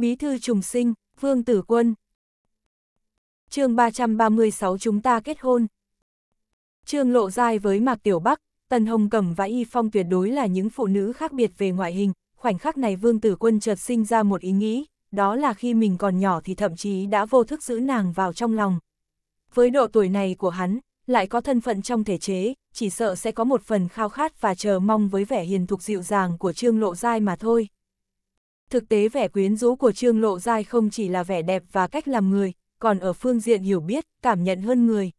Bí thư trùng sinh, Vương Tử Quân. chương 336 chúng ta kết hôn. Trương Lộ Giai với Mạc Tiểu Bắc, Tần Hồng Cẩm và Y Phong tuyệt đối là những phụ nữ khác biệt về ngoại hình, khoảnh khắc này Vương Tử Quân chợt sinh ra một ý nghĩ, đó là khi mình còn nhỏ thì thậm chí đã vô thức giữ nàng vào trong lòng. Với độ tuổi này của hắn, lại có thân phận trong thể chế, chỉ sợ sẽ có một phần khao khát và chờ mong với vẻ hiền thục dịu dàng của Trương Lộ Giai mà thôi. Thực tế vẻ quyến rũ của Trương Lộ Giai không chỉ là vẻ đẹp và cách làm người, còn ở phương diện hiểu biết, cảm nhận hơn người.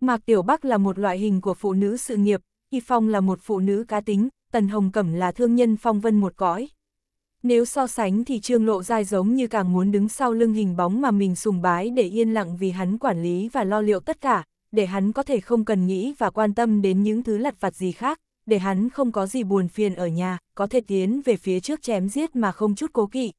Mạc Tiểu Bắc là một loại hình của phụ nữ sự nghiệp, Y Phong là một phụ nữ cá tính, Tần Hồng Cẩm là thương nhân phong vân một cõi. Nếu so sánh thì Trương Lộ Giai giống như càng muốn đứng sau lưng hình bóng mà mình sùng bái để yên lặng vì hắn quản lý và lo liệu tất cả, để hắn có thể không cần nghĩ và quan tâm đến những thứ lặt vặt gì khác để hắn không có gì buồn phiền ở nhà, có thể tiến về phía trước chém giết mà không chút cố kỵ.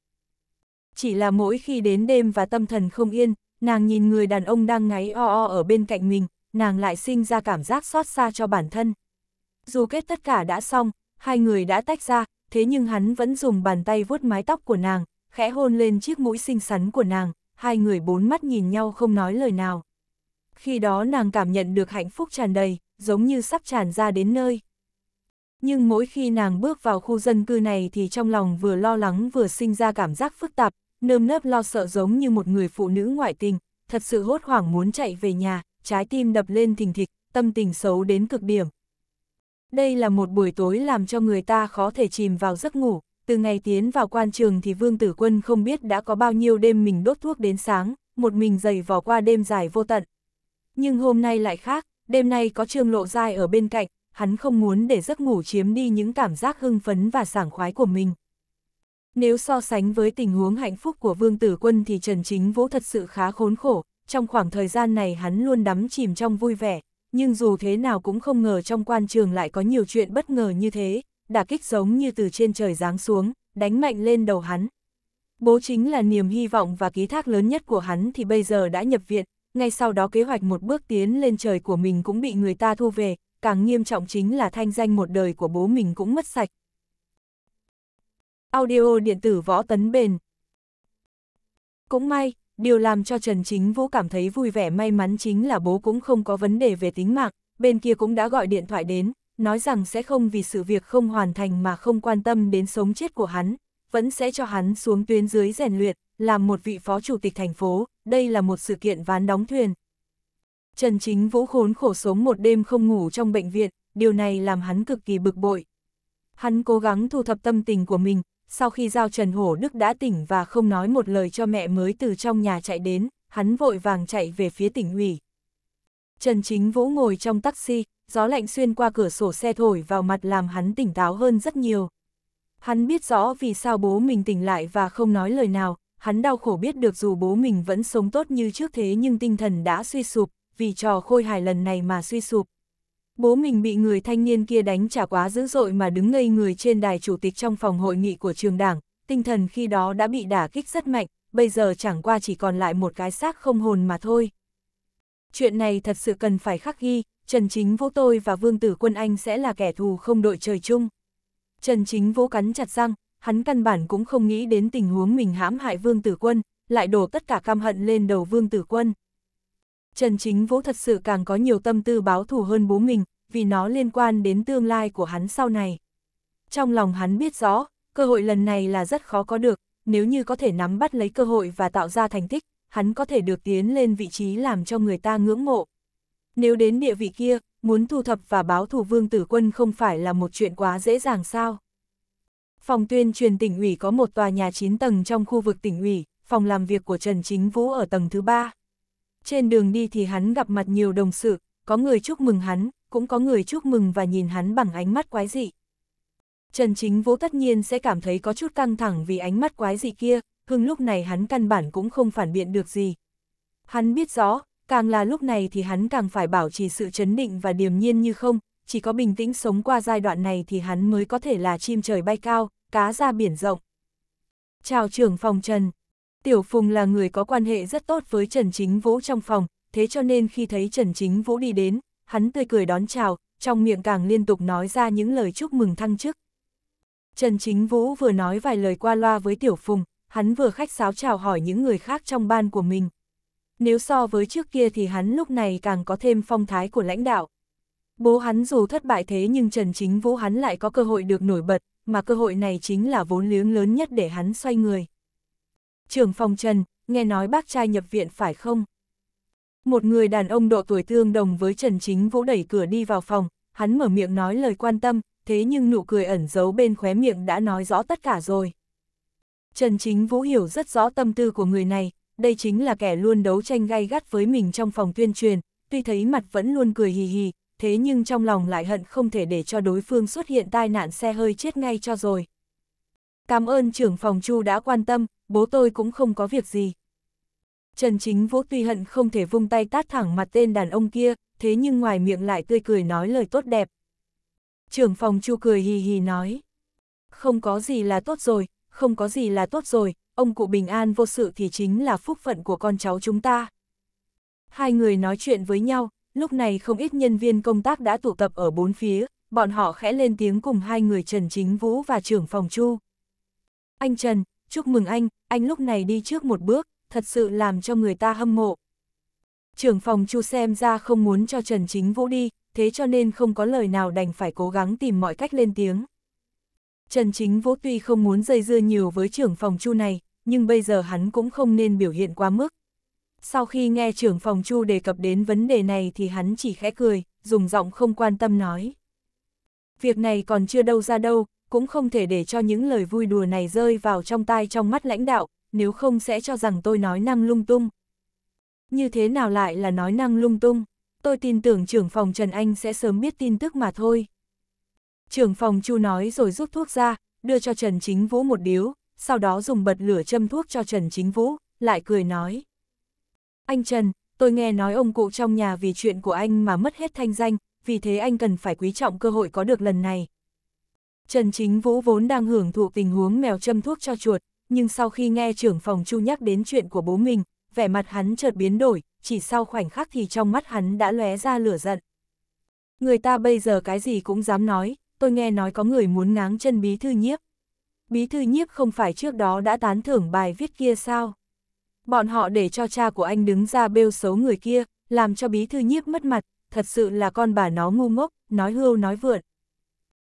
Chỉ là mỗi khi đến đêm và tâm thần không yên, nàng nhìn người đàn ông đang ngáy o o ở bên cạnh mình, nàng lại sinh ra cảm giác xót xa cho bản thân. Dù kết tất cả đã xong, hai người đã tách ra, thế nhưng hắn vẫn dùng bàn tay vuốt mái tóc của nàng, khẽ hôn lên chiếc mũi xinh xắn của nàng, hai người bốn mắt nhìn nhau không nói lời nào. Khi đó nàng cảm nhận được hạnh phúc tràn đầy, giống như sắp tràn ra đến nơi. Nhưng mỗi khi nàng bước vào khu dân cư này thì trong lòng vừa lo lắng vừa sinh ra cảm giác phức tạp, nơm nớp lo sợ giống như một người phụ nữ ngoại tình, thật sự hốt hoảng muốn chạy về nhà, trái tim đập lên thình thịch, tâm tình xấu đến cực điểm. Đây là một buổi tối làm cho người ta khó thể chìm vào giấc ngủ, từ ngày tiến vào quan trường thì Vương Tử Quân không biết đã có bao nhiêu đêm mình đốt thuốc đến sáng, một mình dày vò qua đêm dài vô tận. Nhưng hôm nay lại khác, đêm nay có Trương Lộ Giai ở bên cạnh, hắn không muốn để giấc ngủ chiếm đi những cảm giác hưng phấn và sảng khoái của mình. Nếu so sánh với tình huống hạnh phúc của Vương Tử Quân thì Trần Chính Vũ thật sự khá khốn khổ, trong khoảng thời gian này hắn luôn đắm chìm trong vui vẻ, nhưng dù thế nào cũng không ngờ trong quan trường lại có nhiều chuyện bất ngờ như thế, đả kích giống như từ trên trời giáng xuống, đánh mạnh lên đầu hắn. Bố chính là niềm hy vọng và ký thác lớn nhất của hắn thì bây giờ đã nhập viện, ngay sau đó kế hoạch một bước tiến lên trời của mình cũng bị người ta thu về, càng nghiêm trọng chính là thanh danh một đời của bố mình cũng mất sạch. Audio điện tử võ tấn bền Cũng may, điều làm cho Trần Chính Vũ cảm thấy vui vẻ may mắn chính là bố cũng không có vấn đề về tính mạng, bên kia cũng đã gọi điện thoại đến, nói rằng sẽ không vì sự việc không hoàn thành mà không quan tâm đến sống chết của hắn, vẫn sẽ cho hắn xuống tuyến dưới rèn luyện, làm một vị phó chủ tịch thành phố, đây là một sự kiện ván đóng thuyền, Trần Chính Vũ khốn khổ sống một đêm không ngủ trong bệnh viện, điều này làm hắn cực kỳ bực bội. Hắn cố gắng thu thập tâm tình của mình, sau khi giao Trần Hổ Đức đã tỉnh và không nói một lời cho mẹ mới từ trong nhà chạy đến, hắn vội vàng chạy về phía tỉnh ủy. Trần Chính Vũ ngồi trong taxi, gió lạnh xuyên qua cửa sổ xe thổi vào mặt làm hắn tỉnh táo hơn rất nhiều. Hắn biết rõ vì sao bố mình tỉnh lại và không nói lời nào, hắn đau khổ biết được dù bố mình vẫn sống tốt như trước thế nhưng tinh thần đã suy sụp, vì trò khôi hài lần này mà suy sụp. Bố mình bị người thanh niên kia đánh trả quá dữ dội mà đứng ngây người trên đài chủ tịch trong phòng hội nghị của trường đảng, tinh thần khi đó đã bị đả kích rất mạnh, bây giờ chẳng qua chỉ còn lại một cái xác không hồn mà thôi. Chuyện này thật sự cần phải khắc ghi, Trần Chính Vũ tôi và Vương Tử Quân Anh sẽ là kẻ thù không đội trời chung. Trần Chính Vũ cắn chặt răng, hắn căn bản cũng không nghĩ đến tình huống mình hãm hại Vương Tử Quân, lại đổ tất cả cam hận lên đầu Vương Tử Quân. Trần Chính Vũ thật sự càng có nhiều tâm tư báo thù hơn bố mình, vì nó liên quan đến tương lai của hắn sau này. Trong lòng hắn biết rõ, cơ hội lần này là rất khó có được, nếu như có thể nắm bắt lấy cơ hội và tạo ra thành tích, hắn có thể được tiến lên vị trí làm cho người ta ngưỡng mộ. Nếu đến địa vị kia, muốn thu thập và báo thù vương tử quân không phải là một chuyện quá dễ dàng sao. Phòng tuyên truyền tỉnh ủy có một tòa nhà 9 tầng trong khu vực tỉnh ủy, phòng làm việc của Trần Chính Vũ ở tầng thứ 3. Trên đường đi thì hắn gặp mặt nhiều đồng sự, có người chúc mừng hắn, cũng có người chúc mừng và nhìn hắn bằng ánh mắt quái dị. Trần Chính Vũ tất nhiên sẽ cảm thấy có chút căng thẳng vì ánh mắt quái dị kia, hưng lúc này hắn căn bản cũng không phản biện được gì. Hắn biết rõ, càng là lúc này thì hắn càng phải bảo trì sự chấn định và điềm nhiên như không, chỉ có bình tĩnh sống qua giai đoạn này thì hắn mới có thể là chim trời bay cao, cá ra biển rộng. Chào trưởng phòng Trần, Tiểu Phùng là người có quan hệ rất tốt với Trần Chính Vũ trong phòng, thế cho nên khi thấy Trần Chính Vũ đi đến, hắn tươi cười đón chào, trong miệng càng liên tục nói ra những lời chúc mừng thăng chức. Trần Chính Vũ vừa nói vài lời qua loa với Tiểu Phùng, hắn vừa khách sáo chào hỏi những người khác trong ban của mình. Nếu so với trước kia thì hắn lúc này càng có thêm phong thái của lãnh đạo. Bố hắn dù thất bại thế nhưng Trần Chính Vũ hắn lại có cơ hội được nổi bật, mà cơ hội này chính là vốn liếng lớn nhất để hắn xoay người trưởng phòng Trần, nghe nói bác trai nhập viện phải không? Một người đàn ông độ tuổi tương đồng với Trần Chính Vũ đẩy cửa đi vào phòng, hắn mở miệng nói lời quan tâm, thế nhưng nụ cười ẩn giấu bên khóe miệng đã nói rõ tất cả rồi. Trần Chính Vũ hiểu rất rõ tâm tư của người này, đây chính là kẻ luôn đấu tranh gay gắt với mình trong phòng tuyên truyền, tuy thấy mặt vẫn luôn cười hì hì, thế nhưng trong lòng lại hận không thể để cho đối phương xuất hiện tai nạn xe hơi chết ngay cho rồi. Cảm ơn trưởng phòng Chu đã quan tâm, bố tôi cũng không có việc gì. Trần Chính Vũ tuy hận không thể vung tay tát thẳng mặt tên đàn ông kia, thế nhưng ngoài miệng lại tươi cười nói lời tốt đẹp. Trưởng phòng Chu cười hì hì nói. Không có gì là tốt rồi, không có gì là tốt rồi, ông cụ bình an vô sự thì chính là phúc phận của con cháu chúng ta. Hai người nói chuyện với nhau, lúc này không ít nhân viên công tác đã tụ tập ở bốn phía, bọn họ khẽ lên tiếng cùng hai người Trần Chính Vũ và trưởng phòng Chu. Anh Trần, chúc mừng anh, anh lúc này đi trước một bước, thật sự làm cho người ta hâm mộ. Trưởng phòng Chu xem ra không muốn cho Trần Chính Vũ đi, thế cho nên không có lời nào đành phải cố gắng tìm mọi cách lên tiếng. Trần Chính Vũ tuy không muốn dây dưa nhiều với trưởng phòng Chu này, nhưng bây giờ hắn cũng không nên biểu hiện quá mức. Sau khi nghe trưởng phòng Chu đề cập đến vấn đề này thì hắn chỉ khẽ cười, dùng giọng không quan tâm nói. Việc này còn chưa đâu ra đâu, cũng không thể để cho những lời vui đùa này rơi vào trong tai trong mắt lãnh đạo, nếu không sẽ cho rằng tôi nói năng lung tung. Như thế nào lại là nói năng lung tung? Tôi tin tưởng trưởng phòng Trần Anh sẽ sớm biết tin tức mà thôi. Trưởng phòng Chu nói rồi rút thuốc ra, đưa cho Trần Chính Vũ một điếu, sau đó dùng bật lửa châm thuốc cho Trần Chính Vũ, lại cười nói. Anh Trần, tôi nghe nói ông cụ trong nhà vì chuyện của anh mà mất hết thanh danh, vì thế anh cần phải quý trọng cơ hội có được lần này, Trần Chính Vũ vốn đang hưởng thụ tình huống mèo châm thuốc cho chuột, nhưng sau khi nghe trưởng phòng Chu nhắc đến chuyện của bố mình, vẻ mặt hắn chợt biến đổi, chỉ sau khoảnh khắc thì trong mắt hắn đã lóe ra lửa giận. Người ta bây giờ cái gì cũng dám nói, tôi nghe nói có người muốn ngáng chân bí thư nhiếp. Bí thư nhiếp không phải trước đó đã tán thưởng bài viết kia sao? Bọn họ để cho cha của anh đứng ra bêu xấu người kia, làm cho bí thư nhiếp mất mặt, thật sự là con bà nó ngu ngốc, nói hưu nói vượn.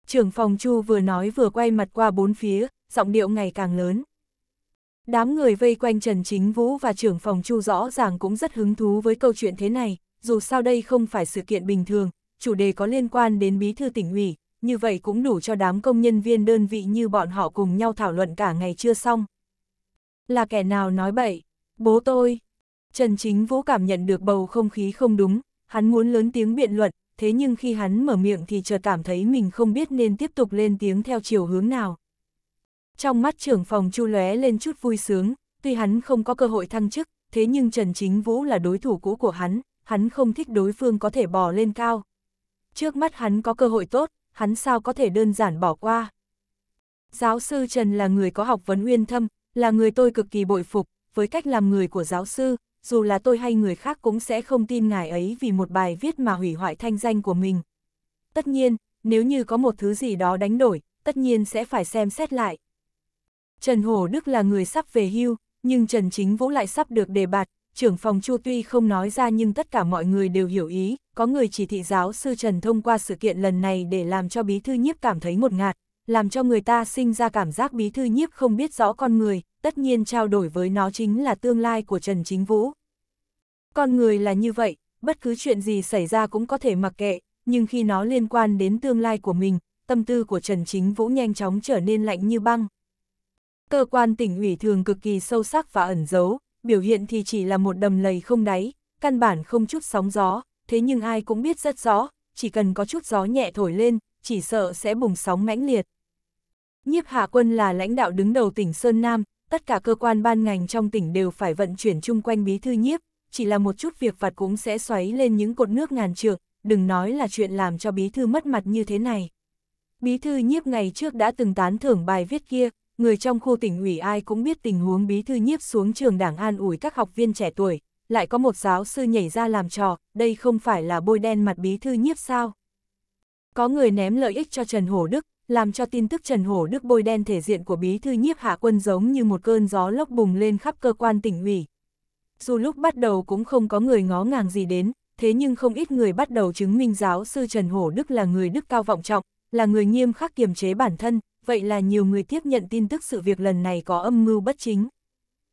Trưởng phòng Chu vừa nói vừa quay mặt qua bốn phía, giọng điệu ngày càng lớn. Đám người vây quanh Trần Chính Vũ và trưởng phòng Chu rõ ràng cũng rất hứng thú với câu chuyện thế này, dù sao đây không phải sự kiện bình thường, chủ đề có liên quan đến bí thư tỉnh ủy, như vậy cũng đủ cho đám công nhân viên đơn vị như bọn họ cùng nhau thảo luận cả ngày chưa xong. Là kẻ nào nói bậy, bố tôi. Trần Chính Vũ cảm nhận được bầu không khí không đúng, hắn muốn lớn tiếng biện luận, thế nhưng khi hắn mở miệng thì chợt cảm thấy mình không biết nên tiếp tục lên tiếng theo chiều hướng nào. Trong mắt trưởng phòng chu lóe lên chút vui sướng, tuy hắn không có cơ hội thăng chức, thế nhưng Trần Chính Vũ là đối thủ cũ của hắn, hắn không thích đối phương có thể bò lên cao. Trước mắt hắn có cơ hội tốt, hắn sao có thể đơn giản bỏ qua. Giáo sư Trần là người có học vấn uyên thâm, là người tôi cực kỳ bội phục, với cách làm người của giáo sư, dù là tôi hay người khác cũng sẽ không tin ngài ấy vì một bài viết mà hủy hoại thanh danh của mình. Tất nhiên, nếu như có một thứ gì đó đánh đổi, tất nhiên sẽ phải xem xét lại. Trần hồ Đức là người sắp về hưu, nhưng Trần Chính Vũ lại sắp được đề bạt, trưởng phòng Chu tuy không nói ra nhưng tất cả mọi người đều hiểu ý, có người chỉ thị giáo sư Trần thông qua sự kiện lần này để làm cho bí thư nhiếp cảm thấy một ngạt, làm cho người ta sinh ra cảm giác bí thư nhiếp không biết rõ con người, tất nhiên trao đổi với nó chính là tương lai của Trần Chính Vũ. Con người là như vậy, bất cứ chuyện gì xảy ra cũng có thể mặc kệ, nhưng khi nó liên quan đến tương lai của mình, tâm tư của Trần Chính Vũ nhanh chóng trở nên lạnh như băng. Cơ quan tỉnh ủy thường cực kỳ sâu sắc và ẩn giấu, biểu hiện thì chỉ là một đầm lầy không đáy, căn bản không chút sóng gió, thế nhưng ai cũng biết rất rõ, chỉ cần có chút gió nhẹ thổi lên, chỉ sợ sẽ bùng sóng mãnh liệt. Nhiếp Hạ Quân là lãnh đạo đứng đầu tỉnh Sơn Nam, tất cả cơ quan ban ngành trong tỉnh đều phải vận chuyển chung quanh bí thư nhiếp, chỉ là một chút việc vặt cũng sẽ xoáy lên những cột nước ngàn trượng, đừng nói là chuyện làm cho bí thư mất mặt như thế này. Bí thư nhiếp ngày trước đã từng tán thưởng bài viết kia, người trong khu tỉnh ủy ai cũng biết tình huống bí thư nhiếp xuống trường đảng an ủi các học viên trẻ tuổi, lại có một giáo sư nhảy ra làm trò, đây không phải là bôi đen mặt bí thư nhiếp sao. Có người ném lợi ích cho Trần Hổ Đức, làm cho tin tức Trần Hổ Đức bôi đen thể diện của bí thư nhiếp hạ quân giống như một cơn gió lốc bùng lên khắp cơ quan tỉnh ủy. Dù lúc bắt đầu cũng không có người ngó ngàng gì đến, thế nhưng không ít người bắt đầu chứng minh giáo sư Trần Hổ Đức là người đức cao vọng trọng, là người nghiêm khắc kiềm chế bản thân, vậy là nhiều người tiếp nhận tin tức sự việc lần này có âm mưu bất chính.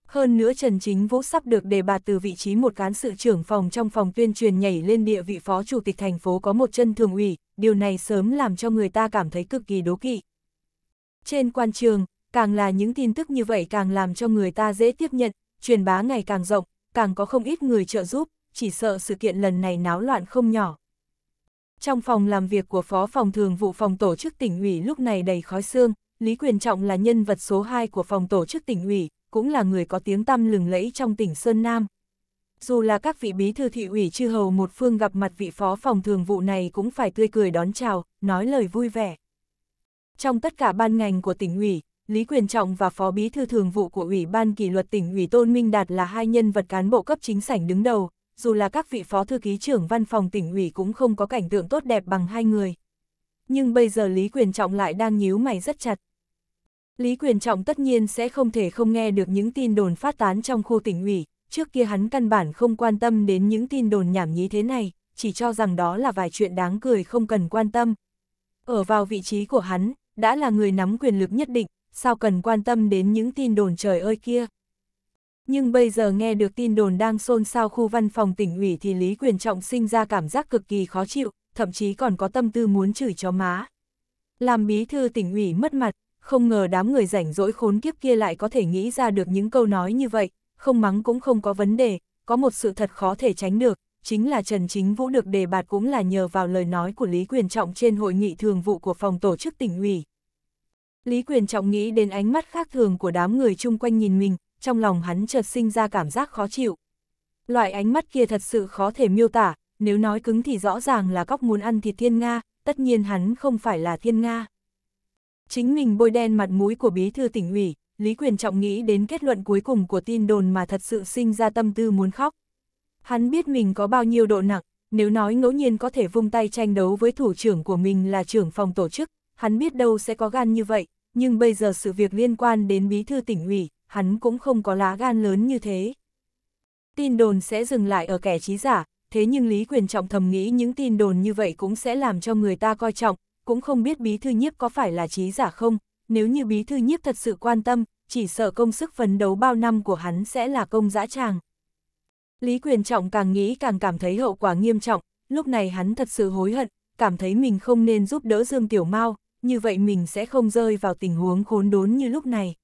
Hơn nữa Trần Chính Vũ sắp được đề bạt từ vị trí một cán sự trưởng phòng trong phòng tuyên truyền nhảy lên địa vị phó chủ tịch thành phố có một chân thường ủy, điều này sớm làm cho người ta cảm thấy cực kỳ đố kỵ. Trên quan trường, càng là những tin tức như vậy càng làm cho người ta dễ tiếp nhận, truyền bá ngày càng rộng, càng có không ít người trợ giúp, chỉ sợ sự kiện lần này náo loạn không nhỏ. Trong phòng làm việc của Phó Phòng Thường vụ Phòng Tổ chức tỉnh ủy lúc này đầy khói xương, Lý Quyền Trọng là nhân vật số 2 của Phòng Tổ chức tỉnh ủy, cũng là người có tiếng tăm lừng lẫy trong tỉnh Sơn Nam dù là các vị bí thư thị ủy chư hầu một phương gặp mặt vị phó phòng thường vụ này cũng phải tươi cười đón chào, nói lời vui vẻ. Trong tất cả ban ngành của tỉnh ủy, Lý Quyền Trọng và phó bí thư thường vụ của Ủy ban kỷ luật tỉnh ủy Tôn Minh Đạt là hai nhân vật cán bộ cấp chính sảnh đứng đầu, dù là các vị phó thư ký trưởng văn phòng tỉnh ủy cũng không có cảnh tượng tốt đẹp bằng hai người. Nhưng bây giờ Lý Quyền Trọng lại đang nhíu mày rất chặt. Lý Quyền Trọng tất nhiên sẽ không thể không nghe được những tin đồn phát tán trong khu tỉnh ủy, trước kia hắn căn bản không quan tâm đến những tin đồn nhảm nhí thế này, chỉ cho rằng đó là vài chuyện đáng cười không cần quan tâm. Ở vào vị trí của hắn, đã là người nắm quyền lực nhất định, sao cần quan tâm đến những tin đồn trời ơi kia. Nhưng bây giờ nghe được tin đồn đang xôn xao khu văn phòng tỉnh ủy thì Lý Quyền Trọng sinh ra cảm giác cực kỳ khó chịu, thậm chí còn có tâm tư muốn chửi cho má. Làm bí thư tỉnh ủy mất mặt, không ngờ đám người rảnh rỗi khốn kiếp kia lại có thể nghĩ ra được những câu nói như vậy, không mắng cũng không có vấn đề, có một sự thật khó thể tránh được, chính là Trần Chính Vũ được đề bạt cũng là nhờ vào lời nói của Lý Quyền Trọng trên hội nghị thường vụ của phòng tổ chức tỉnh ủy. Lý Quyền Trọng nghĩ đến ánh mắt khác thường của đám người chung quanh nhìn mình, trong lòng hắn chợt sinh ra cảm giác khó chịu. Loại ánh mắt kia thật sự khó thể miêu tả, nếu nói cứng thì rõ ràng là góc muốn ăn thịt thiên Nga, tất nhiên hắn không phải là thiên Nga. Chính mình bôi đen mặt mũi của bí thư tỉnh ủy, Lý Quyền Trọng nghĩ đến kết luận cuối cùng của tin đồn mà thật sự sinh ra tâm tư muốn khóc. Hắn biết mình có bao nhiêu độ nặng, nếu nói ngẫu nhiên có thể vung tay tranh đấu với thủ trưởng của mình là trưởng phòng tổ chức, hắn biết đâu sẽ có gan như vậy, nhưng bây giờ sự việc liên quan đến bí thư tỉnh ủy, hắn cũng không có lá gan lớn như thế. Tin đồn sẽ dừng lại ở kẻ trí giả, thế nhưng Lý Quyền Trọng thầm nghĩ những tin đồn như vậy cũng sẽ làm cho người ta coi trọng, cũng không biết bí thư nhiếp có phải là trí giả không, nếu như bí thư nhiếp thật sự quan tâm, chỉ sợ công sức phấn đấu bao năm của hắn sẽ là công dã tràng. Lý Quyền Trọng càng nghĩ càng cảm thấy hậu quả nghiêm trọng, lúc này hắn thật sự hối hận, cảm thấy mình không nên giúp đỡ Dương Tiểu Mao, như vậy mình sẽ không rơi vào tình huống khốn đốn như lúc này.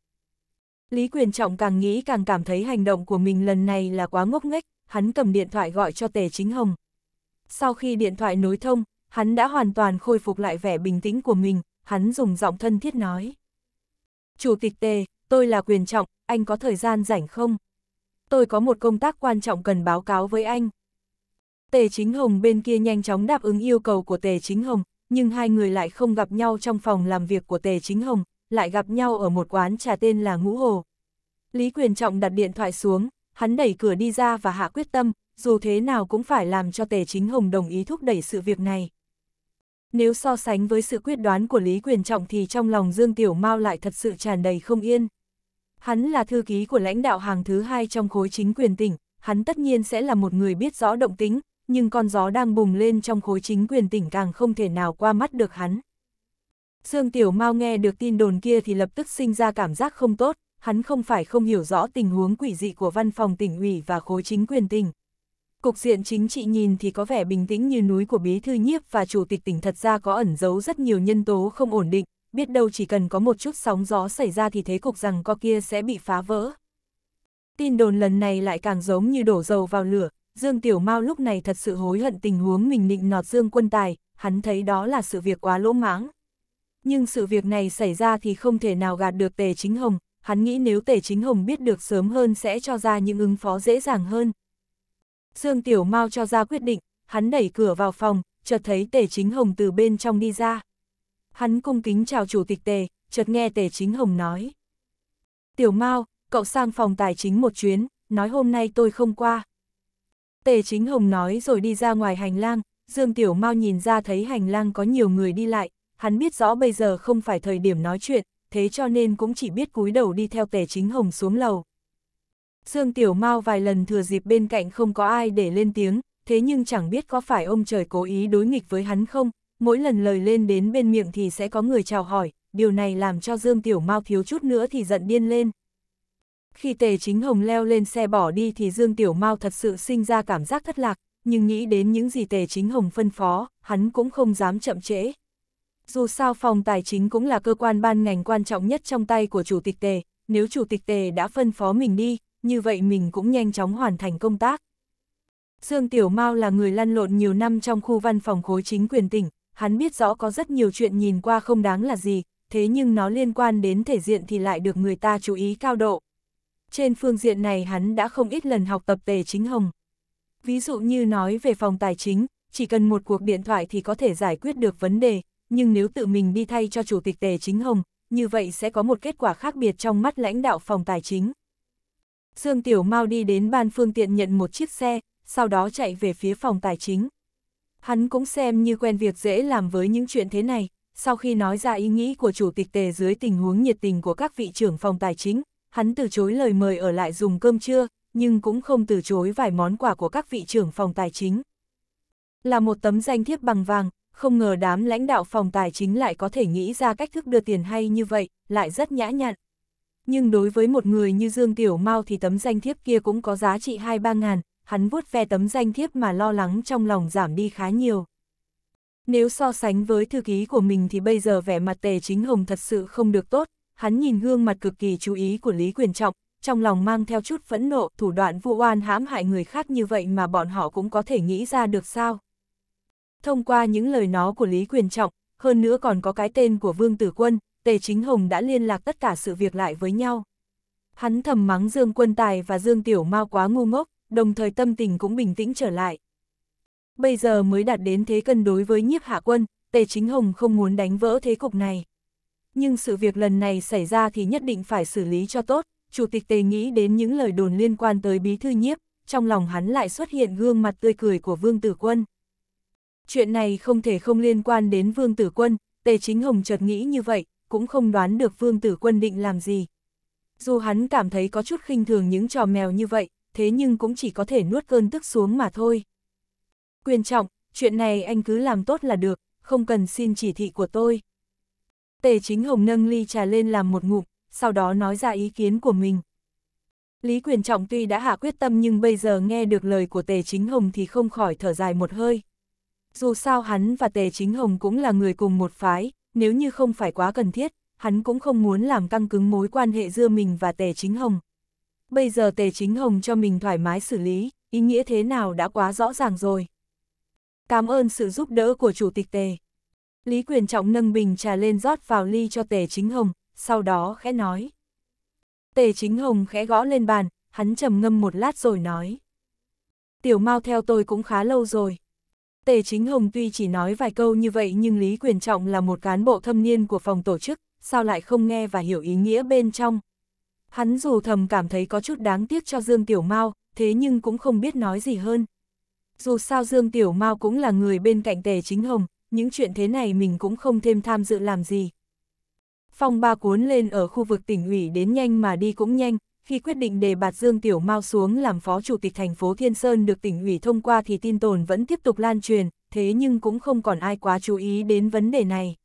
Lý Quyền Trọng càng nghĩ càng cảm thấy hành động của mình lần này là quá ngốc nghếch, hắn cầm điện thoại gọi cho Tề Chính Hồng. Sau khi điện thoại nối thông, hắn đã hoàn toàn khôi phục lại vẻ bình tĩnh của mình, hắn dùng giọng thân thiết nói. Chủ tịch Tề, tôi là quyền trọng, anh có thời gian rảnh không? Tôi có một công tác quan trọng cần báo cáo với anh. Tề Chính Hồng bên kia nhanh chóng đáp ứng yêu cầu của Tề Chính Hồng, nhưng hai người lại không gặp nhau trong phòng làm việc của Tề Chính Hồng, lại gặp nhau ở một quán trà tên là Ngũ Hồ. Lý Quyền Trọng đặt điện thoại xuống, hắn đẩy cửa đi ra và hạ quyết tâm, dù thế nào cũng phải làm cho Tề Chính Hồng đồng ý thúc đẩy sự việc này. Nếu so sánh với sự quyết đoán của Lý Quyền Trọng thì trong lòng Dương Tiểu Mao lại thật sự tràn đầy không yên. Hắn là thư ký của lãnh đạo hàng thứ hai trong khối chính quyền tỉnh, hắn tất nhiên sẽ là một người biết rõ động tính, nhưng con gió đang bùng lên trong khối chính quyền tỉnh càng không thể nào qua mắt được hắn. Dương Tiểu Mao nghe được tin đồn kia thì lập tức sinh ra cảm giác không tốt, hắn không phải không hiểu rõ tình huống quỷ dị của văn phòng tỉnh ủy và khối chính quyền tỉnh, Cục diện chính trị nhìn thì có vẻ bình tĩnh như núi của bí thư nhiếp và chủ tịch tỉnh thật ra có ẩn giấu rất nhiều nhân tố không ổn định, biết đâu chỉ cần có một chút sóng gió xảy ra thì thế cục rằng co kia sẽ bị phá vỡ. Tin đồn lần này lại càng giống như đổ dầu vào lửa, Dương Tiểu Mao lúc này thật sự hối hận tình huống mình định nọt Dương Quân Tài, hắn thấy đó là sự việc quá lỗ mãng. Nhưng sự việc này xảy ra thì không thể nào gạt được Tề Chính Hồng, hắn nghĩ nếu Tề Chính Hồng biết được sớm hơn sẽ cho ra những ứng phó dễ dàng hơn, Dương Tiểu Mao cho ra quyết định, hắn đẩy cửa vào phòng, chợt thấy Tề Chính Hồng từ bên trong đi ra. Hắn cung kính chào chủ tịch Tề, chợt nghe Tề Chính Hồng nói. Tiểu Mao, cậu sang phòng tài chính một chuyến, nói hôm nay tôi không qua. Tề Chính Hồng nói rồi đi ra ngoài hành lang, Dương Tiểu Mao nhìn ra thấy hành lang có nhiều người đi lại, hắn biết rõ bây giờ không phải thời điểm nói chuyện, thế cho nên cũng chỉ biết cúi đầu đi theo Tề Chính Hồng xuống lầu. Dương Tiểu Mao vài lần thừa dịp bên cạnh không có ai để lên tiếng, thế nhưng chẳng biết có phải ông trời cố ý đối nghịch với hắn không, mỗi lần lời lên đến bên miệng thì sẽ có người chào hỏi, điều này làm cho Dương Tiểu Mao thiếu chút nữa thì giận điên lên. Khi Tề Chính Hồng leo lên xe bỏ đi thì Dương Tiểu Mao thật sự sinh ra cảm giác thất lạc, nhưng nghĩ đến những gì Tề Chính Hồng phân phó, hắn cũng không dám chậm trễ. Dù sao phòng tài chính cũng là cơ quan ban ngành quan trọng nhất trong tay của Chủ tịch Tề, nếu Chủ tịch Tề đã phân phó mình đi, như vậy mình cũng nhanh chóng hoàn thành công tác. Dương Tiểu Mao là người lăn lộn nhiều năm trong khu văn phòng khối chính quyền tỉnh, hắn biết rõ có rất nhiều chuyện nhìn qua không đáng là gì, thế nhưng nó liên quan đến thể diện thì lại được người ta chú ý cao độ. Trên phương diện này hắn đã không ít lần học tập tề chính hồng. Ví dụ như nói về phòng tài chính, chỉ cần một cuộc điện thoại thì có thể giải quyết được vấn đề, nhưng nếu tự mình đi thay cho Chủ tịch Tề Chính Hồng, như vậy sẽ có một kết quả khác biệt trong mắt lãnh đạo phòng tài chính. Dương Tiểu Mao đi đến ban phương tiện nhận một chiếc xe, sau đó chạy về phía phòng tài chính. Hắn cũng xem như quen việc dễ làm với những chuyện thế này, sau khi nói ra ý nghĩ của chủ tịch tề dưới tình huống nhiệt tình của các vị trưởng phòng tài chính, hắn từ chối lời mời ở lại dùng cơm trưa, nhưng cũng không từ chối vài món quà của các vị trưởng phòng tài chính. Là một tấm danh thiếp bằng vàng, không ngờ đám lãnh đạo phòng tài chính lại có thể nghĩ ra cách thức đưa tiền hay như vậy, lại rất nhã nhặn nhưng đối với một người như Dương Tiểu Mao thì tấm danh thiếp kia cũng có giá trị hai ba ngàn, hắn vuốt ve tấm danh thiếp mà lo lắng trong lòng giảm đi khá nhiều. Nếu so sánh với thư ký của mình thì bây giờ vẻ mặt tề chính hồng thật sự không được tốt, hắn nhìn gương mặt cực kỳ chú ý của Lý Quyền Trọng, trong lòng mang theo chút phẫn nộ, thủ đoạn vu oan hãm hại người khác như vậy mà bọn họ cũng có thể nghĩ ra được sao. Thông qua những lời nó của Lý Quyền Trọng, hơn nữa còn có cái tên của Vương Tử Quân, Tề Chính Hồng đã liên lạc tất cả sự việc lại với nhau. Hắn thầm mắng Dương Quân Tài và Dương Tiểu Mao quá ngu ngốc, đồng thời tâm tình cũng bình tĩnh trở lại. Bây giờ mới đạt đến thế cân đối với nhiếp hạ quân, Tề Chính Hồng không muốn đánh vỡ thế cục này. Nhưng sự việc lần này xảy ra thì nhất định phải xử lý cho tốt, Chủ tịch Tề nghĩ đến những lời đồn liên quan tới bí thư nhiếp, trong lòng hắn lại xuất hiện gương mặt tươi cười của Vương Tử Quân. Chuyện này không thể không liên quan đến Vương Tử Quân, Tề Chính Hồng chợt nghĩ như vậy, cũng không đoán được vương tử quân định làm gì. Dù hắn cảm thấy có chút khinh thường những trò mèo như vậy, thế nhưng cũng chỉ có thể nuốt cơn tức xuống mà thôi. Quyền trọng, chuyện này anh cứ làm tốt là được, không cần xin chỉ thị của tôi. Tề chính hồng nâng ly trà lên làm một ngụm, sau đó nói ra ý kiến của mình. Lý Quyền Trọng tuy đã hạ quyết tâm nhưng bây giờ nghe được lời của Tề Chính Hồng thì không khỏi thở dài một hơi. Dù sao hắn và Tề Chính Hồng cũng là người cùng một phái, nếu như không phải quá cần thiết, hắn cũng không muốn làm căng cứng mối quan hệ giữa mình và Tề Chính Hồng. Bây giờ Tề Chính Hồng cho mình thoải mái xử lý, ý nghĩa thế nào đã quá rõ ràng rồi. Cảm ơn sự giúp đỡ của Chủ tịch Tề. Lý Quyền Trọng nâng bình trà lên rót vào ly cho Tề Chính Hồng, sau đó khẽ nói. Tề Chính Hồng khẽ gõ lên bàn, hắn trầm ngâm một lát rồi nói. Tiểu Mao theo tôi cũng khá lâu rồi, Tề Chính Hồng tuy chỉ nói vài câu như vậy nhưng Lý Quyền Trọng là một cán bộ thâm niên của phòng tổ chức, sao lại không nghe và hiểu ý nghĩa bên trong. Hắn dù thầm cảm thấy có chút đáng tiếc cho Dương Tiểu Mao, thế nhưng cũng không biết nói gì hơn. Dù sao Dương Tiểu Mao cũng là người bên cạnh Tề Chính Hồng, những chuyện thế này mình cũng không thêm tham dự làm gì. Phong ba cuốn lên ở khu vực tỉnh ủy đến nhanh mà đi cũng nhanh, khi quyết định đề bạt Dương Tiểu Mao xuống làm phó chủ tịch thành phố Thiên Sơn được tỉnh ủy thông qua thì tin tồn vẫn tiếp tục lan truyền, thế nhưng cũng không còn ai quá chú ý đến vấn đề này.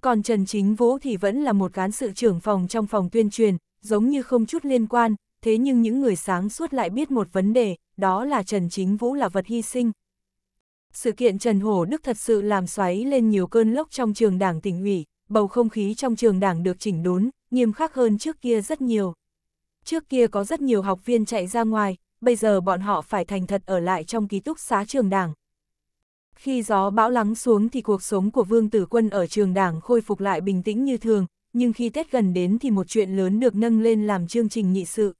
Còn Trần Chính Vũ thì vẫn là một cán sự trưởng phòng trong phòng tuyên truyền, giống như không chút liên quan, thế nhưng những người sáng suốt lại biết một vấn đề, đó là Trần Chính Vũ là vật hy sinh. Sự kiện Trần Hổ Đức thật sự làm xoáy lên nhiều cơn lốc trong trường đảng tỉnh ủy, bầu không khí trong trường đảng được chỉnh đốn, nghiêm khắc hơn trước kia rất nhiều. Trước kia có rất nhiều học viên chạy ra ngoài, bây giờ bọn họ phải thành thật ở lại trong ký túc xá trường đảng. Khi gió bão lắng xuống thì cuộc sống của Vương Tử Quân ở trường đảng khôi phục lại bình tĩnh như thường, nhưng khi Tết gần đến thì một chuyện lớn được nâng lên làm chương trình nghị sự.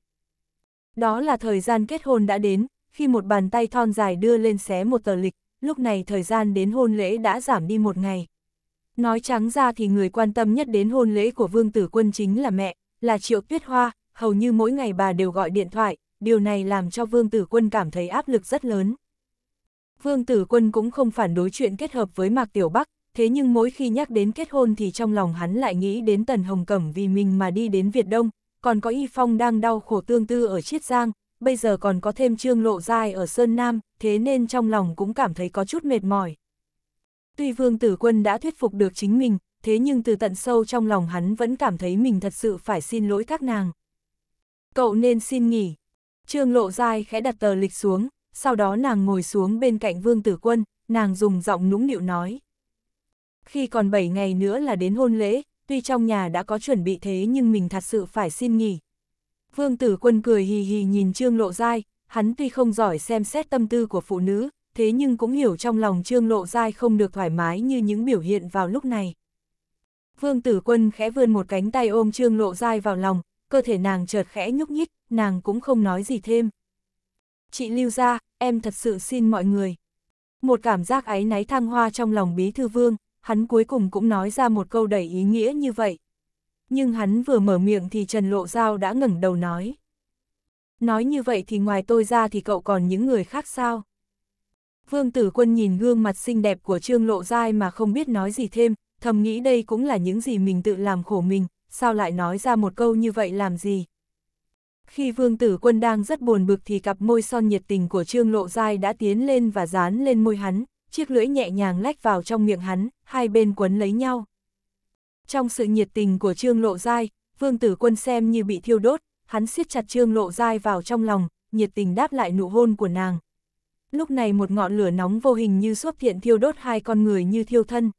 Đó là thời gian kết hôn đã đến, khi một bàn tay thon dài đưa lên xé một tờ lịch, lúc này thời gian đến hôn lễ đã giảm đi một ngày. Nói trắng ra thì người quan tâm nhất đến hôn lễ của Vương Tử Quân chính là mẹ, là Triệu Tuyết Hoa, hầu như mỗi ngày bà đều gọi điện thoại, điều này làm cho Vương Tử Quân cảm thấy áp lực rất lớn. Vương Tử Quân cũng không phản đối chuyện kết hợp với Mạc Tiểu Bắc, thế nhưng mỗi khi nhắc đến kết hôn thì trong lòng hắn lại nghĩ đến Tần Hồng Cẩm vì mình mà đi đến Việt Đông, còn có Y Phong đang đau khổ tương tư ở Chiết Giang, bây giờ còn có thêm Trương Lộ Giai ở Sơn Nam, thế nên trong lòng cũng cảm thấy có chút mệt mỏi. Tuy Vương Tử Quân đã thuyết phục được chính mình, thế nhưng từ tận sâu trong lòng hắn vẫn cảm thấy mình thật sự phải xin lỗi các nàng. Cậu nên xin nghỉ. Trương Lộ Giai khẽ đặt tờ lịch xuống, sau đó nàng ngồi xuống bên cạnh Vương Tử Quân, nàng dùng giọng nũng nịu nói. Khi còn 7 ngày nữa là đến hôn lễ, tuy trong nhà đã có chuẩn bị thế nhưng mình thật sự phải xin nghỉ. Vương Tử Quân cười hì hì nhìn Trương Lộ Giai, hắn tuy không giỏi xem xét tâm tư của phụ nữ, thế nhưng cũng hiểu trong lòng Trương Lộ Giai không được thoải mái như những biểu hiện vào lúc này. Vương Tử Quân khẽ vươn một cánh tay ôm Trương Lộ Giai vào lòng, cơ thể nàng chợt khẽ nhúc nhích, nàng cũng không nói gì thêm. Chị lưu ra, em thật sự xin mọi người. Một cảm giác áy náy thăng hoa trong lòng bí thư vương, hắn cuối cùng cũng nói ra một câu đầy ý nghĩa như vậy. Nhưng hắn vừa mở miệng thì Trần Lộ Giao đã ngẩng đầu nói. Nói như vậy thì ngoài tôi ra thì cậu còn những người khác sao? Vương Tử Quân nhìn gương mặt xinh đẹp của Trương Lộ Giai mà không biết nói gì thêm, thầm nghĩ đây cũng là những gì mình tự làm khổ mình, sao lại nói ra một câu như vậy làm gì? Khi vương tử quân đang rất buồn bực thì cặp môi son nhiệt tình của Trương Lộ Giai đã tiến lên và dán lên môi hắn, chiếc lưỡi nhẹ nhàng lách vào trong miệng hắn, hai bên quấn lấy nhau. Trong sự nhiệt tình của Trương Lộ Giai, vương tử quân xem như bị thiêu đốt, hắn siết chặt Trương Lộ Giai vào trong lòng, nhiệt tình đáp lại nụ hôn của nàng. Lúc này một ngọn lửa nóng vô hình như xuất hiện thiêu đốt hai con người như thiêu thân.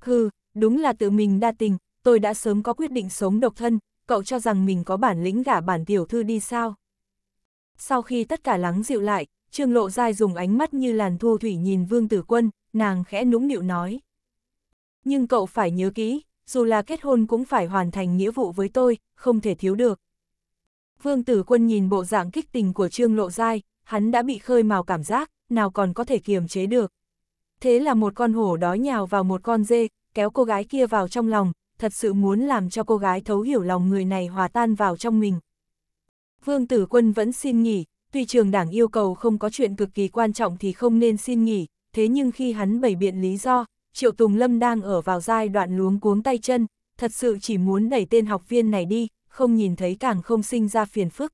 Hừ, đúng là tự mình đa tình, tôi đã sớm có quyết định sống độc thân, cậu cho rằng mình có bản lĩnh gả bản tiểu thư đi sao. Sau khi tất cả lắng dịu lại, Trương Lộ Giai dùng ánh mắt như làn thu thủy nhìn Vương Tử Quân, nàng khẽ nũng nịu nói. Nhưng cậu phải nhớ kỹ, dù là kết hôn cũng phải hoàn thành nghĩa vụ với tôi, không thể thiếu được. Vương Tử Quân nhìn bộ dạng kích tình của Trương Lộ Giai, hắn đã bị khơi mào cảm giác, nào còn có thể kiềm chế được. Thế là một con hổ đói nhào vào một con dê, kéo cô gái kia vào trong lòng, thật sự muốn làm cho cô gái thấu hiểu lòng người này hòa tan vào trong mình. Vương Tử Quân vẫn xin nghỉ, tuy trường đảng yêu cầu không có chuyện cực kỳ quan trọng thì không nên xin nghỉ, thế nhưng khi hắn bày biện lý do, Triệu Tùng Lâm đang ở vào giai đoạn luống cuống tay chân, thật sự chỉ muốn đẩy tên học viên này đi, không nhìn thấy càng không sinh ra phiền phức.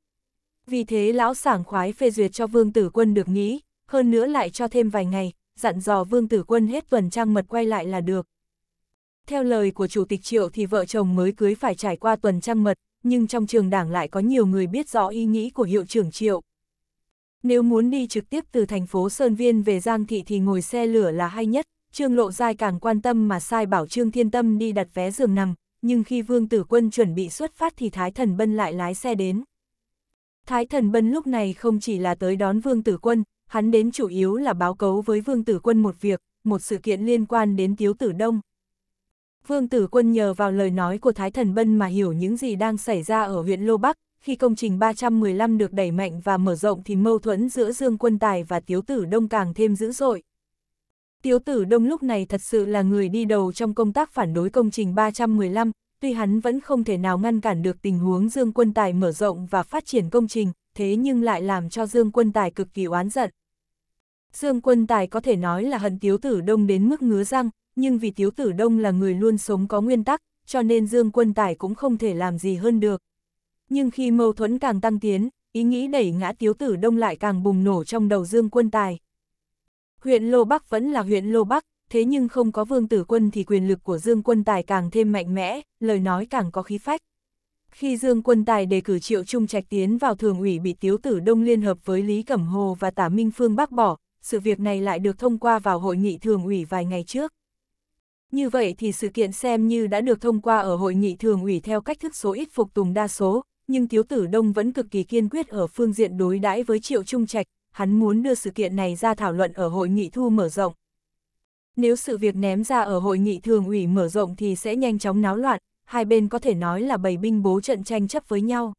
Vì thế lão sảng khoái phê duyệt cho Vương Tử Quân được nghỉ, hơn nữa lại cho thêm vài ngày, dặn dò Vương Tử Quân hết tuần trang mật quay lại là được, theo lời của Chủ tịch Triệu thì vợ chồng mới cưới phải trải qua tuần trăng mật, nhưng trong trường đảng lại có nhiều người biết rõ ý nghĩ của hiệu trưởng Triệu. Nếu muốn đi trực tiếp từ thành phố Sơn Viên về Giang Thị thì ngồi xe lửa là hay nhất, Trương Lộ Giai càng quan tâm mà sai bảo Trương Thiên Tâm đi đặt vé giường nằm, nhưng khi Vương Tử Quân chuẩn bị xuất phát thì Thái Thần Bân lại lái xe đến. Thái Thần Bân lúc này không chỉ là tới đón Vương Tử Quân, hắn đến chủ yếu là báo cấu với Vương Tử Quân một việc, một sự kiện liên quan đến Tiếu Tử Đông. Vương Tử Quân nhờ vào lời nói của Thái Thần Bân mà hiểu những gì đang xảy ra ở huyện Lô Bắc, khi công trình 315 được đẩy mạnh và mở rộng thì mâu thuẫn giữa Dương Quân Tài và Tiếu Tử Đông càng thêm dữ dội. Tiếu Tử Đông lúc này thật sự là người đi đầu trong công tác phản đối công trình 315, tuy hắn vẫn không thể nào ngăn cản được tình huống Dương Quân Tài mở rộng và phát triển công trình, thế nhưng lại làm cho Dương Quân Tài cực kỳ oán giận. Dương Quân Tài có thể nói là hận Tiếu Tử Đông đến mức ngứa răng, nhưng vì Tiếu Tử Đông là người luôn sống có nguyên tắc, cho nên Dương Quân Tài cũng không thể làm gì hơn được. Nhưng khi mâu thuẫn càng tăng tiến, ý nghĩ đẩy ngã Tiếu Tử Đông lại càng bùng nổ trong đầu Dương Quân Tài. Huyện Lô Bắc vẫn là huyện Lô Bắc, thế nhưng không có vương tử quân thì quyền lực của Dương Quân Tài càng thêm mạnh mẽ, lời nói càng có khí phách. Khi Dương Quân Tài đề cử Triệu Trung Trạch tiến vào thường ủy bị Tiếu Tử Đông liên hợp với Lý Cẩm Hồ và Tả Minh Phương bác bỏ, sự việc này lại được thông qua vào hội nghị thường ủy vài ngày trước. Như vậy thì sự kiện xem như đã được thông qua ở hội nghị thường ủy theo cách thức số ít phục tùng đa số, nhưng thiếu Tử Đông vẫn cực kỳ kiên quyết ở phương diện đối đãi với Triệu Trung Trạch, hắn muốn đưa sự kiện này ra thảo luận ở hội nghị thu mở rộng. Nếu sự việc ném ra ở hội nghị thường ủy mở rộng thì sẽ nhanh chóng náo loạn, hai bên có thể nói là bầy binh bố trận tranh chấp với nhau.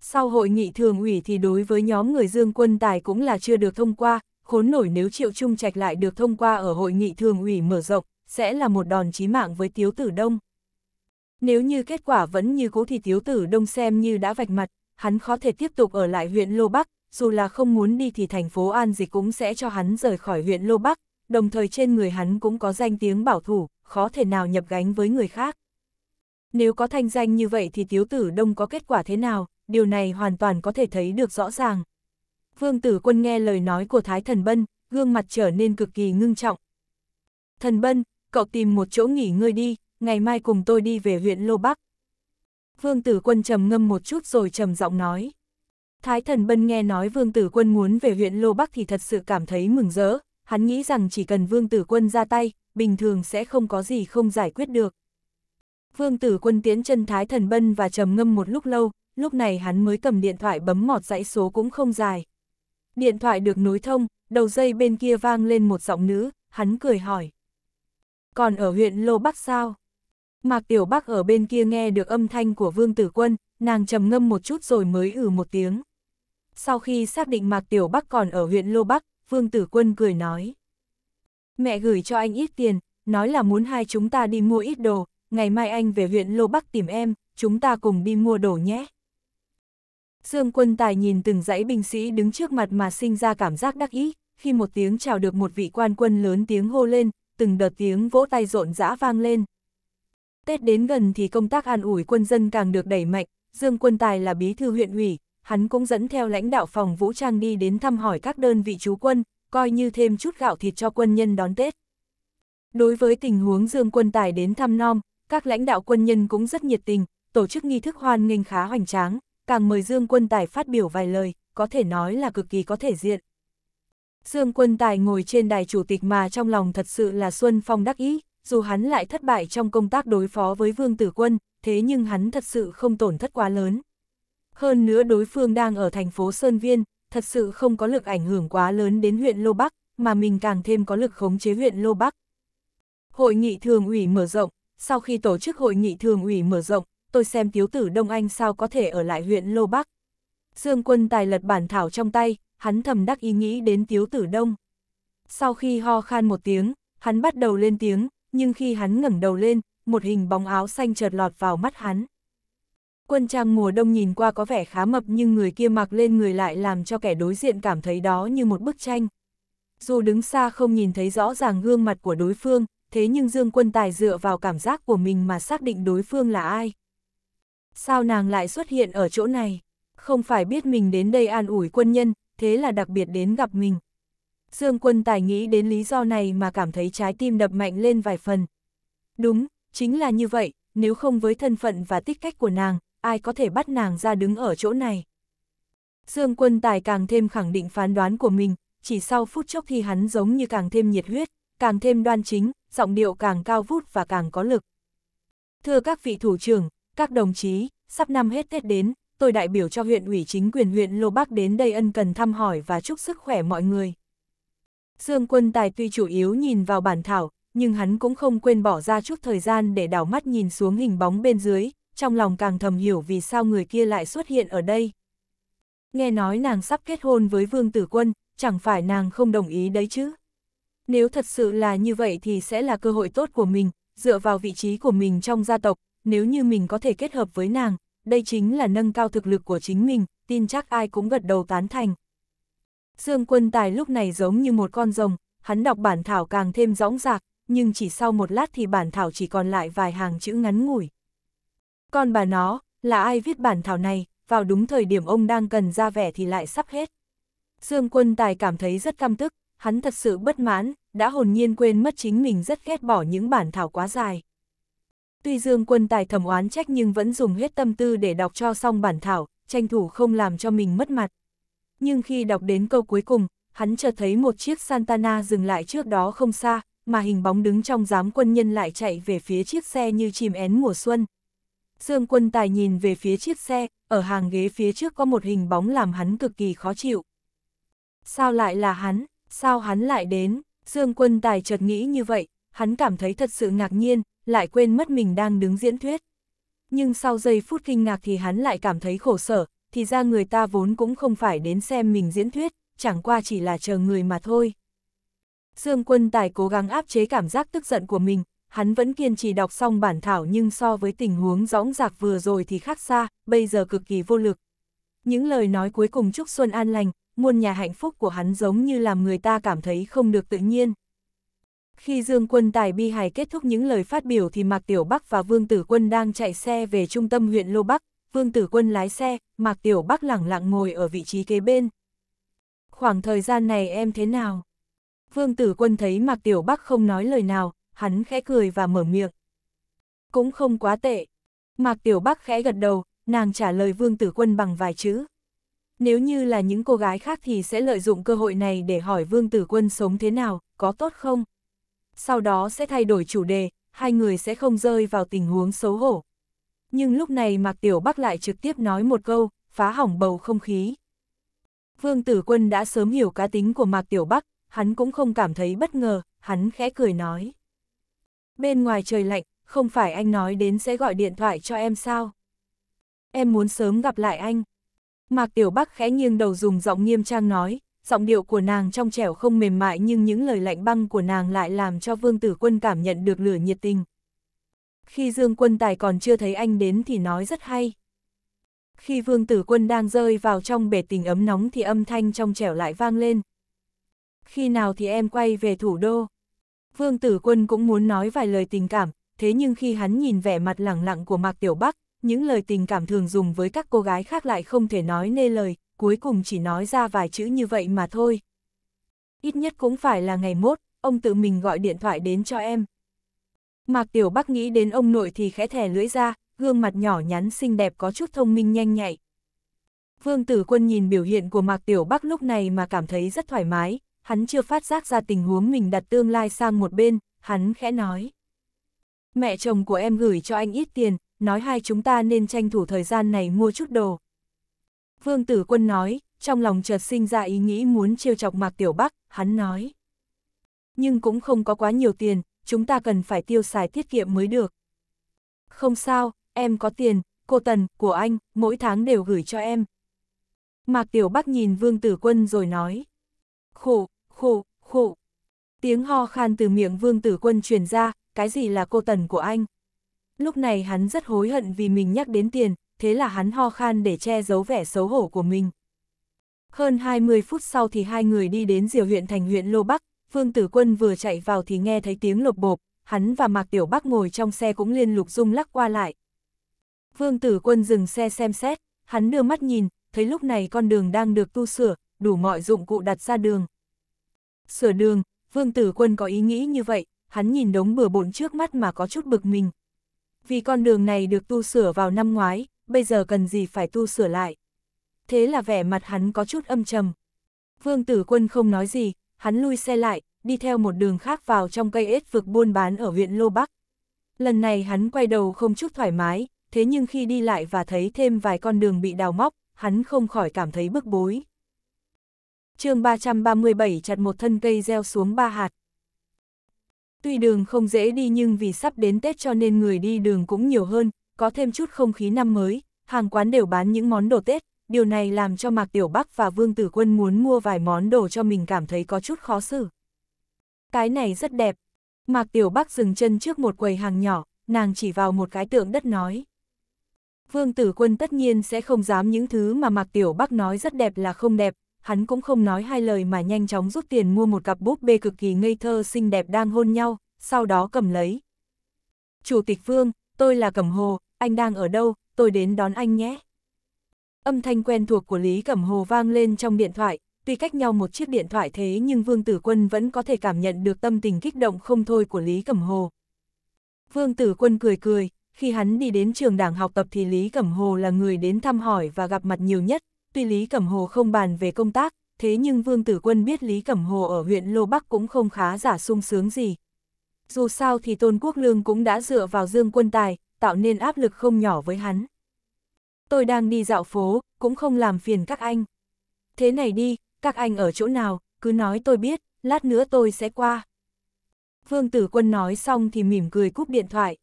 Sau hội nghị thường ủy thì đối với nhóm người Dương Quân Tài cũng là chưa được thông qua, khốn nổi nếu Triệu Trung Trạch lại được thông qua ở hội nghị thường ủy mở rộng, sẽ là một đòn chí mạng với Tiếu Tử Đông. Nếu như kết quả vẫn như cũ thì Tiếu Tử Đông xem như đã vạch mặt, hắn khó thể tiếp tục ở lại huyện Lô Bắc, dù là không muốn đi thì thành phố An Dịch cũng sẽ cho hắn rời khỏi huyện Lô Bắc, đồng thời trên người hắn cũng có danh tiếng bảo thủ, khó thể nào nhập gánh với người khác. Nếu có thanh danh như vậy thì Tiếu Tử Đông có kết quả thế nào, điều này hoàn toàn có thể thấy được rõ ràng. Vương Tử Quân nghe lời nói của Thái Thần Bân, gương mặt trở nên cực kỳ ngưng trọng. Thần Bân, cậu tìm một chỗ nghỉ ngơi đi, ngày mai cùng tôi đi về huyện Lô Bắc. Vương Tử Quân trầm ngâm một chút rồi trầm giọng nói. Thái thần Bân nghe nói Vương Tử Quân muốn về huyện Lô Bắc thì thật sự cảm thấy mừng rỡ, hắn nghĩ rằng chỉ cần Vương Tử Quân ra tay, bình thường sẽ không có gì không giải quyết được. Vương Tử Quân tiến chân Thái thần Bân và trầm ngâm một lúc lâu, lúc này hắn mới cầm điện thoại bấm mọt dãy số cũng không dài. Điện thoại được nối thông, đầu dây bên kia vang lên một giọng nữ, hắn cười hỏi. Còn ở huyện Lô Bắc sao? Mạc Tiểu Bắc ở bên kia nghe được âm thanh của Vương Tử Quân, nàng trầm ngâm một chút rồi mới ử ừ một tiếng. Sau khi xác định Mạc Tiểu Bắc còn ở huyện Lô Bắc, Vương Tử Quân cười nói. Mẹ gửi cho anh ít tiền, nói là muốn hai chúng ta đi mua ít đồ, ngày mai anh về huyện Lô Bắc tìm em, chúng ta cùng đi mua đồ nhé. Dương quân tài nhìn từng dãy binh sĩ đứng trước mặt mà sinh ra cảm giác đắc ý, khi một tiếng chào được một vị quan quân lớn tiếng hô lên, từng đợt tiếng vỗ tay rộn rã vang lên. Tết đến gần thì công tác an ủi quân dân càng được đẩy mạnh, Dương Quân Tài là bí thư huyện ủy, hắn cũng dẫn theo lãnh đạo phòng vũ trang đi đến thăm hỏi các đơn vị chú quân, coi như thêm chút gạo thịt cho quân nhân đón Tết. Đối với tình huống Dương Quân Tài đến thăm non, các lãnh đạo quân nhân cũng rất nhiệt tình, tổ chức nghi thức hoan nghênh khá hoành tráng, càng mời Dương Quân Tài phát biểu vài lời, có thể nói là cực kỳ có thể diện. Dương Quân Tài ngồi trên đài chủ tịch mà trong lòng thật sự là Xuân Phong đắc ý, dù hắn lại thất bại trong công tác đối phó với Vương Tử Quân, thế nhưng hắn thật sự không tổn thất quá lớn. Hơn nữa đối phương đang ở thành phố Sơn Viên, thật sự không có lực ảnh hưởng quá lớn đến huyện Lô Bắc, mà mình càng thêm có lực khống chế huyện Lô Bắc. Hội nghị thường ủy mở rộng, sau khi tổ chức hội nghị thường ủy mở rộng, tôi xem tiếu tử Đông Anh sao có thể ở lại huyện Lô Bắc. Dương quân tài lật bản thảo trong tay, hắn thầm đắc ý nghĩ đến Tiếu Tử Đông. Sau khi ho khan một tiếng, hắn bắt đầu lên tiếng, nhưng khi hắn ngẩng đầu lên, một hình bóng áo xanh chợt lọt vào mắt hắn. Quân trang mùa đông nhìn qua có vẻ khá mập nhưng người kia mặc lên người lại làm cho kẻ đối diện cảm thấy đó như một bức tranh. Dù đứng xa không nhìn thấy rõ ràng gương mặt của đối phương, thế nhưng Dương Quân Tài dựa vào cảm giác của mình mà xác định đối phương là ai. Sao nàng lại xuất hiện ở chỗ này? Không phải biết mình đến đây an ủi quân nhân, thế là đặc biệt đến gặp mình. Dương quân tài nghĩ đến lý do này mà cảm thấy trái tim đập mạnh lên vài phần. Đúng, chính là như vậy, nếu không với thân phận và tích cách của nàng, ai có thể bắt nàng ra đứng ở chỗ này. Dương quân tài càng thêm khẳng định phán đoán của mình, chỉ sau phút chốc thì hắn giống như càng thêm nhiệt huyết, càng thêm đoan chính, giọng điệu càng cao vút và càng có lực. Thưa các vị thủ trưởng, các đồng chí, sắp năm hết Tết đến, tôi đại biểu cho huyện ủy chính quyền huyện Lô Bắc đến đây ân cần thăm hỏi và chúc sức khỏe mọi người. Dương quân tài tuy chủ yếu nhìn vào bản thảo, nhưng hắn cũng không quên bỏ ra chút thời gian để đảo mắt nhìn xuống hình bóng bên dưới, trong lòng càng thầm hiểu vì sao người kia lại xuất hiện ở đây. Nghe nói nàng sắp kết hôn với Vương Tử Quân, chẳng phải nàng không đồng ý đấy chứ. Nếu thật sự là như vậy thì sẽ là cơ hội tốt của mình, dựa vào vị trí của mình trong gia tộc, nếu như mình có thể kết hợp với nàng, đây chính là nâng cao thực lực của chính mình, tin chắc ai cũng gật đầu tán thành. Dương quân tài lúc này giống như một con rồng, hắn đọc bản thảo càng thêm rõng rạc, nhưng chỉ sau một lát thì bản thảo chỉ còn lại vài hàng chữ ngắn ngủi. Còn bà nó, là ai viết bản thảo này, vào đúng thời điểm ông đang cần ra vẻ thì lại sắp hết. Dương quân tài cảm thấy rất căm tức, hắn thật sự bất mãn, đã hồn nhiên quên mất chính mình rất ghét bỏ những bản thảo quá dài. Tuy Dương Quân Tài thầm oán trách nhưng vẫn dùng hết tâm tư để đọc cho xong bản thảo, tranh thủ không làm cho mình mất mặt. Nhưng khi đọc đến câu cuối cùng, hắn chợt thấy một chiếc Santana dừng lại trước đó không xa, mà hình bóng đứng trong giám quân nhân lại chạy về phía chiếc xe như chim én mùa xuân. Dương Quân Tài nhìn về phía chiếc xe, ở hàng ghế phía trước có một hình bóng làm hắn cực kỳ khó chịu. Sao lại là hắn? Sao hắn lại đến? Dương Quân Tài chợt nghĩ như vậy, hắn cảm thấy thật sự ngạc nhiên, lại quên mất mình đang đứng diễn thuyết. Nhưng sau giây phút kinh ngạc thì hắn lại cảm thấy khổ sở, thì ra người ta vốn cũng không phải đến xem mình diễn thuyết, chẳng qua chỉ là chờ người mà thôi. Dương quân tài cố gắng áp chế cảm giác tức giận của mình, hắn vẫn kiên trì đọc xong bản thảo nhưng so với tình huống rõng rạc vừa rồi thì khác xa, bây giờ cực kỳ vô lực. Những lời nói cuối cùng chúc Xuân an lành, muôn nhà hạnh phúc của hắn giống như làm người ta cảm thấy không được tự nhiên. Khi Dương Quân Tài Bi Hải kết thúc những lời phát biểu thì Mạc Tiểu Bắc và Vương Tử Quân đang chạy xe về trung tâm huyện Lô Bắc, Vương Tử Quân lái xe, Mạc Tiểu Bắc lẳng lặng ngồi ở vị trí kế bên. Khoảng thời gian này em thế nào? Vương Tử Quân thấy Mạc Tiểu Bắc không nói lời nào, hắn khẽ cười và mở miệng. Cũng không quá tệ. Mạc Tiểu Bắc khẽ gật đầu, nàng trả lời Vương Tử Quân bằng vài chữ. Nếu như là những cô gái khác thì sẽ lợi dụng cơ hội này để hỏi Vương Tử Quân sống thế nào, có tốt không? sau đó sẽ thay đổi chủ đề, hai người sẽ không rơi vào tình huống xấu hổ. Nhưng lúc này Mạc Tiểu Bắc lại trực tiếp nói một câu, phá hỏng bầu không khí. Vương Tử Quân đã sớm hiểu cá tính của Mạc Tiểu Bắc, hắn cũng không cảm thấy bất ngờ, hắn khẽ cười nói. Bên ngoài trời lạnh, không phải anh nói đến sẽ gọi điện thoại cho em sao? Em muốn sớm gặp lại anh. Mạc Tiểu Bắc khẽ nghiêng đầu dùng giọng nghiêm trang nói, giọng điệu của nàng trong trẻo không mềm mại nhưng những lời lạnh băng của nàng lại làm cho vương tử quân cảm nhận được lửa nhiệt tình. Khi Dương quân tài còn chưa thấy anh đến thì nói rất hay. Khi vương tử quân đang rơi vào trong bể tình ấm nóng thì âm thanh trong trẻo lại vang lên. Khi nào thì em quay về thủ đô? Vương tử quân cũng muốn nói vài lời tình cảm, thế nhưng khi hắn nhìn vẻ mặt lẳng lặng của Mạc Tiểu Bắc, những lời tình cảm thường dùng với các cô gái khác lại không thể nói nê lời, cuối cùng chỉ nói ra vài chữ như vậy mà thôi. Ít nhất cũng phải là ngày mốt, ông tự mình gọi điện thoại đến cho em. Mạc Tiểu Bắc nghĩ đến ông nội thì khẽ thẻ lưỡi ra, gương mặt nhỏ nhắn xinh đẹp có chút thông minh nhanh nhạy. Vương Tử Quân nhìn biểu hiện của Mạc Tiểu Bắc lúc này mà cảm thấy rất thoải mái, hắn chưa phát giác ra tình huống mình đặt tương lai sang một bên, hắn khẽ nói. Mẹ chồng của em gửi cho anh ít tiền, nói hai chúng ta nên tranh thủ thời gian này mua chút đồ. Vương Tử Quân nói, trong lòng chợt sinh ra ý nghĩ muốn trêu chọc Mạc Tiểu Bắc, hắn nói. Nhưng cũng không có quá nhiều tiền, chúng ta cần phải tiêu xài tiết kiệm mới được. Không sao, em có tiền, cô Tần, của anh, mỗi tháng đều gửi cho em. Mạc Tiểu Bắc nhìn Vương Tử Quân rồi nói. Khổ, khổ, khổ. Tiếng ho khan từ miệng Vương Tử Quân truyền ra, cái gì là cô Tần của anh? lúc này hắn rất hối hận vì mình nhắc đến tiền, thế là hắn ho khan để che giấu vẻ xấu hổ của mình. Hơn 20 phút sau thì hai người đi đến diều huyện thành huyện Lô Bắc, Phương Tử Quân vừa chạy vào thì nghe thấy tiếng lột bộp, hắn và Mạc Tiểu Bắc ngồi trong xe cũng liên lục rung lắc qua lại. Phương Tử Quân dừng xe xem xét, hắn đưa mắt nhìn, thấy lúc này con đường đang được tu sửa, đủ mọi dụng cụ đặt ra đường. Sửa đường, phương Tử Quân có ý nghĩ như vậy, hắn nhìn đống bừa bộn trước mắt mà có chút bực mình, vì con đường này được tu sửa vào năm ngoái, bây giờ cần gì phải tu sửa lại. Thế là vẻ mặt hắn có chút âm trầm. Vương Tử Quân không nói gì, hắn lui xe lại, đi theo một đường khác vào trong cây ếch vực buôn bán ở huyện Lô Bắc. Lần này hắn quay đầu không chút thoải mái, thế nhưng khi đi lại và thấy thêm vài con đường bị đào móc, hắn không khỏi cảm thấy bức bối. chương 337 chặt một thân cây gieo xuống ba hạt. Tuy đường không dễ đi nhưng vì sắp đến Tết cho nên người đi đường cũng nhiều hơn, có thêm chút không khí năm mới, hàng quán đều bán những món đồ Tết, điều này làm cho Mạc Tiểu Bắc và Vương Tử Quân muốn mua vài món đồ cho mình cảm thấy có chút khó xử. Cái này rất đẹp. Mạc Tiểu Bắc dừng chân trước một quầy hàng nhỏ, nàng chỉ vào một cái tượng đất nói. Vương Tử Quân tất nhiên sẽ không dám những thứ mà Mạc Tiểu Bắc nói rất đẹp là không đẹp, hắn cũng không nói hai lời mà nhanh chóng rút tiền mua một cặp búp bê cực kỳ ngây thơ xinh đẹp đang hôn nhau, sau đó cầm lấy. Chủ tịch Vương, tôi là Cẩm Hồ, anh đang ở đâu, tôi đến đón anh nhé. Âm thanh quen thuộc của Lý Cẩm Hồ vang lên trong điện thoại, tuy cách nhau một chiếc điện thoại thế nhưng Vương Tử Quân vẫn có thể cảm nhận được tâm tình kích động không thôi của Lý Cẩm Hồ. Vương Tử Quân cười cười, khi hắn đi đến trường đảng học tập thì Lý Cẩm Hồ là người đến thăm hỏi và gặp mặt nhiều nhất, tuy Lý Cẩm Hồ không bàn về công tác, thế nhưng Vương Tử Quân biết Lý Cẩm Hồ ở huyện Lô Bắc cũng không khá giả sung sướng gì. Dù sao thì Tôn Quốc Lương cũng đã dựa vào Dương Quân Tài, tạo nên áp lực không nhỏ với hắn. Tôi đang đi dạo phố, cũng không làm phiền các anh. Thế này đi, các anh ở chỗ nào, cứ nói tôi biết, lát nữa tôi sẽ qua. Vương Tử Quân nói xong thì mỉm cười cúp điện thoại.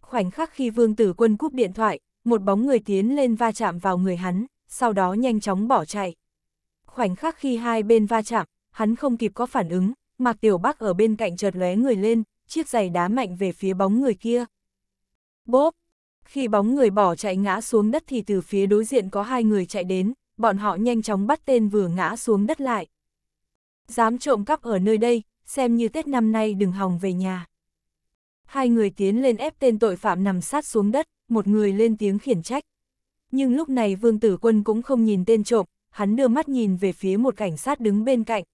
Khoảnh khắc khi Vương Tử Quân cúp điện thoại, một bóng người tiến lên va chạm vào người hắn sau đó nhanh chóng bỏ chạy. Khoảnh khắc khi hai bên va chạm, hắn không kịp có phản ứng, Mạc Tiểu Bắc ở bên cạnh chợt lóe người lên, chiếc giày đá mạnh về phía bóng người kia. Bốp! Khi bóng người bỏ chạy ngã xuống đất thì từ phía đối diện có hai người chạy đến, bọn họ nhanh chóng bắt tên vừa ngã xuống đất lại. Dám trộm cắp ở nơi đây, xem như Tết năm nay đừng hòng về nhà. Hai người tiến lên ép tên tội phạm nằm sát xuống đất, một người lên tiếng khiển trách, nhưng lúc này Vương Tử Quân cũng không nhìn tên trộm, hắn đưa mắt nhìn về phía một cảnh sát đứng bên cạnh.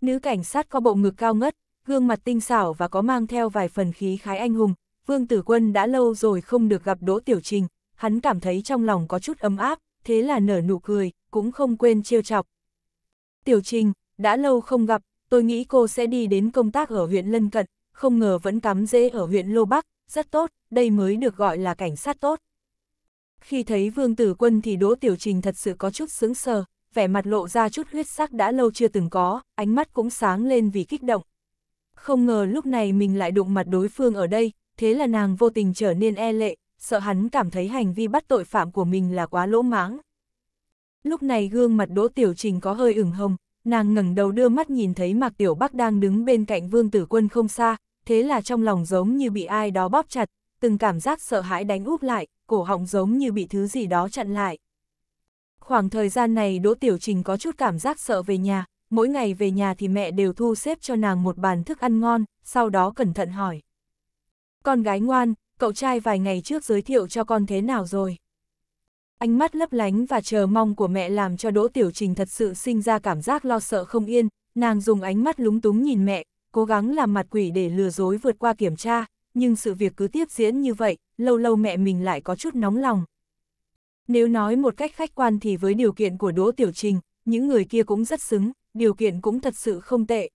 Nữ cảnh sát có bộ ngực cao ngất, gương mặt tinh xảo và có mang theo vài phần khí khái anh hùng, Vương Tử Quân đã lâu rồi không được gặp Đỗ Tiểu Trình, hắn cảm thấy trong lòng có chút ấm áp, thế là nở nụ cười, cũng không quên trêu chọc. Tiểu Trình, đã lâu không gặp, tôi nghĩ cô sẽ đi đến công tác ở huyện Lân Cận, không ngờ vẫn cắm rễ ở huyện Lô Bắc, rất tốt, đây mới được gọi là cảnh sát tốt. Khi thấy vương tử quân thì Đỗ Tiểu Trình thật sự có chút sướng sờ, vẻ mặt lộ ra chút huyết sắc đã lâu chưa từng có, ánh mắt cũng sáng lên vì kích động. Không ngờ lúc này mình lại đụng mặt đối phương ở đây, thế là nàng vô tình trở nên e lệ, sợ hắn cảm thấy hành vi bắt tội phạm của mình là quá lỗ mãng. Lúc này gương mặt Đỗ Tiểu Trình có hơi ửng hồng, nàng ngẩng đầu đưa mắt nhìn thấy Mạc Tiểu Bắc đang đứng bên cạnh Vương Tử Quân không xa, thế là trong lòng giống như bị ai đó bóp chặt, từng cảm giác sợ hãi đánh úp lại, cổ họng giống như bị thứ gì đó chặn lại. Khoảng thời gian này Đỗ Tiểu Trình có chút cảm giác sợ về nhà, mỗi ngày về nhà thì mẹ đều thu xếp cho nàng một bàn thức ăn ngon, sau đó cẩn thận hỏi. Con gái ngoan, cậu trai vài ngày trước giới thiệu cho con thế nào rồi? Ánh mắt lấp lánh và chờ mong của mẹ làm cho Đỗ Tiểu Trình thật sự sinh ra cảm giác lo sợ không yên, nàng dùng ánh mắt lúng túng nhìn mẹ, cố gắng làm mặt quỷ để lừa dối vượt qua kiểm tra, nhưng sự việc cứ tiếp diễn như vậy, lâu lâu mẹ mình lại có chút nóng lòng. Nếu nói một cách khách quan thì với điều kiện của Đỗ Tiểu Trình, những người kia cũng rất xứng, điều kiện cũng thật sự không tệ.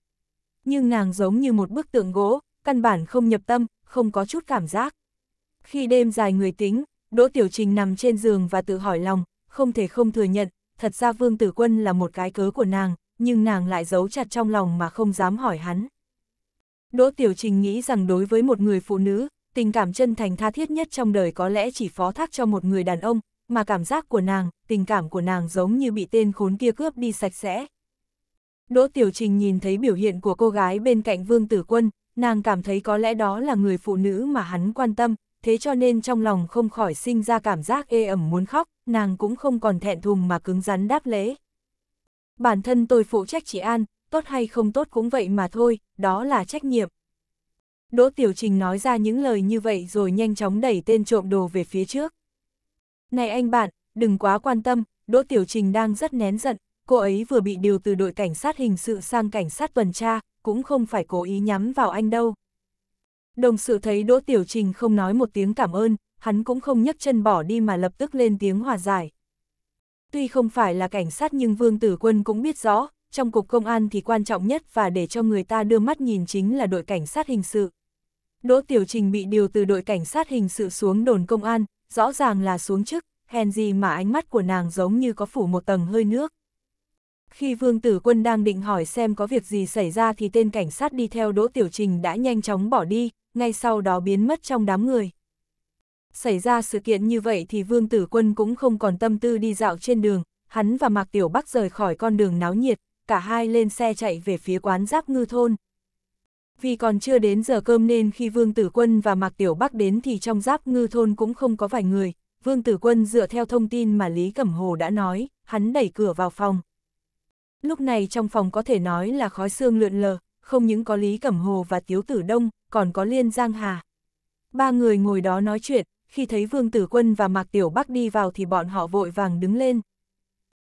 Nhưng nàng giống như một bức tượng gỗ, căn bản không nhập tâm, không có chút cảm giác. Khi đêm dài người tính, Đỗ Tiểu Trình nằm trên giường và tự hỏi lòng, không thể không thừa nhận, thật ra Vương Tử Quân là một cái cớ của nàng, nhưng nàng lại giấu chặt trong lòng mà không dám hỏi hắn. Đỗ Tiểu Trình nghĩ rằng đối với một người phụ nữ, tình cảm chân thành tha thiết nhất trong đời có lẽ chỉ phó thác cho một người đàn ông, mà cảm giác của nàng, tình cảm của nàng giống như bị tên khốn kia cướp đi sạch sẽ. Đỗ Tiểu Trình nhìn thấy biểu hiện của cô gái bên cạnh Vương Tử Quân, nàng cảm thấy có lẽ đó là người phụ nữ mà hắn quan tâm, thế cho nên trong lòng không khỏi sinh ra cảm giác ê ẩm muốn khóc, nàng cũng không còn thẹn thùng mà cứng rắn đáp lễ. Bản thân tôi phụ trách chị An, tốt hay không tốt cũng vậy mà thôi, đó là trách nhiệm. Đỗ Tiểu Trình nói ra những lời như vậy rồi nhanh chóng đẩy tên trộm đồ về phía trước. Này anh bạn, đừng quá quan tâm, Đỗ Tiểu Trình đang rất nén giận, cô ấy vừa bị điều từ đội cảnh sát hình sự sang cảnh sát tuần tra, cũng không phải cố ý nhắm vào anh đâu. Đồng sự thấy Đỗ Tiểu Trình không nói một tiếng cảm ơn, hắn cũng không nhấc chân bỏ đi mà lập tức lên tiếng hòa giải. Tuy không phải là cảnh sát nhưng Vương Tử Quân cũng biết rõ, trong cục công an thì quan trọng nhất và để cho người ta đưa mắt nhìn chính là đội cảnh sát hình sự. Đỗ Tiểu Trình bị điều từ đội cảnh sát hình sự xuống đồn công an, rõ ràng là xuống chức, hèn gì mà ánh mắt của nàng giống như có phủ một tầng hơi nước. Khi Vương Tử Quân đang định hỏi xem có việc gì xảy ra thì tên cảnh sát đi theo Đỗ Tiểu Trình đã nhanh chóng bỏ đi, ngay sau đó biến mất trong đám người. Xảy ra sự kiện như vậy thì Vương Tử Quân cũng không còn tâm tư đi dạo trên đường, hắn và Mạc Tiểu Bắc rời khỏi con đường náo nhiệt, cả hai lên xe chạy về phía quán giáp ngư thôn. Vì còn chưa đến giờ cơm nên khi Vương Tử Quân và Mạc Tiểu Bắc đến thì trong giáp ngư thôn cũng không có vài người. Vương Tử Quân dựa theo thông tin mà Lý Cẩm Hồ đã nói, hắn đẩy cửa vào phòng. Lúc này trong phòng có thể nói là khói xương lượn lờ, không những có Lý Cẩm Hồ và Tiếu Tử Đông, còn có Liên Giang Hà. Ba người ngồi đó nói chuyện, khi thấy Vương Tử Quân và Mạc Tiểu Bắc đi vào thì bọn họ vội vàng đứng lên.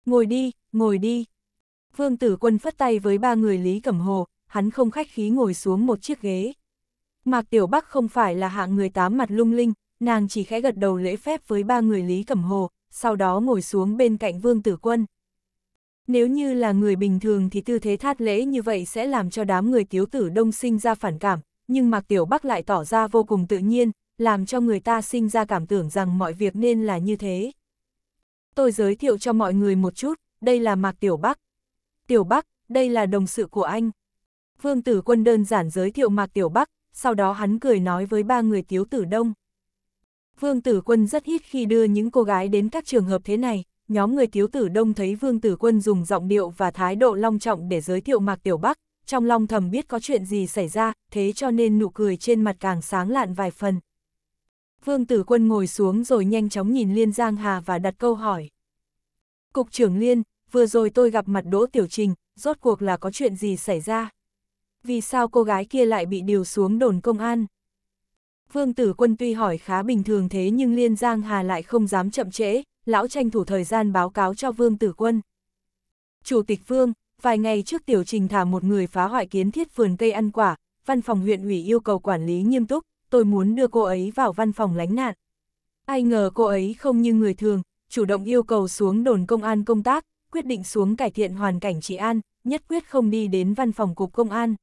Ngồi đi, ngồi đi, Vương Tử Quân phất tay với ba người Lý Cẩm Hồ, hắn không khách khí ngồi xuống một chiếc ghế. Mạc Tiểu Bắc không phải là hạng người tám mặt lung linh, nàng chỉ khẽ gật đầu lễ phép với ba người Lý Cẩm Hồ, sau đó ngồi xuống bên cạnh Vương Tử Quân. Nếu như là người bình thường thì tư thế thát lễ như vậy sẽ làm cho đám người tiếu tử đông sinh ra phản cảm, nhưng Mạc Tiểu Bắc lại tỏ ra vô cùng tự nhiên, làm cho người ta sinh ra cảm tưởng rằng mọi việc nên là như thế. Tôi giới thiệu cho mọi người một chút, đây là Mạc Tiểu Bắc, Tiểu Bắc, đây là đồng sự của anh. Vương Tử Quân đơn giản giới thiệu Mạc Tiểu Bắc, sau đó hắn cười nói với ba người Tiếu Tử Đông. Vương Tử Quân rất ít khi đưa những cô gái đến các trường hợp thế này, nhóm người Tiếu Tử Đông thấy Vương Tử Quân dùng giọng điệu và thái độ long trọng để giới thiệu Mạc Tiểu Bắc, trong lòng thầm biết có chuyện gì xảy ra, thế cho nên nụ cười trên mặt càng sáng lạn vài phần. Vương Tử Quân ngồi xuống rồi nhanh chóng nhìn Liên Giang Hà và đặt câu hỏi. Cục trưởng Liên, vừa rồi tôi gặp mặt Đỗ Tiểu Trình, rốt cuộc là có chuyện gì xảy ra? Vì sao cô gái kia lại bị điều xuống đồn công an? Vương Tử Quân tuy hỏi khá bình thường thế nhưng Liên Giang Hà lại không dám chậm trễ, lão tranh thủ thời gian báo cáo cho Vương Tử Quân. Chủ tịch Vương, vài ngày trước Tiểu Trình thả một người phá hoại kiến thiết vườn cây ăn quả, văn phòng huyện ủy yêu cầu quản lý nghiêm túc, tôi muốn đưa cô ấy vào văn phòng lánh nạn. Ai ngờ cô ấy không như người thường, chủ động yêu cầu xuống đồn công an công tác, quyết định xuống cải thiện hoàn cảnh trị an, nhất quyết không đi đến văn phòng cục công an.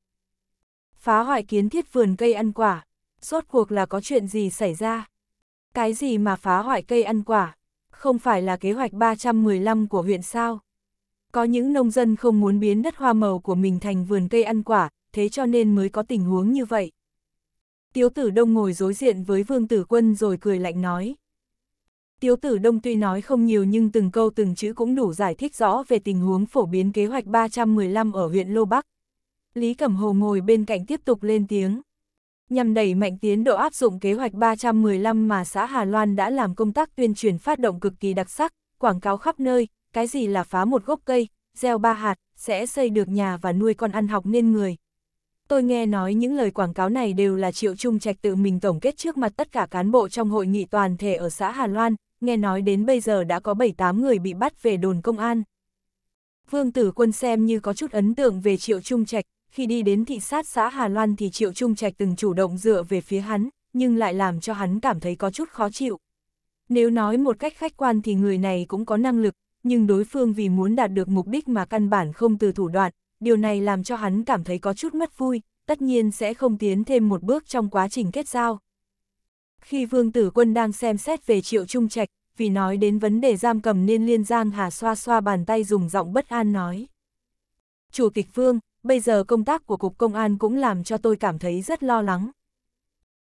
Phá hoại kiến thiết vườn cây ăn quả, rốt cuộc là có chuyện gì xảy ra? Cái gì mà phá hoại cây ăn quả? Không phải là kế hoạch 315 của huyện sao? Có những nông dân không muốn biến đất hoa màu của mình thành vườn cây ăn quả, thế cho nên mới có tình huống như vậy. Tiếu tử đông ngồi đối diện với vương tử quân rồi cười lạnh nói. Tiếu tử đông tuy nói không nhiều nhưng từng câu từng chữ cũng đủ giải thích rõ về tình huống phổ biến kế hoạch 315 ở huyện Lô Bắc. Lý Cẩm Hồ ngồi bên cạnh tiếp tục lên tiếng. Nhằm đẩy mạnh tiến độ áp dụng kế hoạch 315 mà xã Hà Loan đã làm công tác tuyên truyền phát động cực kỳ đặc sắc, quảng cáo khắp nơi, cái gì là phá một gốc cây, gieo ba hạt, sẽ xây được nhà và nuôi con ăn học nên người. Tôi nghe nói những lời quảng cáo này đều là Triệu Trung Trạch tự mình tổng kết trước mặt tất cả cán bộ trong hội nghị toàn thể ở xã Hà Loan, nghe nói đến bây giờ đã có 7-8 người bị bắt về đồn công an. Vương Tử Quân xem như có chút ấn tượng về Triệu Trung Trạch, khi đi đến thị sát xã Hà Loan thì Triệu Trung Trạch từng chủ động dựa về phía hắn, nhưng lại làm cho hắn cảm thấy có chút khó chịu. Nếu nói một cách khách quan thì người này cũng có năng lực, nhưng đối phương vì muốn đạt được mục đích mà căn bản không từ thủ đoạn, điều này làm cho hắn cảm thấy có chút mất vui, tất nhiên sẽ không tiến thêm một bước trong quá trình kết giao. Khi Vương Tử Quân đang xem xét về Triệu Trung Trạch, vì nói đến vấn đề giam cầm nên liên giang hà xoa xoa bàn tay dùng giọng bất an nói. Chủ tịch Vương, bây giờ công tác của Cục Công an cũng làm cho tôi cảm thấy rất lo lắng.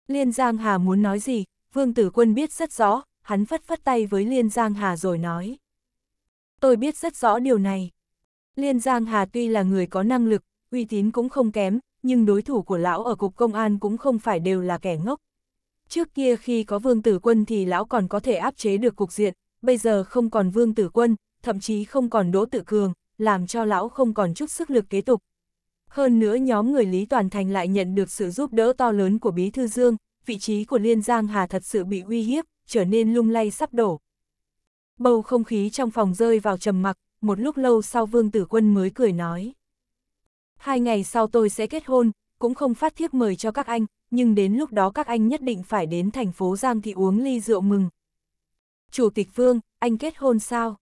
Liên Giang Hà muốn nói gì, Vương Tử Quân biết rất rõ, hắn phất phất tay với Liên Giang Hà rồi nói. Tôi biết rất rõ điều này. Liên Giang Hà tuy là người có năng lực, uy tín cũng không kém, nhưng đối thủ của lão ở Cục Công an cũng không phải đều là kẻ ngốc. Trước kia khi có vương tử quân thì lão còn có thể áp chế được cục diện, bây giờ không còn vương tử quân, thậm chí không còn đỗ tự cường, làm cho lão không còn chút sức lực kế tục. Hơn nữa nhóm người Lý Toàn Thành lại nhận được sự giúp đỡ to lớn của Bí Thư Dương, vị trí của Liên Giang Hà thật sự bị uy hiếp, trở nên lung lay sắp đổ. Bầu không khí trong phòng rơi vào trầm mặc, một lúc lâu sau Vương Tử Quân mới cười nói. Hai ngày sau tôi sẽ kết hôn, cũng không phát thiếp mời cho các anh, nhưng đến lúc đó các anh nhất định phải đến thành phố Giang Thị uống ly rượu mừng. Chủ tịch Vương, anh kết hôn sao?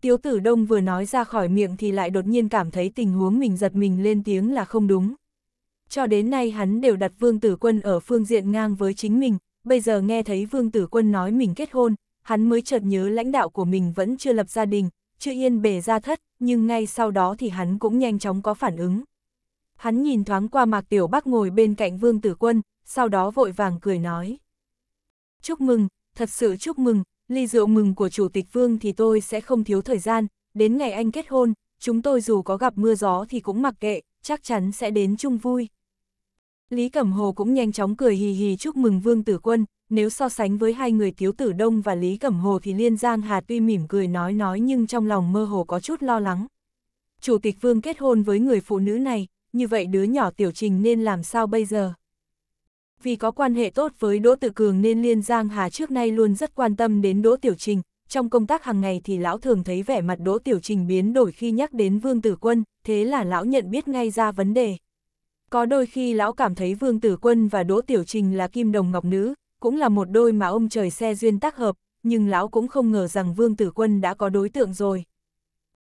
Tiếu tử đông vừa nói ra khỏi miệng thì lại đột nhiên cảm thấy tình huống mình giật mình lên tiếng là không đúng. Cho đến nay hắn đều đặt vương tử quân ở phương diện ngang với chính mình, bây giờ nghe thấy vương tử quân nói mình kết hôn, hắn mới chợt nhớ lãnh đạo của mình vẫn chưa lập gia đình, chưa yên bề ra thất, nhưng ngay sau đó thì hắn cũng nhanh chóng có phản ứng, hắn nhìn thoáng qua Mạc Tiểu Bắc ngồi bên cạnh Vương Tử Quân, sau đó vội vàng cười nói. Chúc mừng, thật sự chúc mừng, ly rượu mừng của Chủ tịch Vương thì tôi sẽ không thiếu thời gian, đến ngày anh kết hôn, chúng tôi dù có gặp mưa gió thì cũng mặc kệ, chắc chắn sẽ đến chung vui. Lý Cẩm Hồ cũng nhanh chóng cười hì hì chúc mừng Vương Tử Quân, nếu so sánh với hai người thiếu Tử Đông và Lý Cẩm Hồ thì Liên Giang Hà tuy mỉm cười nói nói nhưng trong lòng mơ hồ có chút lo lắng. Chủ tịch Vương kết hôn với người phụ nữ này, như vậy đứa nhỏ tiểu trình nên làm sao bây giờ? Vì có quan hệ tốt với Đỗ Tự Cường nên Liên Giang Hà trước nay luôn rất quan tâm đến Đỗ Tiểu Trình, trong công tác hàng ngày thì lão thường thấy vẻ mặt Đỗ Tiểu Trình biến đổi khi nhắc đến Vương Tử Quân, thế là lão nhận biết ngay ra vấn đề. Có đôi khi lão cảm thấy Vương Tử Quân và Đỗ Tiểu Trình là kim đồng ngọc nữ, cũng là một đôi mà ông trời xe duyên tác hợp, nhưng lão cũng không ngờ rằng Vương Tử Quân đã có đối tượng rồi.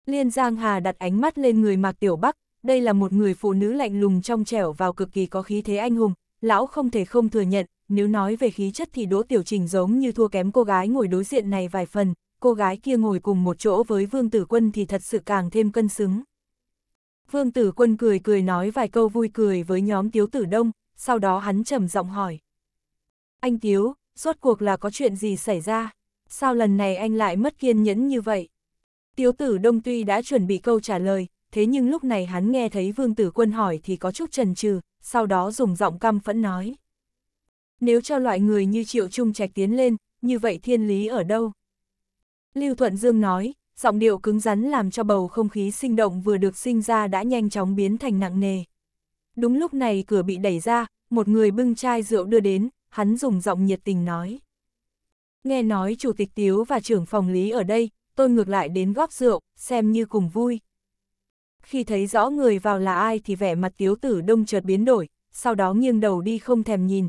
Liên Giang Hà đặt ánh mắt lên người Mạc Tiểu Bắc, đây là một người phụ nữ lạnh lùng trong trẻo vào cực kỳ có khí thế anh hùng, lão không thể không thừa nhận, nếu nói về khí chất thì Đỗ Tiểu Trình giống như thua kém cô gái ngồi đối diện này vài phần, cô gái kia ngồi cùng một chỗ với Vương Tử Quân thì thật sự càng thêm cân xứng. Vương Tử Quân cười cười nói vài câu vui cười với nhóm Tiếu Tử Đông, sau đó hắn trầm giọng hỏi. Anh Tiếu, rốt cuộc là có chuyện gì xảy ra? Sao lần này anh lại mất kiên nhẫn như vậy? Tiếu Tử Đông tuy đã chuẩn bị câu trả lời, thế nhưng lúc này hắn nghe thấy Vương Tử Quân hỏi thì có chút chần chừ, sau đó dùng giọng căm phẫn nói. Nếu cho loại người như Triệu Trung Trạch tiến lên, như vậy thiên lý ở đâu? Lưu Thuận Dương nói, giọng điệu cứng rắn làm cho bầu không khí sinh động vừa được sinh ra đã nhanh chóng biến thành nặng nề. Đúng lúc này cửa bị đẩy ra, một người bưng chai rượu đưa đến, hắn dùng giọng nhiệt tình nói. Nghe nói chủ tịch Tiếu và trưởng phòng lý ở đây, tôi ngược lại đến góp rượu, xem như cùng vui. Khi thấy rõ người vào là ai thì vẻ mặt tiếu tử đông chợt biến đổi, sau đó nghiêng đầu đi không thèm nhìn.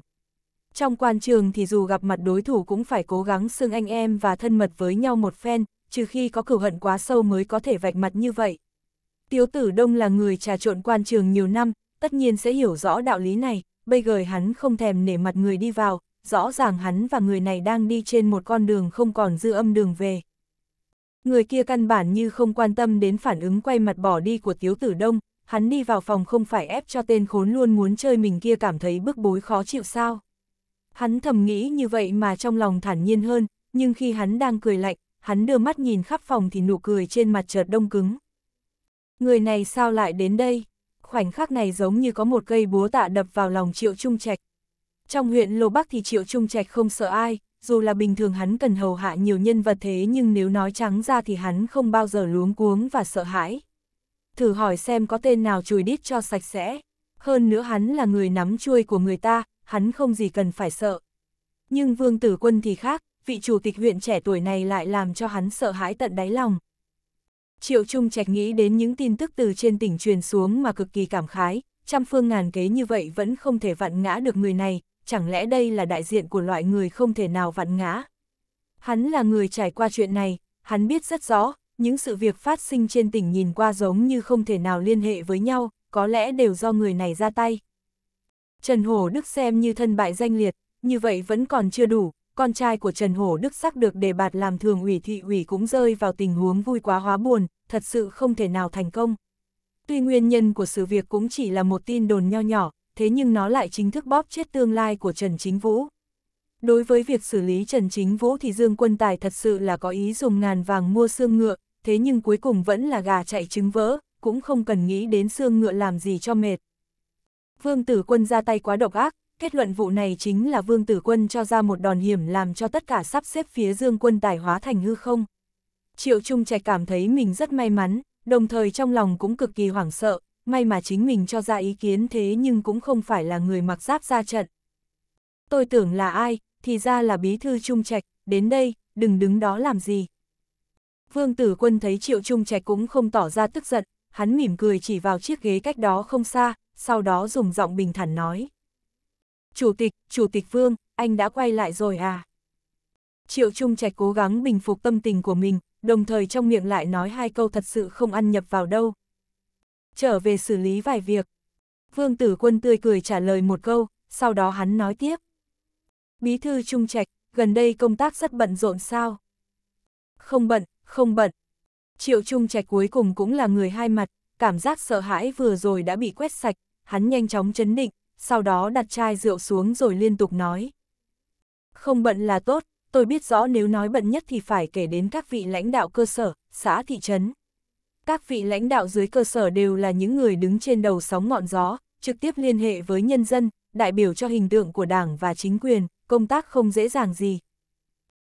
Trong quan trường thì dù gặp mặt đối thủ cũng phải cố gắng xương anh em và thân mật với nhau một phen, trừ khi có cửu hận quá sâu mới có thể vạch mặt như vậy. Tiếu tử đông là người trà trộn quan trường nhiều năm, tất nhiên sẽ hiểu rõ đạo lý này, bây giờ hắn không thèm nể mặt người đi vào, rõ ràng hắn và người này đang đi trên một con đường không còn dư âm đường về. Người kia căn bản như không quan tâm đến phản ứng quay mặt bỏ đi của Tiếu Tử Đông, hắn đi vào phòng không phải ép cho tên khốn luôn muốn chơi mình kia cảm thấy bức bối khó chịu sao. Hắn thầm nghĩ như vậy mà trong lòng thản nhiên hơn, nhưng khi hắn đang cười lạnh, hắn đưa mắt nhìn khắp phòng thì nụ cười trên mặt chợt đông cứng. Người này sao lại đến đây? Khoảnh khắc này giống như có một cây búa tạ đập vào lòng Triệu Trung Trạch. Trong huyện Lô Bắc thì Triệu Trung Trạch không sợ ai, dù là bình thường hắn cần hầu hạ nhiều nhân vật thế nhưng nếu nói trắng ra thì hắn không bao giờ luống cuống và sợ hãi. Thử hỏi xem có tên nào chùi đít cho sạch sẽ, hơn nữa hắn là người nắm chuôi của người ta, hắn không gì cần phải sợ. Nhưng Vương Tử Quân thì khác, vị chủ tịch huyện trẻ tuổi này lại làm cho hắn sợ hãi tận đáy lòng. Triệu Trung Trạch nghĩ đến những tin tức từ trên tỉnh truyền xuống mà cực kỳ cảm khái, trăm phương ngàn kế như vậy vẫn không thể vặn ngã được người này, chẳng lẽ đây là đại diện của loại người không thể nào vặn ngã. Hắn là người trải qua chuyện này, hắn biết rất rõ, những sự việc phát sinh trên tỉnh nhìn qua giống như không thể nào liên hệ với nhau, có lẽ đều do người này ra tay. Trần Hổ Đức xem như thân bại danh liệt, như vậy vẫn còn chưa đủ, con trai của Trần Hổ Đức sắc được đề bạt làm thường ủy thị ủy cũng rơi vào tình huống vui quá hóa buồn, thật sự không thể nào thành công. Tuy nguyên nhân của sự việc cũng chỉ là một tin đồn nho nhỏ, thế nhưng nó lại chính thức bóp chết tương lai của Trần Chính Vũ. Đối với việc xử lý Trần Chính Vũ thì Dương Quân Tài thật sự là có ý dùng ngàn vàng mua xương ngựa, thế nhưng cuối cùng vẫn là gà chạy trứng vỡ, cũng không cần nghĩ đến xương ngựa làm gì cho mệt. Vương Tử Quân ra tay quá độc ác, kết luận vụ này chính là Vương Tử Quân cho ra một đòn hiểm làm cho tất cả sắp xếp phía Dương Quân Tài hóa thành hư không. Triệu Trung Trạch cảm thấy mình rất may mắn, đồng thời trong lòng cũng cực kỳ hoảng sợ, may mà chính mình cho ra ý kiến thế nhưng cũng không phải là người mặc giáp ra trận. Tôi tưởng là ai, thì ra là bí thư trung trạch, đến đây, đừng đứng đó làm gì. Vương tử quân thấy triệu trung trạch cũng không tỏ ra tức giận, hắn mỉm cười chỉ vào chiếc ghế cách đó không xa, sau đó dùng giọng bình thản nói. Chủ tịch, chủ tịch vương, anh đã quay lại rồi à? Triệu Trung Trạch cố gắng bình phục tâm tình của mình, đồng thời trong miệng lại nói hai câu thật sự không ăn nhập vào đâu, trở về xử lý vài việc. Vương tử quân tươi cười trả lời một câu, sau đó hắn nói tiếp. Bí thư trung trạch, gần đây công tác rất bận rộn sao? Không bận, không bận. Triệu trung trạch cuối cùng cũng là người hai mặt, cảm giác sợ hãi vừa rồi đã bị quét sạch, hắn nhanh chóng chấn định, sau đó đặt chai rượu xuống rồi liên tục nói. Không bận là tốt, tôi biết rõ nếu nói bận nhất thì phải kể đến các vị lãnh đạo cơ sở, xã thị trấn. Các vị lãnh đạo dưới cơ sở đều là những người đứng trên đầu sóng ngọn gió, trực tiếp liên hệ với nhân dân, đại biểu cho hình tượng của đảng và chính quyền, công tác không dễ dàng gì.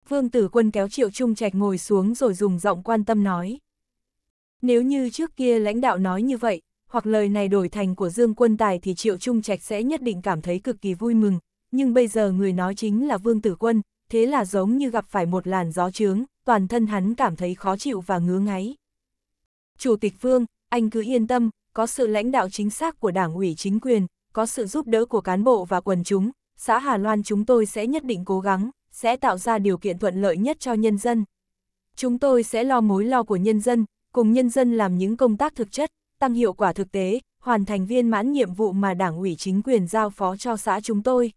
Vương Tử Quân kéo Triệu Trung Trạch ngồi xuống rồi dùng giọng quan tâm nói. Nếu như trước kia lãnh đạo nói như vậy, hoặc lời này đổi thành của Dương Quân Tài thì Triệu Trung Trạch sẽ nhất định cảm thấy cực kỳ vui mừng, nhưng bây giờ người nói chính là Vương Tử Quân, thế là giống như gặp phải một làn gió trướng, toàn thân hắn cảm thấy khó chịu và ngứa ngáy. Chủ tịch Vương, anh cứ yên tâm, có sự lãnh đạo chính xác của đảng ủy chính quyền, có sự giúp đỡ của cán bộ và quần chúng, xã Hà Loan chúng tôi sẽ nhất định cố gắng, sẽ tạo ra điều kiện thuận lợi nhất cho nhân dân. Chúng tôi sẽ lo mối lo của nhân dân, cùng nhân dân làm những công tác thực chất, tăng hiệu quả thực tế, hoàn thành viên mãn nhiệm vụ mà đảng ủy chính quyền giao phó cho xã chúng tôi.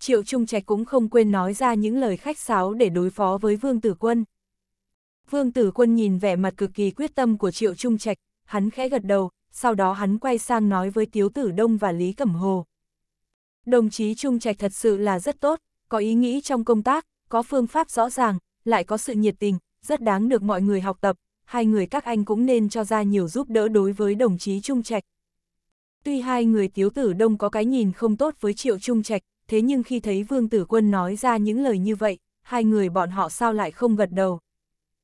Triệu Trung Trạch cũng không quên nói ra những lời khách sáo để đối phó với Vương Tử Quân. Vương Tử Quân nhìn vẻ mặt cực kỳ quyết tâm của Triệu Trung Trạch, hắn khẽ gật đầu, sau đó hắn quay sang nói với Tiếu Tử Đông và Lý Cẩm Hồ. Đồng chí Trung Trạch thật sự là rất tốt, có ý nghĩ trong công tác, có phương pháp rõ ràng, lại có sự nhiệt tình, rất đáng được mọi người học tập, hai người các anh cũng nên cho ra nhiều giúp đỡ đối với đồng chí Trung Trạch. Tuy hai người Tiếu Tử Đông có cái nhìn không tốt với Triệu Trung Trạch, thế nhưng khi thấy Vương Tử Quân nói ra những lời như vậy, hai người bọn họ sao lại không gật đầu.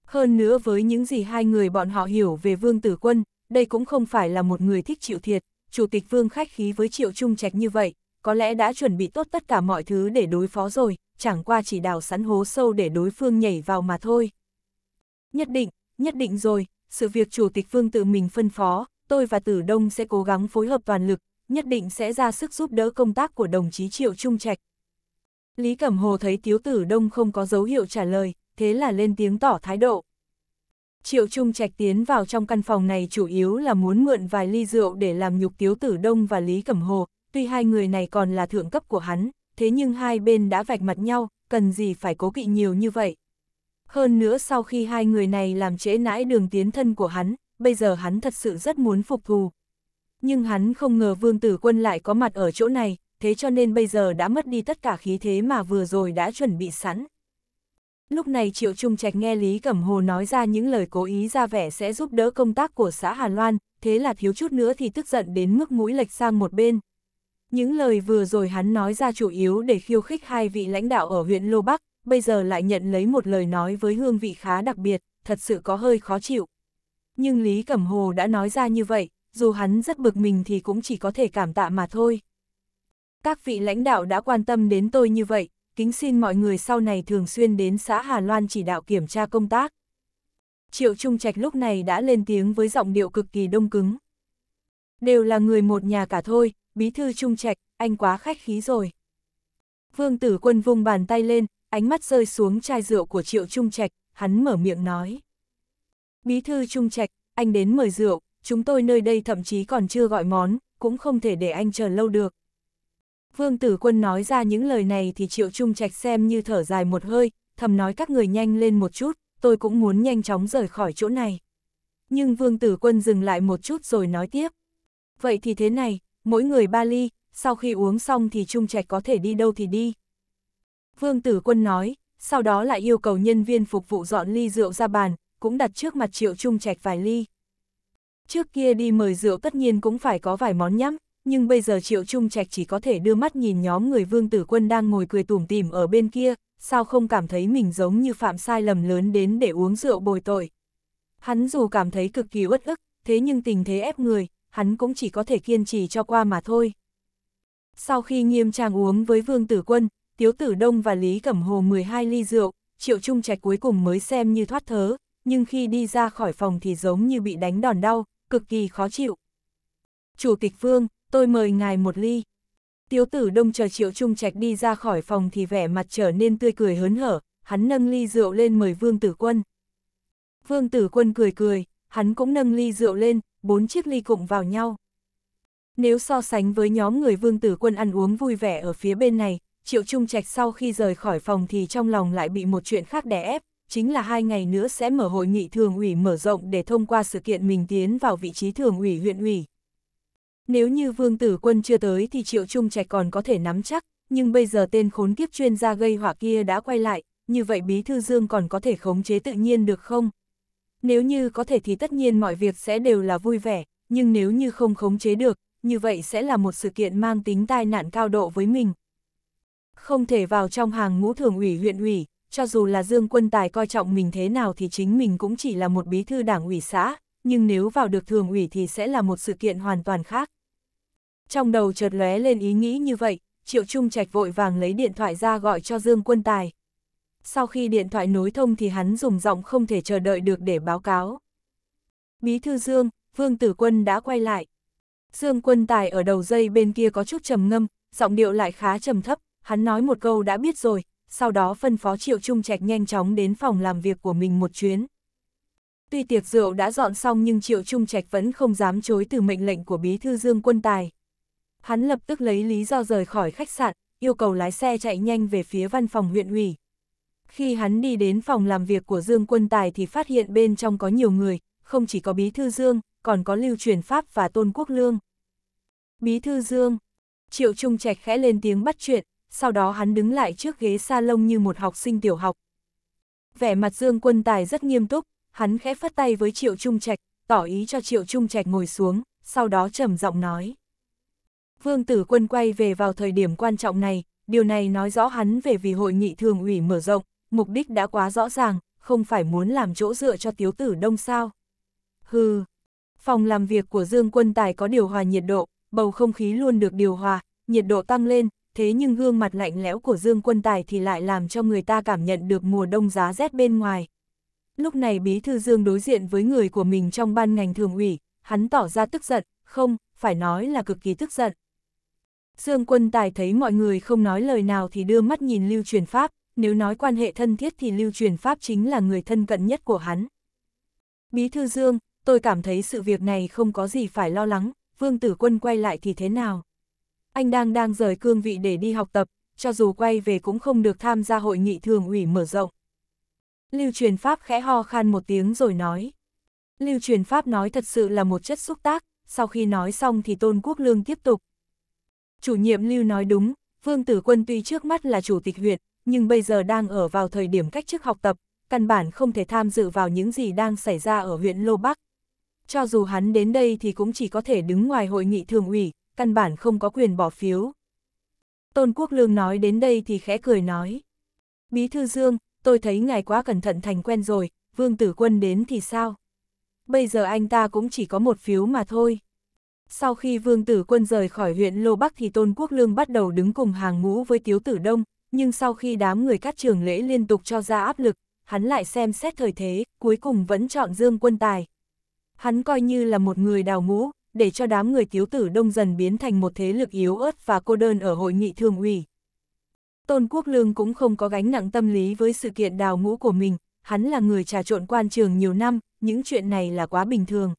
Hơn nữa với những gì hai người bọn họ hiểu về Vương Tử Quân, đây cũng không phải là một người thích chịu thiệt, Chủ tịch Vương khách khí với Triệu Trung Trạch như vậy, có lẽ đã chuẩn bị tốt tất cả mọi thứ để đối phó rồi, chẳng qua chỉ đào sẵn hố sâu để đối phương nhảy vào mà thôi. Nhất định, nhất định rồi, sự việc Chủ tịch Vương tự mình phân phó, tôi và Tử Đông sẽ cố gắng phối hợp toàn lực, nhất định sẽ ra sức giúp đỡ công tác của đồng chí Triệu Trung Trạch. Lý Cẩm Hồ thấy Tiếu Tử Đông không có dấu hiệu trả lời, thế là lên tiếng tỏ thái độ. Triệu Trung Trạch tiến vào trong căn phòng này chủ yếu là muốn mượn vài ly rượu để làm nhục Tiếu Tử Đông và Lý Cẩm Hồ, tuy hai người này còn là thượng cấp của hắn, thế nhưng hai bên đã vạch mặt nhau, cần gì phải cố kỵ nhiều như vậy. Hơn nữa sau khi hai người này làm trễ nãi đường tiến thân của hắn, bây giờ hắn thật sự rất muốn phục thù. Nhưng hắn không ngờ Vương Tử Quân lại có mặt ở chỗ này, thế cho nên bây giờ đã mất đi tất cả khí thế mà vừa rồi đã chuẩn bị sẵn. Lúc này Triệu Trung Trạch nghe Lý Cẩm Hồ nói ra những lời cố ý ra vẻ sẽ giúp đỡ công tác của xã Hà Loan, thế là thiếu chút nữa thì tức giận đến mức mũi lệch sang một bên. Những lời vừa rồi hắn nói ra chủ yếu để khiêu khích hai vị lãnh đạo ở huyện Lô Bắc, bây giờ lại nhận lấy một lời nói với hương vị khá đặc biệt, thật sự có hơi khó chịu. Nhưng Lý Cẩm Hồ đã nói ra như vậy, dù hắn rất bực mình thì cũng chỉ có thể cảm tạ mà thôi. Các vị lãnh đạo đã quan tâm đến tôi như vậy, kính xin mọi người sau này thường xuyên đến xã Hà Loan chỉ đạo kiểm tra công tác. Triệu Trung Trạch lúc này đã lên tiếng với giọng điệu cực kỳ đông cứng. Đều là người một nhà cả thôi, bí thư Trung Trạch, anh quá khách khí rồi. Vương Tử Quân vung bàn tay lên, ánh mắt rơi xuống chai rượu của Triệu Trung Trạch, hắn mở miệng nói. Bí thư Trung Trạch, anh đến mời rượu, chúng tôi nơi đây thậm chí còn chưa gọi món, cũng không thể để anh chờ lâu được. Vương Tử Quân nói ra những lời này thì Triệu Trung Trạch xem như thở dài một hơi, thầm nói các người nhanh lên một chút, tôi cũng muốn nhanh chóng rời khỏi chỗ này. Nhưng Vương Tử Quân dừng lại một chút rồi nói tiếp. Vậy thì thế này, mỗi người ba ly, sau khi uống xong thì Trung Trạch có thể đi đâu thì đi. Vương Tử Quân nói, sau đó lại yêu cầu nhân viên phục vụ dọn ly rượu ra bàn, cũng đặt trước mặt Triệu Trung Trạch vài ly. Trước kia đi mời rượu tất nhiên cũng phải có vài món nhắm, nhưng bây giờ Triệu Trung Trạch chỉ có thể đưa mắt nhìn nhóm người Vương Tử Quân đang ngồi cười tủm tỉm ở bên kia, sao không cảm thấy mình giống như phạm sai lầm lớn đến để uống rượu bồi tội. Hắn dù cảm thấy cực kỳ uất ức, thế nhưng tình thế ép người, hắn cũng chỉ có thể kiên trì cho qua mà thôi. Sau khi nghiêm trang uống với Vương Tử Quân, Tiếu Tử Đông và Lý Cẩm Hồ 12 ly rượu, Triệu Trung Trạch cuối cùng mới xem như thoát thớ, nhưng khi đi ra khỏi phòng thì giống như bị đánh đòn đau, cực kỳ khó chịu. Chủ tịch Vương, tôi mời ngài một ly. Tiếu tử đông chờ triệu trung trạch đi ra khỏi phòng thì vẻ mặt trở nên tươi cười hớn hở, hắn nâng ly rượu lên mời vương tử quân. Vương tử quân cười cười, hắn cũng nâng ly rượu lên, bốn chiếc ly cụm vào nhau. Nếu so sánh với nhóm người vương tử quân ăn uống vui vẻ ở phía bên này, triệu trung trạch sau khi rời khỏi phòng thì trong lòng lại bị một chuyện khác đè ép, chính là hai ngày nữa sẽ mở hội nghị thường ủy mở rộng để thông qua sự kiện mình tiến vào vị trí thường ủy huyện ủy. Nếu như vương tử quân chưa tới thì triệu trung trạch còn có thể nắm chắc, nhưng bây giờ tên khốn kiếp chuyên gia gây hỏa kia đã quay lại, như vậy Bí Thư Dương còn có thể khống chế tự nhiên được không? Nếu như có thể thì tất nhiên mọi việc sẽ đều là vui vẻ, nhưng nếu như không khống chế được, như vậy sẽ là một sự kiện mang tính tai nạn cao độ với mình. Không thể vào trong hàng ngũ thường ủy huyện ủy, cho dù là Dương Quân Tài coi trọng mình thế nào thì chính mình cũng chỉ là một bí thư đảng ủy xã, nhưng nếu vào được thường ủy thì sẽ là một sự kiện hoàn toàn khác. Trong đầu chợt lóe lên ý nghĩ như vậy, Triệu Trung Trạch vội vàng lấy điện thoại ra gọi cho Dương Quân Tài. Sau khi điện thoại nối thông thì hắn dùng giọng không thể chờ đợi được để báo cáo. Bí thư Dương, Vương Tử Quân đã quay lại. Dương Quân Tài ở đầu dây bên kia có chút trầm ngâm, giọng điệu lại khá trầm thấp, hắn nói một câu đã biết rồi, sau đó phân phó Triệu Trung Trạch nhanh chóng đến phòng làm việc của mình một chuyến. Tuy tiệc rượu đã dọn xong nhưng Triệu Trung Trạch vẫn không dám chối từ mệnh lệnh của Bí Thư Dương Quân Tài. Hắn lập tức lấy lý do rời khỏi khách sạn, yêu cầu lái xe chạy nhanh về phía văn phòng huyện ủy. Khi hắn đi đến phòng làm việc của Dương Quân Tài thì phát hiện bên trong có nhiều người, không chỉ có Bí Thư Dương, còn có Lưu Truyền Pháp và Tôn Quốc Lương. Bí Thư Dương, Triệu Trung Trạch khẽ lên tiếng bắt chuyện, sau đó hắn đứng lại trước ghế salon như một học sinh tiểu học. Vẻ mặt Dương Quân Tài rất nghiêm túc, hắn khẽ phát tay với Triệu Trung Trạch, tỏ ý cho Triệu Trung Trạch ngồi xuống, sau đó trầm giọng nói. Vương Tử Quân quay về vào thời điểm quan trọng này, điều này nói rõ hắn về vì hội nghị thường ủy mở rộng, mục đích đã quá rõ ràng, không phải muốn làm chỗ dựa cho tiếu tử đông sao. Hừ, phòng làm việc của Dương Quân Tài có điều hòa nhiệt độ, bầu không khí luôn được điều hòa, nhiệt độ tăng lên, thế nhưng gương mặt lạnh lẽo của Dương Quân Tài thì lại làm cho người ta cảm nhận được mùa đông giá rét bên ngoài. Lúc này Bí Thư Dương đối diện với người của mình trong ban ngành thường ủy, hắn tỏ ra tức giận, không, phải nói là cực kỳ tức giận. Dương Quân Tài thấy mọi người không nói lời nào thì đưa mắt nhìn Lưu Truyền Pháp, nếu nói quan hệ thân thiết thì Lưu Truyền Pháp chính là người thân cận nhất của hắn. Bí Thư Dương, tôi cảm thấy sự việc này không có gì phải lo lắng, Vương Tử Quân quay lại thì thế nào? Anh đang đang rời cương vị để đi học tập, cho dù quay về cũng không được tham gia hội nghị thường ủy mở rộng. Lưu truyền Pháp khẽ ho khan một tiếng rồi nói. Lưu truyền Pháp nói thật sự là một chất xúc tác, sau khi nói xong thì Tôn Quốc Lương tiếp tục. Chủ nhiệm Lưu nói đúng, Vương Tử Quân tuy trước mắt là chủ tịch huyện, nhưng bây giờ đang ở vào thời điểm cách chức học tập, căn bản không thể tham dự vào những gì đang xảy ra ở huyện Lô Bắc. Cho dù hắn đến đây thì cũng chỉ có thể đứng ngoài hội nghị thường ủy, căn bản không có quyền bỏ phiếu. Tôn Quốc Lương nói đến đây thì khẽ cười nói. Bí thư Dương, tôi thấy ngài quá cẩn thận thành quen rồi, vương tử quân đến thì sao? Bây giờ anh ta cũng chỉ có một phiếu mà thôi. Sau khi vương tử quân rời khỏi huyện Lô Bắc thì Tôn Quốc Lương bắt đầu đứng cùng hàng ngũ với Tiếu Tử Đông, nhưng sau khi đám người các trường lễ liên tục cho ra áp lực, hắn lại xem xét thời thế, cuối cùng vẫn chọn Dương Quân Tài. Hắn coi như là một người đào ngũ, để cho đám người Tiếu Tử Đông dần biến thành một thế lực yếu ớt và cô đơn ở hội nghị thường ủy. Tôn Quốc Lương cũng không có gánh nặng tâm lý với sự kiện đào ngũ của mình, hắn là người trà trộn quan trường nhiều năm, những chuyện này là quá bình thường.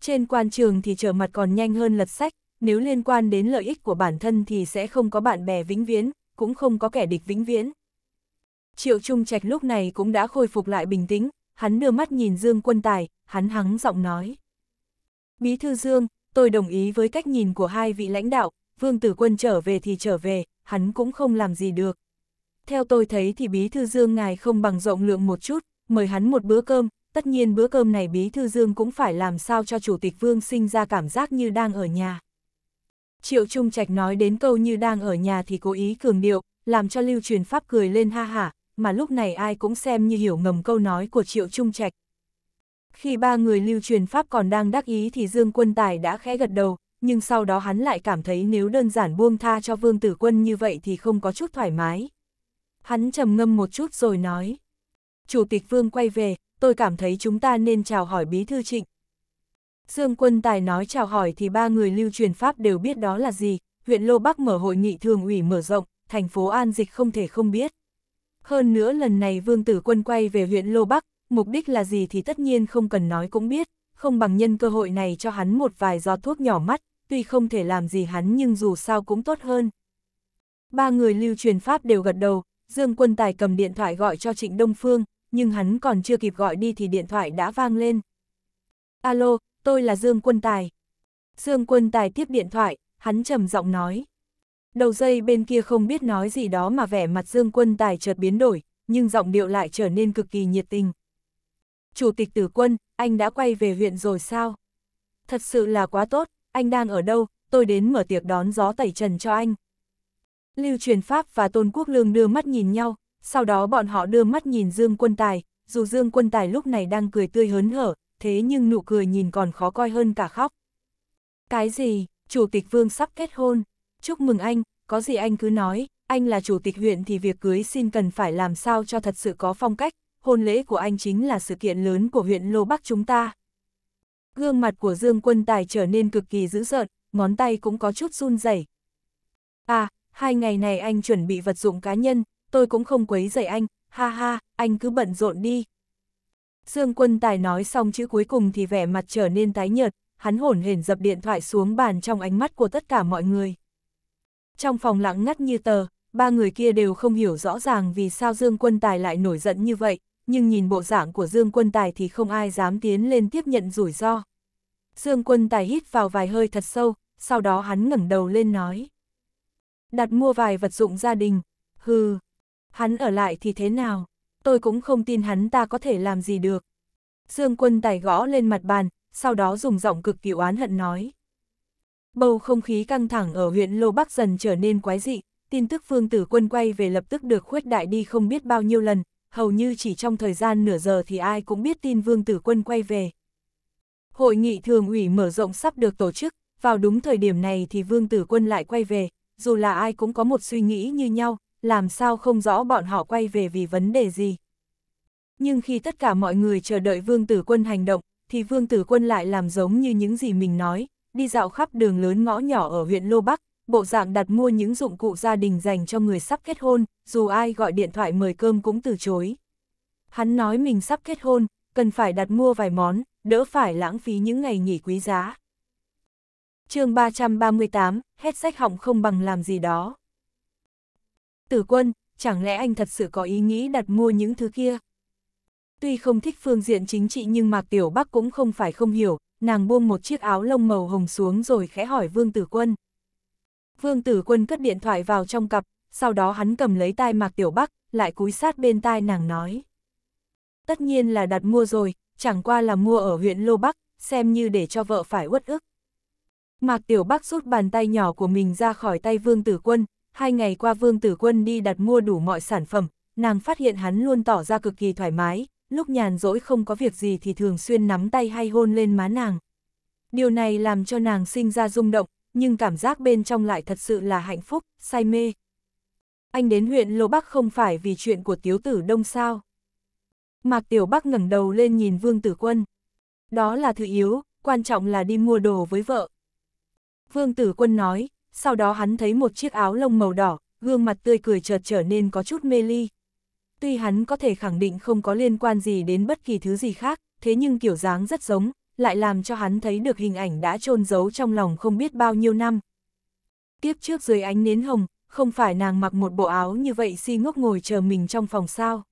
Trên quan trường thì trở mặt còn nhanh hơn lật sách, nếu liên quan đến lợi ích của bản thân thì sẽ không có bạn bè vĩnh viễn, cũng không có kẻ địch vĩnh viễn. Triệu Trung Trạch lúc này cũng đã khôi phục lại bình tĩnh, hắn đưa mắt nhìn Dương Quân Tài, hắn hắng giọng nói. Bí thư Dương, tôi đồng ý với cách nhìn của hai vị lãnh đạo, Vương Tử Quân trở về thì trở về, hắn cũng không làm gì được. Theo tôi thấy thì Bí Thư Dương ngài không bằng rộng lượng một chút, mời hắn một bữa cơm, tất nhiên bữa cơm này Bí Thư Dương cũng phải làm sao cho Chủ tịch Vương sinh ra cảm giác như đang ở nhà. Triệu Trung Trạch nói đến câu như đang ở nhà thì cố ý cường điệu, làm cho Lưu Truyền Pháp cười lên ha hả, mà lúc này ai cũng xem như hiểu ngầm câu nói của Triệu Trung Trạch. Khi ba người Lưu Truyền Pháp còn đang đắc ý thì Dương Quân Tài đã khẽ gật đầu, nhưng sau đó hắn lại cảm thấy nếu đơn giản buông tha cho vương tử quân như vậy thì không có chút thoải mái. Hắn trầm ngâm một chút rồi nói. Chủ tịch vương quay về, tôi cảm thấy chúng ta nên chào hỏi bí thư trịnh. Dương quân tài nói chào hỏi thì ba người lưu truyền Pháp đều biết đó là gì, huyện Lô Bắc mở hội nghị thường ủy mở rộng, thành phố An Dịch không thể không biết. Hơn nữa lần này vương tử quân quay về huyện Lô Bắc, mục đích là gì thì tất nhiên không cần nói cũng biết, không bằng nhân cơ hội này cho hắn một vài giọt thuốc nhỏ mắt, tuy không thể làm gì hắn nhưng dù sao cũng tốt hơn. Ba người lưu truyền Pháp đều gật đầu, Dương Quân Tài cầm điện thoại gọi cho Trịnh Đông Phương, nhưng hắn còn chưa kịp gọi đi thì điện thoại đã vang lên. Alo, tôi là Dương Quân Tài. Dương Quân Tài tiếp điện thoại, hắn trầm giọng nói. Đầu dây bên kia không biết nói gì đó mà vẻ mặt Dương Quân Tài chợt biến đổi, nhưng giọng điệu lại trở nên cực kỳ nhiệt tình. Chủ tịch tử quân, anh đã quay về huyện rồi sao? Thật sự là quá tốt, anh đang ở đâu, tôi đến mở tiệc đón gió tẩy trần cho anh. Lưu truyền Pháp và Tôn Quốc Lương đưa mắt nhìn nhau, sau đó bọn họ đưa mắt nhìn Dương Quân Tài, dù Dương Quân Tài lúc này đang cười tươi hớn hở, thế nhưng nụ cười nhìn còn khó coi hơn cả khóc. Cái gì, Chủ tịch Vương sắp kết hôn, chúc mừng anh, có gì anh cứ nói, anh là Chủ tịch huyện thì việc cưới xin cần phải làm sao cho thật sự có phong cách, hôn lễ của anh chính là sự kiện lớn của huyện Lô Bắc chúng ta gương mặt của Dương Quân Tài trở nên cực kỳ dữ dợn, ngón tay cũng có chút run rẩy. À, hai ngày này anh chuẩn bị vật dụng cá nhân, tôi cũng không quấy rầy anh, ha ha, anh cứ bận rộn đi. Dương Quân Tài nói xong chữ cuối cùng thì vẻ mặt trở nên tái nhợt, hắn hổn hển dập điện thoại xuống bàn trong ánh mắt của tất cả mọi người. Trong phòng lặng ngắt như tờ, ba người kia đều không hiểu rõ ràng vì sao Dương Quân Tài lại nổi giận như vậy, nhưng nhìn bộ dạng của Dương Quân Tài thì không ai dám tiến lên tiếp nhận rủi ro. Dương quân tài hít vào vài hơi thật sâu, sau đó hắn ngẩng đầu lên nói. Đặt mua vài vật dụng gia đình, hừ, hắn ở lại thì thế nào, tôi cũng không tin hắn ta có thể làm gì được. Dương quân tài gõ lên mặt bàn, sau đó dùng giọng cực kỳ oán hận nói. Bầu không khí căng thẳng ở huyện Lô Bắc dần trở nên quái dị, tin tức phương tử quân quay về lập tức được khuếch đại đi không biết bao nhiêu lần, hầu như chỉ trong thời gian nửa giờ thì ai cũng biết tin vương tử quân quay về. Hội nghị thường ủy mở rộng sắp được tổ chức, vào đúng thời điểm này thì Vương Tử Quân lại quay về, dù là ai cũng có một suy nghĩ như nhau, làm sao không rõ bọn họ quay về vì vấn đề gì. Nhưng khi tất cả mọi người chờ đợi Vương Tử Quân hành động, thì Vương Tử Quân lại làm giống như những gì mình nói, đi dạo khắp đường lớn ngõ nhỏ ở huyện Lô Bắc, bộ dạng đặt mua những dụng cụ gia đình dành cho người sắp kết hôn, dù ai gọi điện thoại mời cơm cũng từ chối. Hắn nói mình sắp kết hôn, cần phải đặt mua vài món, đỡ phải lãng phí những ngày nghỉ quý giá. chương 338, hết sách họng không bằng làm gì đó. Tử quân, chẳng lẽ anh thật sự có ý nghĩ đặt mua những thứ kia? Tuy không thích phương diện chính trị nhưng Mạc Tiểu Bắc cũng không phải không hiểu, nàng buông một chiếc áo lông màu hồng xuống rồi khẽ hỏi Vương Tử Quân. Vương Tử Quân cất điện thoại vào trong cặp, sau đó hắn cầm lấy tai Mạc Tiểu Bắc, lại cúi sát bên tai nàng nói. Tất nhiên là đặt mua rồi, chẳng qua là mua ở huyện Lô Bắc, xem như để cho vợ phải uất ức. Mạc Tiểu Bắc rút bàn tay nhỏ của mình ra khỏi tay Vương Tử Quân, hai ngày qua Vương Tử Quân đi đặt mua đủ mọi sản phẩm, nàng phát hiện hắn luôn tỏ ra cực kỳ thoải mái, lúc nhàn rỗi không có việc gì thì thường xuyên nắm tay hay hôn lên má nàng. Điều này làm cho nàng sinh ra rung động, nhưng cảm giác bên trong lại thật sự là hạnh phúc, say mê. Anh đến huyện Lô Bắc không phải vì chuyện của tiếu tử đông sao. Mạc Tiểu Bắc ngẩng đầu lên nhìn Vương Tử Quân. Đó là thứ yếu, quan trọng là đi mua đồ với vợ. Vương Tử Quân nói, sau đó hắn thấy một chiếc áo lông màu đỏ, gương mặt tươi cười chợt trở nên có chút mê ly. Tuy hắn có thể khẳng định không có liên quan gì đến bất kỳ thứ gì khác, thế nhưng kiểu dáng rất giống, lại làm cho hắn thấy được hình ảnh đã trôn giấu trong lòng không biết bao nhiêu năm. Tiếp trước dưới ánh nến hồng, không phải nàng mặc một bộ áo như vậy si ngốc ngồi chờ mình trong phòng sao.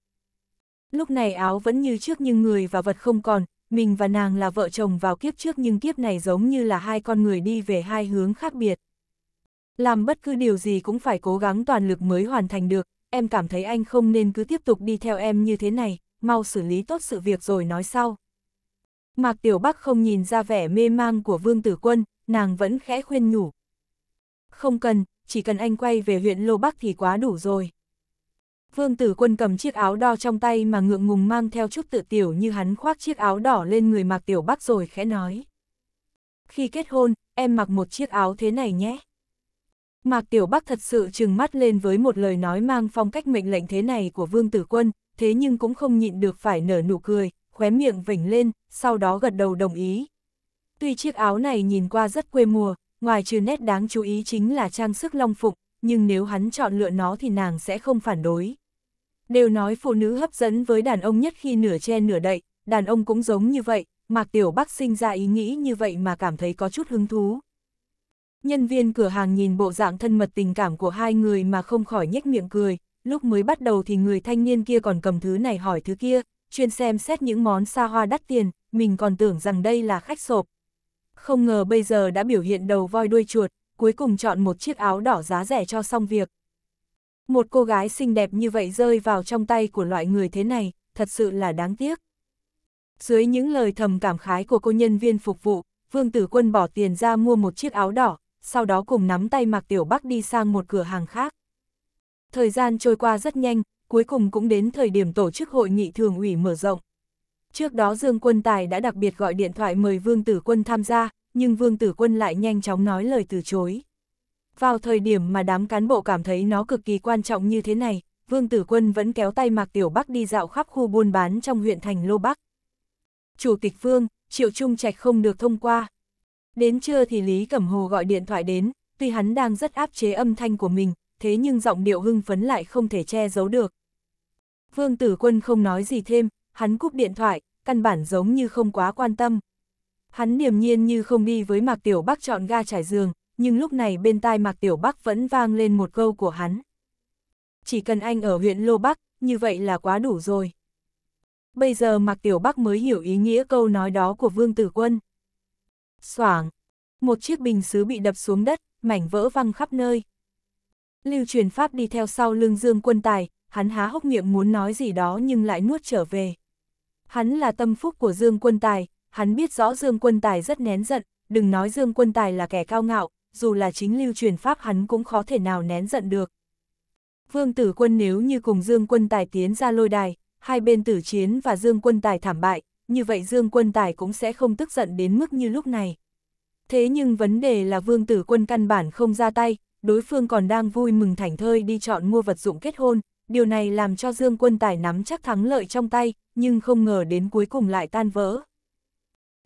Lúc này áo vẫn như trước nhưng người và vật không còn, mình và nàng là vợ chồng vào kiếp trước nhưng kiếp này giống như là hai con người đi về hai hướng khác biệt. Làm bất cứ điều gì cũng phải cố gắng toàn lực mới hoàn thành được, em cảm thấy anh không nên cứ tiếp tục đi theo em như thế này, mau xử lý tốt sự việc rồi nói sau. Mạc Tiểu Bắc không nhìn ra vẻ mê mang của Vương Tử Quân, nàng vẫn khẽ khuyên nhủ. Không cần, chỉ cần anh quay về huyện Lô Bắc thì quá đủ rồi. Vương tử quân cầm chiếc áo đo trong tay mà ngượng ngùng mang theo chút tự tiểu như hắn khoác chiếc áo đỏ lên người Mạc Tiểu Bắc rồi khẽ nói. Khi kết hôn, em mặc một chiếc áo thế này nhé. Mạc Tiểu Bắc thật sự trừng mắt lên với một lời nói mang phong cách mệnh lệnh thế này của Vương tử quân, thế nhưng cũng không nhịn được phải nở nụ cười, khóe miệng vỉnh lên, sau đó gật đầu đồng ý. Tuy chiếc áo này nhìn qua rất quê mùa, ngoài trừ nét đáng chú ý chính là trang sức long phục, nhưng nếu hắn chọn lựa nó thì nàng sẽ không phản đối. Đều nói phụ nữ hấp dẫn với đàn ông nhất khi nửa che nửa đậy, đàn ông cũng giống như vậy, Mạc Tiểu Bắc sinh ra ý nghĩ như vậy mà cảm thấy có chút hứng thú. Nhân viên cửa hàng nhìn bộ dạng thân mật tình cảm của hai người mà không khỏi nhếch miệng cười, lúc mới bắt đầu thì người thanh niên kia còn cầm thứ này hỏi thứ kia, chuyên xem xét những món xa hoa đắt tiền, mình còn tưởng rằng đây là khách sộp. Không ngờ bây giờ đã biểu hiện đầu voi đuôi chuột, cuối cùng chọn một chiếc áo đỏ giá rẻ cho xong việc. Một cô gái xinh đẹp như vậy rơi vào trong tay của loại người thế này, thật sự là đáng tiếc. Dưới những lời thầm cảm khái của cô nhân viên phục vụ, Vương Tử Quân bỏ tiền ra mua một chiếc áo đỏ, sau đó cùng nắm tay Mạc Tiểu Bắc đi sang một cửa hàng khác. Thời gian trôi qua rất nhanh, cuối cùng cũng đến thời điểm tổ chức hội nghị thường ủy mở rộng. Trước đó Dương Quân Tài đã đặc biệt gọi điện thoại mời Vương Tử Quân tham gia, nhưng Vương Tử Quân lại nhanh chóng nói lời từ chối. Vào thời điểm mà đám cán bộ cảm thấy nó cực kỳ quan trọng như thế này, Vương Tử Quân vẫn kéo tay Mạc Tiểu Bắc đi dạo khắp khu buôn bán trong huyện thành Lô Bắc. Chủ tịch Vương, Triệu Trung Trạch không được thông qua. Đến trưa thì Lý Cẩm Hồ gọi điện thoại đến, tuy hắn đang rất áp chế âm thanh của mình, thế nhưng giọng điệu hưng phấn lại không thể che giấu được. Vương Tử Quân không nói gì thêm, hắn cúp điện thoại, căn bản giống như không quá quan tâm. Hắn điềm nhiên như không đi với Mạc Tiểu Bắc chọn ga trải giường, nhưng lúc này bên tai Mạc Tiểu Bắc vẫn vang lên một câu của hắn. Chỉ cần anh ở huyện Lô Bắc, như vậy là quá đủ rồi. Bây giờ Mạc Tiểu Bắc mới hiểu ý nghĩa câu nói đó của Vương Tử Quân. Soảng! Một chiếc bình xứ bị đập xuống đất, mảnh vỡ văng khắp nơi. Lưu truyền pháp đi theo sau lưng Dương Quân Tài, hắn há hốc miệng muốn nói gì đó nhưng lại nuốt trở về. Hắn là tâm phúc của Dương Quân Tài, hắn biết rõ Dương Quân Tài rất nén giận, đừng nói Dương Quân Tài là kẻ cao ngạo, dù là chính lưu truyền pháp hắn cũng khó thể nào nén giận được. Vương tử quân nếu như cùng Dương quân tài tiến ra lôi đài, hai bên tử chiến và Dương quân tài thảm bại, như vậy Dương quân tài cũng sẽ không tức giận đến mức như lúc này. Thế nhưng vấn đề là vương tử quân căn bản không ra tay, đối phương còn đang vui mừng thảnh thơi đi chọn mua vật dụng kết hôn, điều này làm cho Dương quân tài nắm chắc thắng lợi trong tay, nhưng không ngờ đến cuối cùng lại tan vỡ.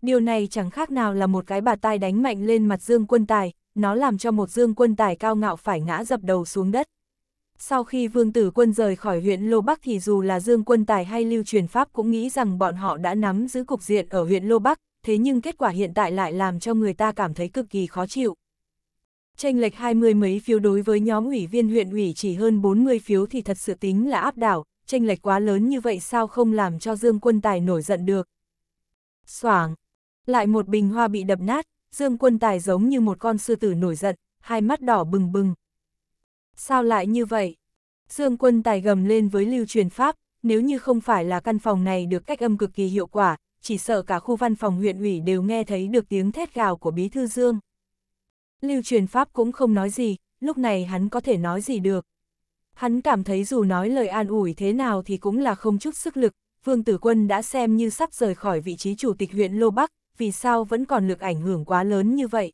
Điều này chẳng khác nào là một cái bà tai đánh mạnh lên mặt Dương quân tài, nó làm cho một dương quân tài cao ngạo phải ngã dập đầu xuống đất. Sau khi vương tử quân rời khỏi huyện Lô Bắc thì dù là dương quân tài hay lưu truyền Pháp cũng nghĩ rằng bọn họ đã nắm giữ cục diện ở huyện Lô Bắc, thế nhưng kết quả hiện tại lại làm cho người ta cảm thấy cực kỳ khó chịu. Tranh lệch 20 mấy phiếu đối với nhóm ủy viên huyện ủy chỉ hơn 40 phiếu thì thật sự tính là áp đảo, tranh lệch quá lớn như vậy sao không làm cho Dương Quân Tài nổi giận được. Soảng! Lại một bình hoa bị đập nát, Dương Quân Tài giống như một con sư tử nổi giận, hai mắt đỏ bừng bừng. Sao lại như vậy? Dương Quân Tài gầm lên với lưu truyền pháp, nếu như không phải là căn phòng này được cách âm cực kỳ hiệu quả, chỉ sợ cả khu văn phòng huyện ủy đều nghe thấy được tiếng thét gào của Bí Thư Dương. Lưu truyền pháp cũng không nói gì, lúc này hắn có thể nói gì được. Hắn cảm thấy dù nói lời an ủi thế nào thì cũng là không chút sức lực, Vương Tử Quân đã xem như sắp rời khỏi vị trí chủ tịch huyện Lô Bắc, vì sao vẫn còn lực ảnh hưởng quá lớn như vậy.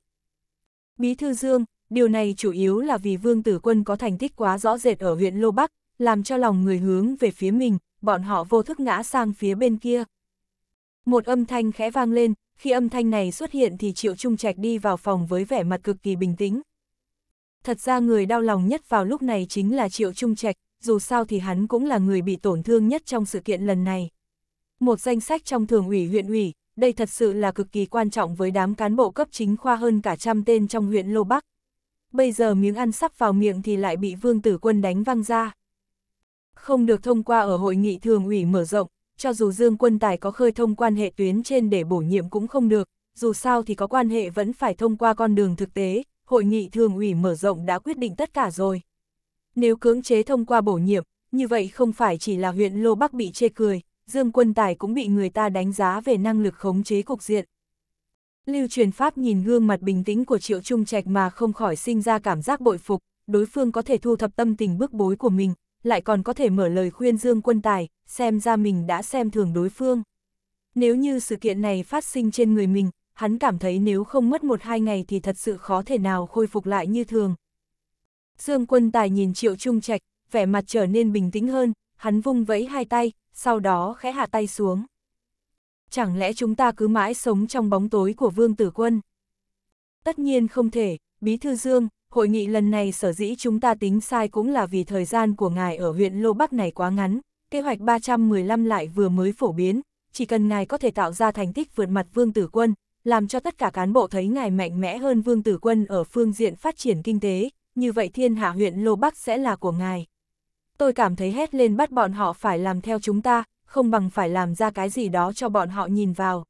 Bí thư Dương, điều này chủ yếu là vì Vương Tử Quân có thành tích quá rõ rệt ở huyện Lô Bắc, làm cho lòng người hướng về phía mình, bọn họ vô thức ngã sang phía bên kia. Một âm thanh khẽ vang lên, khi âm thanh này xuất hiện thì Triệu Trung Trạch đi vào phòng với vẻ mặt cực kỳ bình tĩnh. Thật ra người đau lòng nhất vào lúc này chính là Triệu Trung Trạch, dù sao thì hắn cũng là người bị tổn thương nhất trong sự kiện lần này. Một danh sách trong thường ủy huyện ủy, đây thật sự là cực kỳ quan trọng với đám cán bộ cấp chính khoa hơn cả trăm tên trong huyện Lô Bắc. Bây giờ miếng ăn sắp vào miệng thì lại bị Vương Tử Quân đánh văng ra. Không được thông qua ở hội nghị thường ủy mở rộng, cho dù Dương Quân Tài có khơi thông quan hệ tuyến trên để bổ nhiệm cũng không được, dù sao thì có quan hệ vẫn phải thông qua con đường thực tế, hội nghị thường ủy mở rộng đã quyết định tất cả rồi. Nếu cưỡng chế thông qua bổ nhiệm, như vậy không phải chỉ là huyện Lô Bắc bị chê cười, Dương Quân Tài cũng bị người ta đánh giá về năng lực khống chế cục diện. Lưu truyền Pháp nhìn gương mặt bình tĩnh của Triệu Trung Trạch mà không khỏi sinh ra cảm giác bội phục, đối phương có thể thu thập tâm tình bức bối của mình, lại còn có thể mở lời khuyên Dương Quân Tài, xem ra mình đã xem thường đối phương. Nếu như sự kiện này phát sinh trên người mình, hắn cảm thấy nếu không mất một hai ngày thì thật sự khó thể nào khôi phục lại như thường. Dương Quân Tài nhìn Triệu Trung Trạch, vẻ mặt trở nên bình tĩnh hơn, hắn vung vẫy hai tay, sau đó khẽ hạ tay xuống. Chẳng lẽ chúng ta cứ mãi sống trong bóng tối của Vương Tử Quân? Tất nhiên không thể, Bí Thư Dương, hội nghị lần này sở dĩ chúng ta tính sai cũng là vì thời gian của ngài ở huyện Lô Bắc này quá ngắn, kế hoạch 315 lại vừa mới phổ biến, chỉ cần ngài có thể tạo ra thành tích vượt mặt Vương Tử Quân, làm cho tất cả cán bộ thấy ngài mạnh mẽ hơn Vương Tử Quân ở phương diện phát triển kinh tế, như vậy thiên hạ huyện Lô Bắc sẽ là của ngài tôi cảm thấy hét lên bắt bọn họ phải làm theo chúng ta, không bằng phải làm ra cái gì đó cho bọn họ nhìn vào.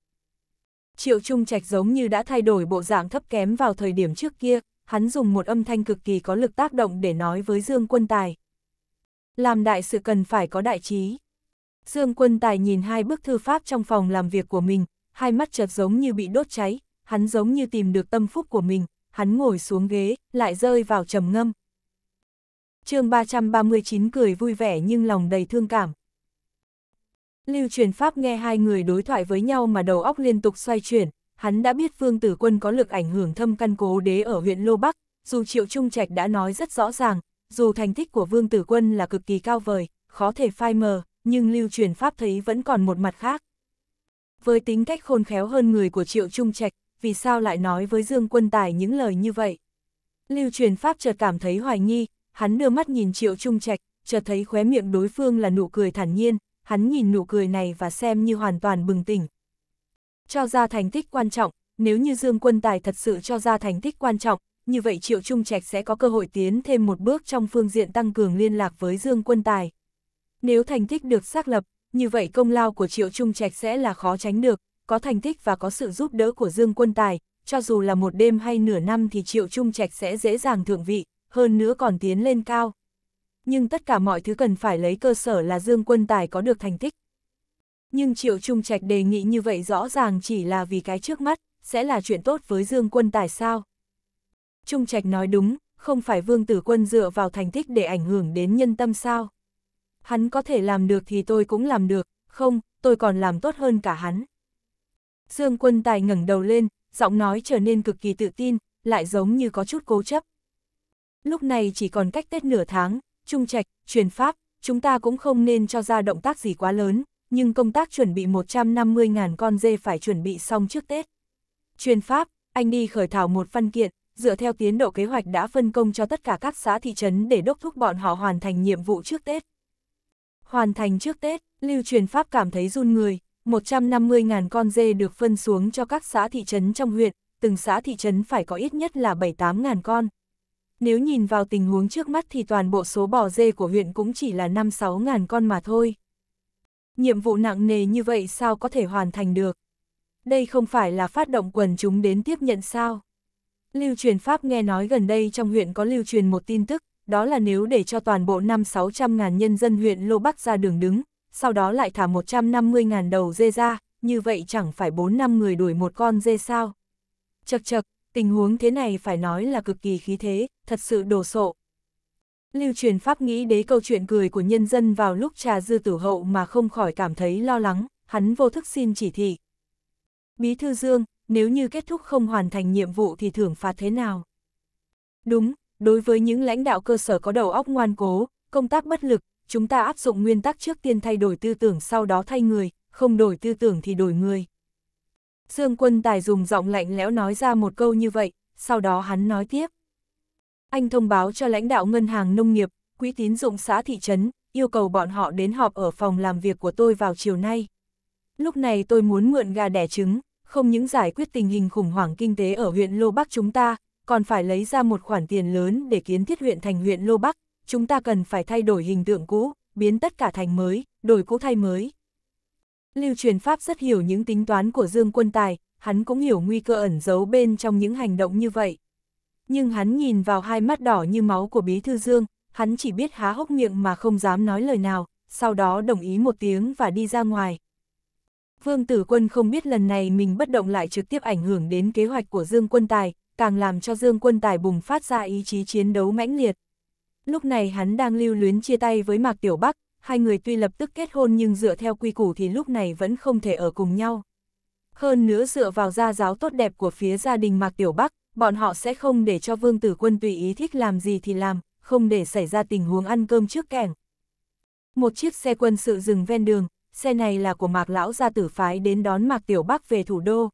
Triệu Trung Trạch giống như đã thay đổi bộ dạng thấp kém vào thời điểm trước kia, hắn dùng một âm thanh cực kỳ có lực tác động để nói với Dương Quân Tài. Làm đại sự cần phải có đại trí. Dương Quân Tài nhìn hai bức thư pháp trong phòng làm việc của mình, hai mắt chợt giống như bị đốt cháy, hắn giống như tìm được tâm phúc của mình, hắn ngồi xuống ghế, lại rơi vào trầm ngâm, chương 339 cười vui vẻ nhưng lòng đầy thương cảm. Lưu truyền Pháp nghe hai người đối thoại với nhau mà đầu óc liên tục xoay chuyển, hắn đã biết Vương Tử Quân có lực ảnh hưởng thâm căn cố đế ở huyện Lô Bắc, dù Triệu Trung Trạch đã nói rất rõ ràng, dù thành tích của Vương Tử Quân là cực kỳ cao vời, khó thể phai mờ, nhưng Lưu truyền Pháp thấy vẫn còn một mặt khác. Với tính cách khôn khéo hơn người của Triệu Trung Trạch, vì sao lại nói với Dương Quân Tài những lời như vậy? Lưu truyền Pháp chợt cảm thấy hoài nghi, hắn đưa mắt nhìn Triệu Trung Trạch, chợt thấy khóe miệng đối phương là nụ cười thản nhiên, hắn nhìn nụ cười này và xem như hoàn toàn bừng tỉnh. Cho ra thành tích quan trọng, nếu như Dương Quân Tài thật sự cho ra thành tích quan trọng, như vậy Triệu Trung Trạch sẽ có cơ hội tiến thêm một bước trong phương diện tăng cường liên lạc với Dương Quân Tài. Nếu thành tích được xác lập, như vậy công lao của Triệu Trung Trạch sẽ là khó tránh được, có thành tích và có sự giúp đỡ của Dương Quân Tài, cho dù là một đêm hay nửa năm thì Triệu Trung Trạch sẽ dễ dàng thượng vị hơn nữa còn tiến lên cao. Nhưng tất cả mọi thứ cần phải lấy cơ sở là Dương Quân Tài có được thành tích. Nhưng Triệu Trung Trạch đề nghị như vậy rõ ràng chỉ là vì cái trước mắt, sẽ là chuyện tốt với Dương Quân Tài sao? Trung Trạch nói đúng, không phải Vương Tử Quân dựa vào thành tích để ảnh hưởng đến nhân tâm sao? Hắn có thể làm được thì tôi cũng làm được, không, tôi còn làm tốt hơn cả hắn. Dương Quân Tài ngẩng đầu lên, giọng nói trở nên cực kỳ tự tin, lại giống như có chút cố chấp lúc này chỉ còn cách Tết nửa tháng, trung trạch, truyền pháp, chúng ta cũng không nên cho ra động tác gì quá lớn, nhưng công tác chuẩn bị 150.000 con dê phải chuẩn bị xong trước Tết. Truyền pháp, anh đi khởi thảo một văn kiện, dựa theo tiến độ kế hoạch đã phân công cho tất cả các xã thị trấn để đốc thúc bọn họ hoàn thành nhiệm vụ trước Tết. Hoàn thành trước Tết, lưu truyền pháp cảm thấy run người, 150.000 con dê được phân xuống cho các xã thị trấn trong huyện, từng xã thị trấn phải có ít nhất là 7-8.000 con. Nếu nhìn vào tình huống trước mắt thì toàn bộ số bò dê của huyện cũng chỉ là 5-6 ngàn con mà thôi. Nhiệm vụ nặng nề như vậy sao có thể hoàn thành được? Đây không phải là phát động quần chúng đến tiếp nhận sao? Lưu truyền Pháp nghe nói gần đây trong huyện có lưu truyền một tin tức, đó là nếu để cho toàn bộ 5-600 ngàn nhân dân huyện Lô Bắc ra đường đứng, sau đó lại thả 150 ngàn đầu dê ra, như vậy chẳng phải 4 năm người đuổi một con dê sao? Chật chật, tình huống thế này phải nói là cực kỳ khí thế, thật sự đồ sộ. Lưu truyền pháp nghĩ đế câu chuyện cười của nhân dân vào lúc trà dư tử hậu mà không khỏi cảm thấy lo lắng, hắn vô thức xin chỉ thị. Bí thư Dương, nếu như kết thúc không hoàn thành nhiệm vụ thì thưởng phạt thế nào? Đúng, đối với những lãnh đạo cơ sở có đầu óc ngoan cố, công tác bất lực, chúng ta áp dụng nguyên tắc trước tiên thay đổi tư tưởng sau đó thay người, không đổi tư tưởng thì đổi người. Dương quân tài dùng giọng lạnh lẽo nói ra một câu như vậy, sau đó hắn nói tiếp. Anh thông báo cho lãnh đạo ngân hàng nông nghiệp, quỹ tín dụng xã thị trấn, yêu cầu bọn họ đến họp ở phòng làm việc của tôi vào chiều nay. Lúc này tôi muốn mượn gà đẻ trứng, không những giải quyết tình hình khủng hoảng kinh tế ở huyện Lô Bắc chúng ta, còn phải lấy ra một khoản tiền lớn để kiến thiết huyện thành huyện Lô Bắc, chúng ta cần phải thay đổi hình tượng cũ, biến tất cả thành mới, đổi cũ thay mới. Lưu truyền Pháp rất hiểu những tính toán của Dương Quân Tài, hắn cũng hiểu nguy cơ ẩn giấu bên trong những hành động như vậy. Nhưng hắn nhìn vào hai mắt đỏ như máu của Bí Thư Dương, hắn chỉ biết há hốc miệng mà không dám nói lời nào, sau đó đồng ý một tiếng và đi ra ngoài. Vương Tử Quân không biết lần này mình bất động lại trực tiếp ảnh hưởng đến kế hoạch của Dương Quân Tài, càng làm cho Dương Quân Tài bùng phát ra ý chí chiến đấu mãnh liệt. Lúc này hắn đang lưu luyến chia tay với Mạc Tiểu Bắc, hai người tuy lập tức kết hôn nhưng dựa theo quy củ thì lúc này vẫn không thể ở cùng nhau. Hơn nữa dựa vào gia giáo tốt đẹp của phía gia đình Mạc Tiểu Bắc, bọn họ sẽ không để cho Vương Tử Quân tùy ý thích làm gì thì làm, không để xảy ra tình huống ăn cơm trước kẻng. Một chiếc xe quân sự dừng ven đường, xe này là của Mạc Lão gia tử phái đến đón Mạc Tiểu Bắc về thủ đô.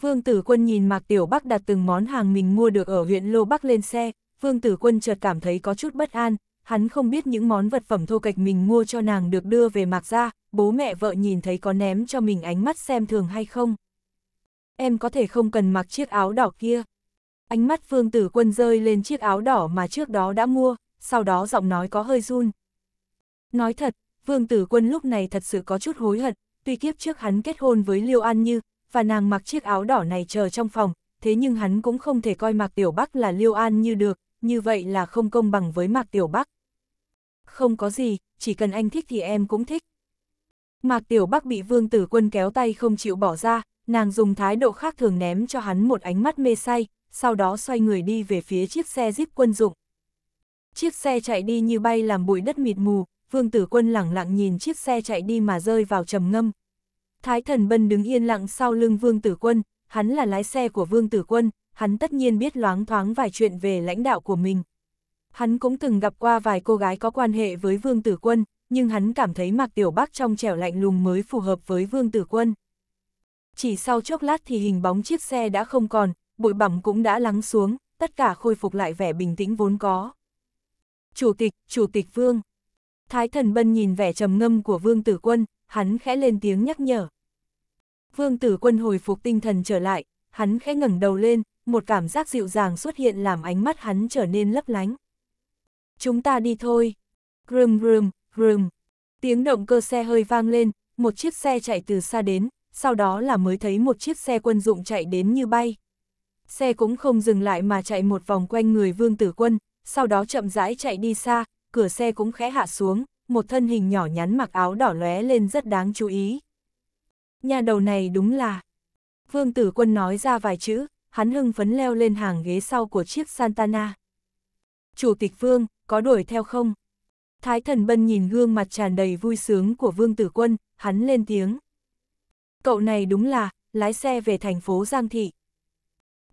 Vương Tử Quân nhìn Mạc Tiểu Bắc đặt từng món hàng mình mua được ở huyện Lô Bắc lên xe, Vương Tử Quân chợt cảm thấy có chút bất an, hắn không biết những món vật phẩm thô kệch mình mua cho nàng được đưa về mạc ra, bố mẹ vợ nhìn thấy có ném cho mình ánh mắt xem thường hay không. Em có thể không cần mặc chiếc áo đỏ kia. Ánh mắt Phương Tử Quân rơi lên chiếc áo đỏ mà trước đó đã mua, sau đó giọng nói có hơi run. Nói thật, Vương Tử Quân lúc này thật sự có chút hối hận, tuy kiếp trước hắn kết hôn với Liêu An Như, và nàng mặc chiếc áo đỏ này chờ trong phòng, thế nhưng hắn cũng không thể coi mặc Tiểu Bắc là Liêu An Như được, như vậy là không công bằng với Mạc Tiểu Bắc. Không có gì, chỉ cần anh thích thì em cũng thích. Mạc Tiểu Bắc bị Vương Tử Quân kéo tay không chịu bỏ ra, nàng dùng thái độ khác thường ném cho hắn một ánh mắt mê say, sau đó xoay người đi về phía chiếc xe Jeep quân dụng. Chiếc xe chạy đi như bay làm bụi đất mịt mù, Vương Tử Quân lẳng lặng nhìn chiếc xe chạy đi mà rơi vào trầm ngâm. Thái Thần Bân đứng yên lặng sau lưng Vương Tử Quân, hắn là lái xe của Vương Tử Quân, hắn tất nhiên biết loáng thoáng vài chuyện về lãnh đạo của mình. Hắn cũng từng gặp qua vài cô gái có quan hệ với Vương Tử Quân, nhưng hắn cảm thấy Mạc Tiểu Bắc trong trẻo lạnh lùng mới phù hợp với Vương Tử Quân. Chỉ sau chốc lát thì hình bóng chiếc xe đã không còn, bụi bặm cũng đã lắng xuống, tất cả khôi phục lại vẻ bình tĩnh vốn có. Chủ tịch, Chủ tịch Vương. Thái thần bân nhìn vẻ trầm ngâm của Vương Tử Quân, hắn khẽ lên tiếng nhắc nhở. Vương Tử Quân hồi phục tinh thần trở lại, hắn khẽ ngẩng đầu lên, một cảm giác dịu dàng xuất hiện làm ánh mắt hắn trở nên lấp lánh. Chúng ta đi thôi. Grum grum, grum. Tiếng động cơ xe hơi vang lên, một chiếc xe chạy từ xa đến, sau đó là mới thấy một chiếc xe quân dụng chạy đến như bay. Xe cũng không dừng lại mà chạy một vòng quanh người vương tử quân, sau đó chậm rãi chạy đi xa, cửa xe cũng khẽ hạ xuống, một thân hình nhỏ nhắn mặc áo đỏ lóe lên rất đáng chú ý. Nhà đầu này đúng là... Vương tử quân nói ra vài chữ, hắn hưng phấn leo lên hàng ghế sau của chiếc Santana. Chủ tịch Vương, có đuổi theo không? Thái thần bân nhìn gương mặt tràn đầy vui sướng của Vương Tử Quân, hắn lên tiếng. Cậu này đúng là, lái xe về thành phố Giang Thị.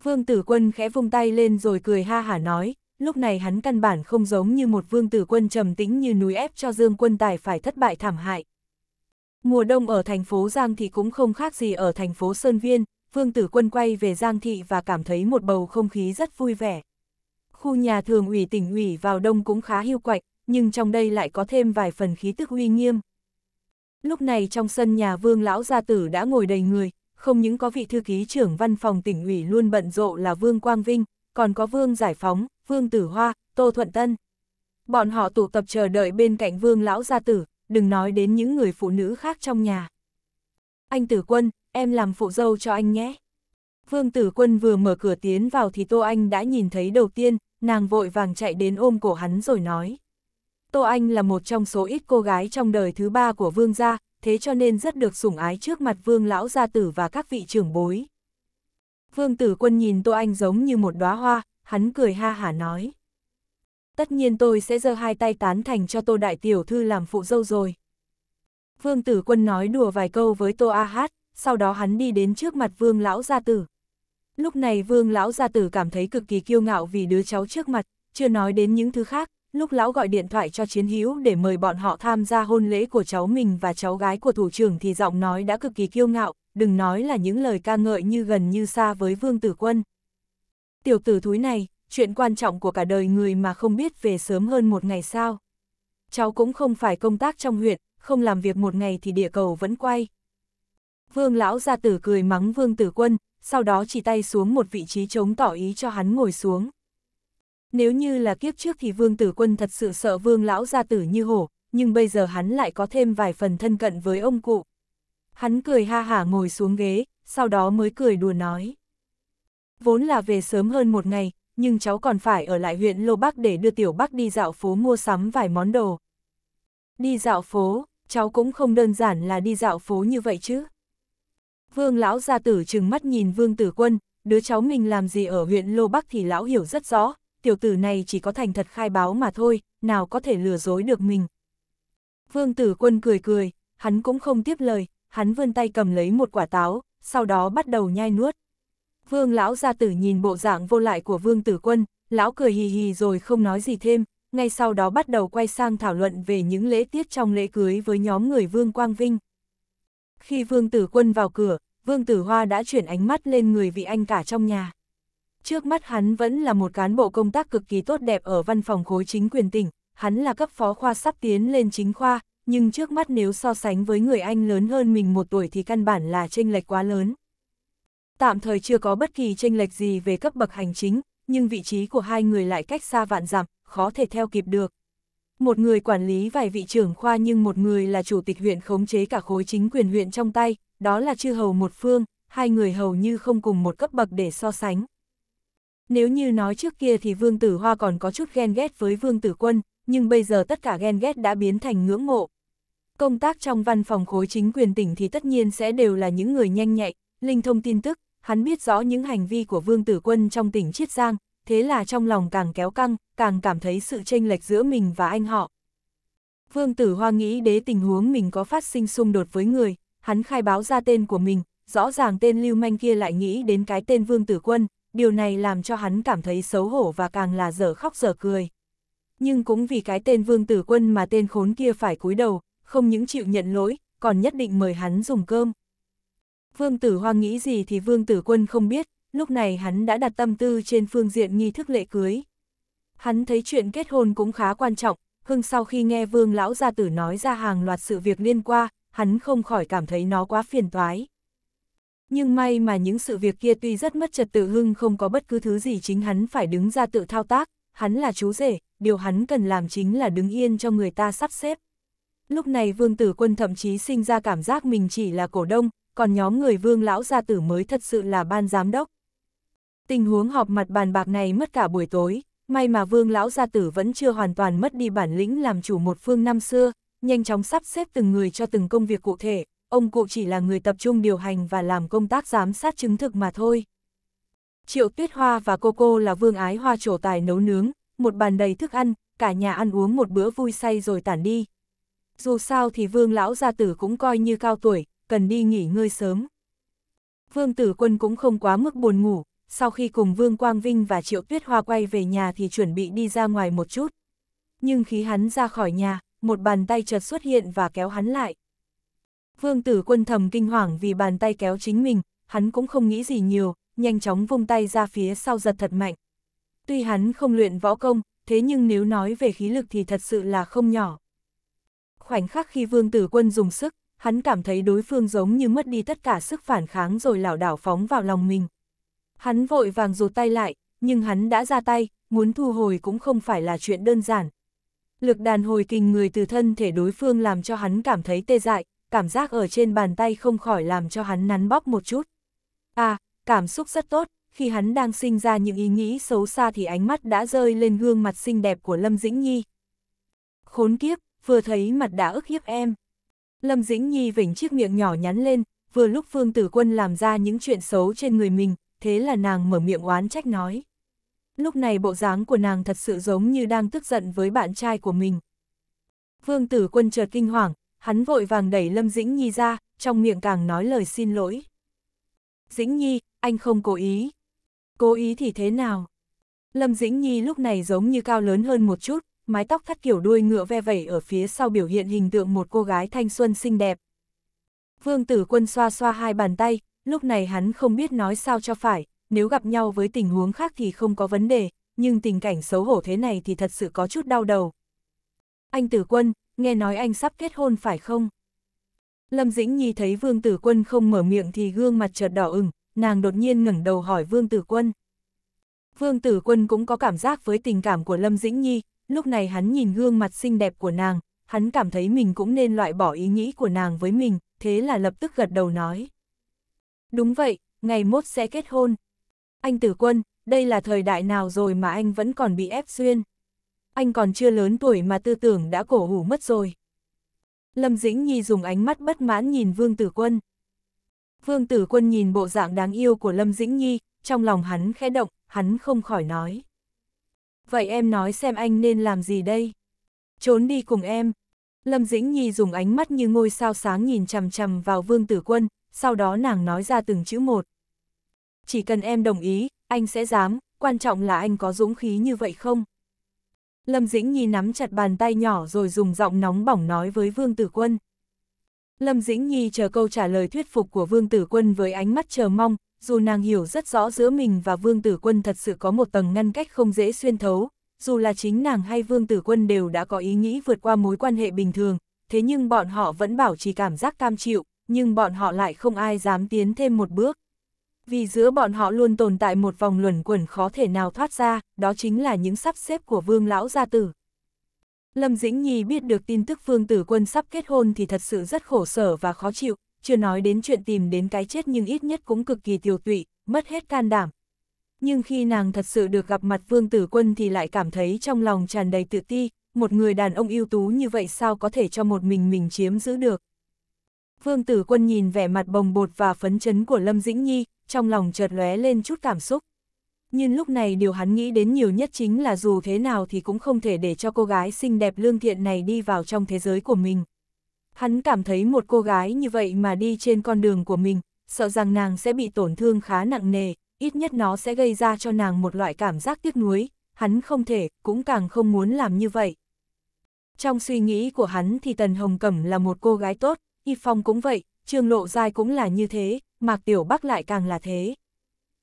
Vương Tử Quân khẽ vung tay lên rồi cười ha hả nói, lúc này hắn căn bản không giống như một Vương Tử Quân trầm tĩnh như núi ép cho Dương Quân Tài phải thất bại thảm hại. Mùa đông ở thành phố Giang thì cũng không khác gì ở thành phố Sơn Viên, Vương Tử Quân quay về Giang Thị và cảm thấy một bầu không khí rất vui vẻ. Khu nhà thường ủy tỉnh ủy vào đông cũng khá hiu quạnh, nhưng trong đây lại có thêm vài phần khí tức uy nghiêm. Lúc này trong sân nhà Vương Lão Gia Tử đã ngồi đầy người, không những có vị thư ký trưởng văn phòng tỉnh ủy luôn bận rộ là Vương Quang Vinh, còn có Vương Giải Phóng, Vương Tử Hoa, Tô Thuận Tân. Bọn họ tụ tập chờ đợi bên cạnh Vương Lão Gia Tử, đừng nói đến những người phụ nữ khác trong nhà. Anh Tử Quân, em làm phụ dâu cho anh nhé. Vương Tử Quân vừa mở cửa tiến vào thì Tô Anh đã nhìn thấy đầu tiên, nàng vội vàng chạy đến ôm cổ hắn rồi nói. Tô Anh là một trong số ít cô gái trong đời thứ ba của Vương gia, thế cho nên rất được sủng ái trước mặt Vương Lão Gia Tử và các vị trưởng bối. Vương Tử Quân nhìn Tô Anh giống như một đóa hoa, hắn cười ha hả nói. Tất nhiên tôi sẽ giơ hai tay tán thành cho Tô Đại Tiểu Thư làm phụ dâu rồi. Vương Tử Quân nói đùa vài câu với Tô A Hát, sau đó hắn đi đến trước mặt vương lão gia tử. Lúc này vương lão gia tử cảm thấy cực kỳ kiêu ngạo vì đứa cháu trước mặt, chưa nói đến những thứ khác, lúc lão gọi điện thoại cho chiến hữu để mời bọn họ tham gia hôn lễ của cháu mình và cháu gái của thủ trưởng thì giọng nói đã cực kỳ kiêu ngạo, đừng nói là những lời ca ngợi như gần như xa với vương tử quân. Tiểu tử thúi này, chuyện quan trọng của cả đời người mà không biết về sớm hơn một ngày sao. Cháu cũng không phải công tác trong huyện, không làm việc một ngày thì địa cầu vẫn quay, Vương lão gia tử cười mắng Vương Tử Quân, sau đó chỉ tay xuống một vị trí trống tỏ ý cho hắn ngồi xuống. Nếu như là kiếp trước thì Vương Tử Quân thật sự sợ Vương lão gia tử như hổ, nhưng bây giờ hắn lại có thêm vài phần thân cận với ông cụ. Hắn cười ha hả ngồi xuống ghế, sau đó mới cười đùa nói. Vốn là về sớm hơn một ngày, nhưng cháu còn phải ở lại huyện Lô Bắc để đưa Tiểu Bắc đi dạo phố mua sắm vài món đồ. Đi dạo phố, cháu cũng không đơn giản là đi dạo phố như vậy chứ. Vương lão gia tử trừng mắt nhìn Vương Tử Quân, đứa cháu mình làm gì ở huyện Lô Bắc thì lão hiểu rất rõ, tiểu tử này chỉ có thành thật khai báo mà thôi, nào có thể lừa dối được mình. Vương Tử Quân cười cười, hắn cũng không tiếp lời, hắn vươn tay cầm lấy một quả táo, sau đó bắt đầu nhai nuốt. Vương lão gia tử nhìn bộ dạng vô lại của Vương Tử Quân, lão cười hì hì rồi không nói gì thêm, ngay sau đó bắt đầu quay sang thảo luận về những lễ tiết trong lễ cưới với nhóm người Vương Quang Vinh. Khi Vương Tử Quân vào cửa, Vương Tử Hoa đã chuyển ánh mắt lên người vị anh cả trong nhà. Trước mắt hắn vẫn là một cán bộ công tác cực kỳ tốt đẹp ở văn phòng khối chính quyền tỉnh, hắn là cấp phó khoa sắp tiến lên chính khoa, nhưng trước mắt nếu so sánh với người anh lớn hơn mình một tuổi thì căn bản là chênh lệch quá lớn. Tạm thời chưa có bất kỳ chênh lệch gì về cấp bậc hành chính, nhưng vị trí của hai người lại cách xa vạn dặm, khó thể theo kịp được một người quản lý vài vị trưởng khoa nhưng một người là chủ tịch huyện khống chế cả khối chính quyền huyện trong tay, đó là chư hầu một phương, hai người hầu như không cùng một cấp bậc để so sánh. Nếu như nói trước kia thì Vương Tử Hoa còn có chút ghen ghét với Vương Tử Quân, nhưng bây giờ tất cả ghen ghét đã biến thành ngưỡng mộ. Công tác trong văn phòng khối chính quyền tỉnh thì tất nhiên sẽ đều là những người nhanh nhạy, linh thông tin tức, hắn biết rõ những hành vi của Vương Tử Quân trong tỉnh Chiết Giang, thế là trong lòng càng kéo căng, càng cảm thấy sự chênh lệch giữa mình và anh họ. Vương Tử Hoa nghĩ đế tình huống mình có phát sinh xung đột với người, hắn khai báo ra tên của mình, rõ ràng tên lưu manh kia lại nghĩ đến cái tên Vương Tử Quân, điều này làm cho hắn cảm thấy xấu hổ và càng là dở khóc dở cười. Nhưng cũng vì cái tên Vương Tử Quân mà tên khốn kia phải cúi đầu, không những chịu nhận lỗi, còn nhất định mời hắn dùng cơm. Vương Tử Hoa nghĩ gì thì Vương Tử Quân không biết, lúc này hắn đã đặt tâm tư trên phương diện nghi thức lễ cưới. Hắn thấy chuyện kết hôn cũng khá quan trọng, hưng sau khi nghe vương lão gia tử nói ra hàng loạt sự việc liên qua, hắn không khỏi cảm thấy nó quá phiền toái. Nhưng may mà những sự việc kia tuy rất mất trật tự hưng không có bất cứ thứ gì chính hắn phải đứng ra tự thao tác, hắn là chú rể, điều hắn cần làm chính là đứng yên cho người ta sắp xếp. Lúc này vương tử quân thậm chí sinh ra cảm giác mình chỉ là cổ đông, còn nhóm người vương lão gia tử mới thật sự là ban giám đốc. Tình huống họp mặt bàn bạc này mất cả buổi tối, may mà vương lão gia tử vẫn chưa hoàn toàn mất đi bản lĩnh làm chủ một phương năm xưa, nhanh chóng sắp xếp từng người cho từng công việc cụ thể, ông cụ chỉ là người tập trung điều hành và làm công tác giám sát chứng thực mà thôi. Triệu Tuyết Hoa và cô cô là vương ái hoa trổ tài nấu nướng, một bàn đầy thức ăn, cả nhà ăn uống một bữa vui say rồi tản đi. Dù sao thì vương lão gia tử cũng coi như cao tuổi, cần đi nghỉ ngơi sớm. Vương tử quân cũng không quá mức buồn ngủ, sau khi cùng Vương Quang Vinh và Triệu Tuyết Hoa quay về nhà thì chuẩn bị đi ra ngoài một chút. Nhưng khi hắn ra khỏi nhà, một bàn tay chợt xuất hiện và kéo hắn lại. Vương tử quân thầm kinh hoàng vì bàn tay kéo chính mình, hắn cũng không nghĩ gì nhiều, nhanh chóng vung tay ra phía sau giật thật mạnh. Tuy hắn không luyện võ công, thế nhưng nếu nói về khí lực thì thật sự là không nhỏ. Khoảnh khắc khi vương tử quân dùng sức, hắn cảm thấy đối phương giống như mất đi tất cả sức phản kháng rồi lảo đảo phóng vào lòng mình. Hắn vội vàng rụt tay lại, nhưng hắn đã ra tay, muốn thu hồi cũng không phải là chuyện đơn giản. Lực đàn hồi kinh người từ thân thể đối phương làm cho hắn cảm thấy tê dại, cảm giác ở trên bàn tay không khỏi làm cho hắn nắn bóp một chút. À, cảm xúc rất tốt, khi hắn đang sinh ra những ý nghĩ xấu xa thì ánh mắt đã rơi lên gương mặt xinh đẹp của Lâm Dĩnh Nhi. Khốn kiếp, vừa thấy mặt đã ức hiếp em. Lâm Dĩnh Nhi vỉnh chiếc miệng nhỏ nhắn lên, vừa lúc Phương Tử Quân làm ra những chuyện xấu trên người mình, thế là nàng mở miệng oán trách nói. Lúc này bộ dáng của nàng thật sự giống như đang tức giận với bạn trai của mình. Vương tử quân chợt kinh hoàng, hắn vội vàng đẩy Lâm Dĩnh Nhi ra, trong miệng càng nói lời xin lỗi. Dĩnh Nhi, anh không cố ý. Cố ý thì thế nào? Lâm Dĩnh Nhi lúc này giống như cao lớn hơn một chút, mái tóc thắt kiểu đuôi ngựa ve vẩy ở phía sau biểu hiện hình tượng một cô gái thanh xuân xinh đẹp. Vương tử quân xoa xoa hai bàn tay, lúc này hắn không biết nói sao cho phải, nếu gặp nhau với tình huống khác thì không có vấn đề, nhưng tình cảnh xấu hổ thế này thì thật sự có chút đau đầu. Anh Tử Quân, nghe nói anh sắp kết hôn phải không? Lâm Dĩnh Nhi thấy Vương Tử Quân không mở miệng thì gương mặt chợt đỏ ửng, nàng đột nhiên ngẩng đầu hỏi Vương Tử Quân. Vương Tử Quân cũng có cảm giác với tình cảm của Lâm Dĩnh Nhi, lúc này hắn nhìn gương mặt xinh đẹp của nàng, hắn cảm thấy mình cũng nên loại bỏ ý nghĩ của nàng với mình, thế là lập tức gật đầu nói. Đúng vậy, ngày mốt sẽ kết hôn. Anh tử quân, đây là thời đại nào rồi mà anh vẫn còn bị ép duyên. Anh còn chưa lớn tuổi mà tư tưởng đã cổ hủ mất rồi. Lâm Dĩnh Nhi dùng ánh mắt bất mãn nhìn Vương Tử Quân. Vương Tử Quân nhìn bộ dạng đáng yêu của Lâm Dĩnh Nhi, trong lòng hắn khẽ động, hắn không khỏi nói. Vậy em nói xem anh nên làm gì đây? Trốn đi cùng em. Lâm Dĩnh Nhi dùng ánh mắt như ngôi sao sáng nhìn chằm chằm vào Vương Tử Quân, sau đó nàng nói ra từng chữ một. Chỉ cần em đồng ý, anh sẽ dám, quan trọng là anh có dũng khí như vậy không? Lâm Dĩnh Nhi nắm chặt bàn tay nhỏ rồi dùng giọng nóng bỏng nói với Vương Tử Quân. Lâm Dĩnh Nhi chờ câu trả lời thuyết phục của Vương Tử Quân với ánh mắt chờ mong, dù nàng hiểu rất rõ giữa mình và Vương Tử Quân thật sự có một tầng ngăn cách không dễ xuyên thấu, dù là chính nàng hay Vương Tử Quân đều đã có ý nghĩ vượt qua mối quan hệ bình thường, thế nhưng bọn họ vẫn bảo trì cảm giác cam chịu, nhưng bọn họ lại không ai dám tiến thêm một bước. Vì giữa bọn họ luôn tồn tại một vòng luẩn quẩn khó thể nào thoát ra, đó chính là những sắp xếp của vương lão gia tử. Lâm Dĩnh Nhi biết được tin tức Vương Tử Quân sắp kết hôn thì thật sự rất khổ sở và khó chịu, chưa nói đến chuyện tìm đến cái chết nhưng ít nhất cũng cực kỳ tiêu tụy, mất hết can đảm. Nhưng khi nàng thật sự được gặp mặt Vương Tử Quân thì lại cảm thấy trong lòng tràn đầy tự ti, một người đàn ông ưu tú như vậy sao có thể cho một mình mình chiếm giữ được. Vương Tử Quân nhìn vẻ mặt bồng bột và phấn chấn của Lâm Dĩnh Nhi, trong lòng chợt lóe lên chút cảm xúc. Nhưng lúc này điều hắn nghĩ đến nhiều nhất chính là dù thế nào thì cũng không thể để cho cô gái xinh đẹp lương thiện này đi vào trong thế giới của mình. Hắn cảm thấy một cô gái như vậy mà đi trên con đường của mình, sợ rằng nàng sẽ bị tổn thương khá nặng nề, ít nhất nó sẽ gây ra cho nàng một loại cảm giác tiếc nuối, hắn không thể, cũng càng không muốn làm như vậy. Trong suy nghĩ của hắn thì Tần Hồng Cẩm là một cô gái tốt, Y Phong cũng vậy, Trương Lộ Giai cũng là như thế, Mạc Tiểu Bắc lại càng là thế.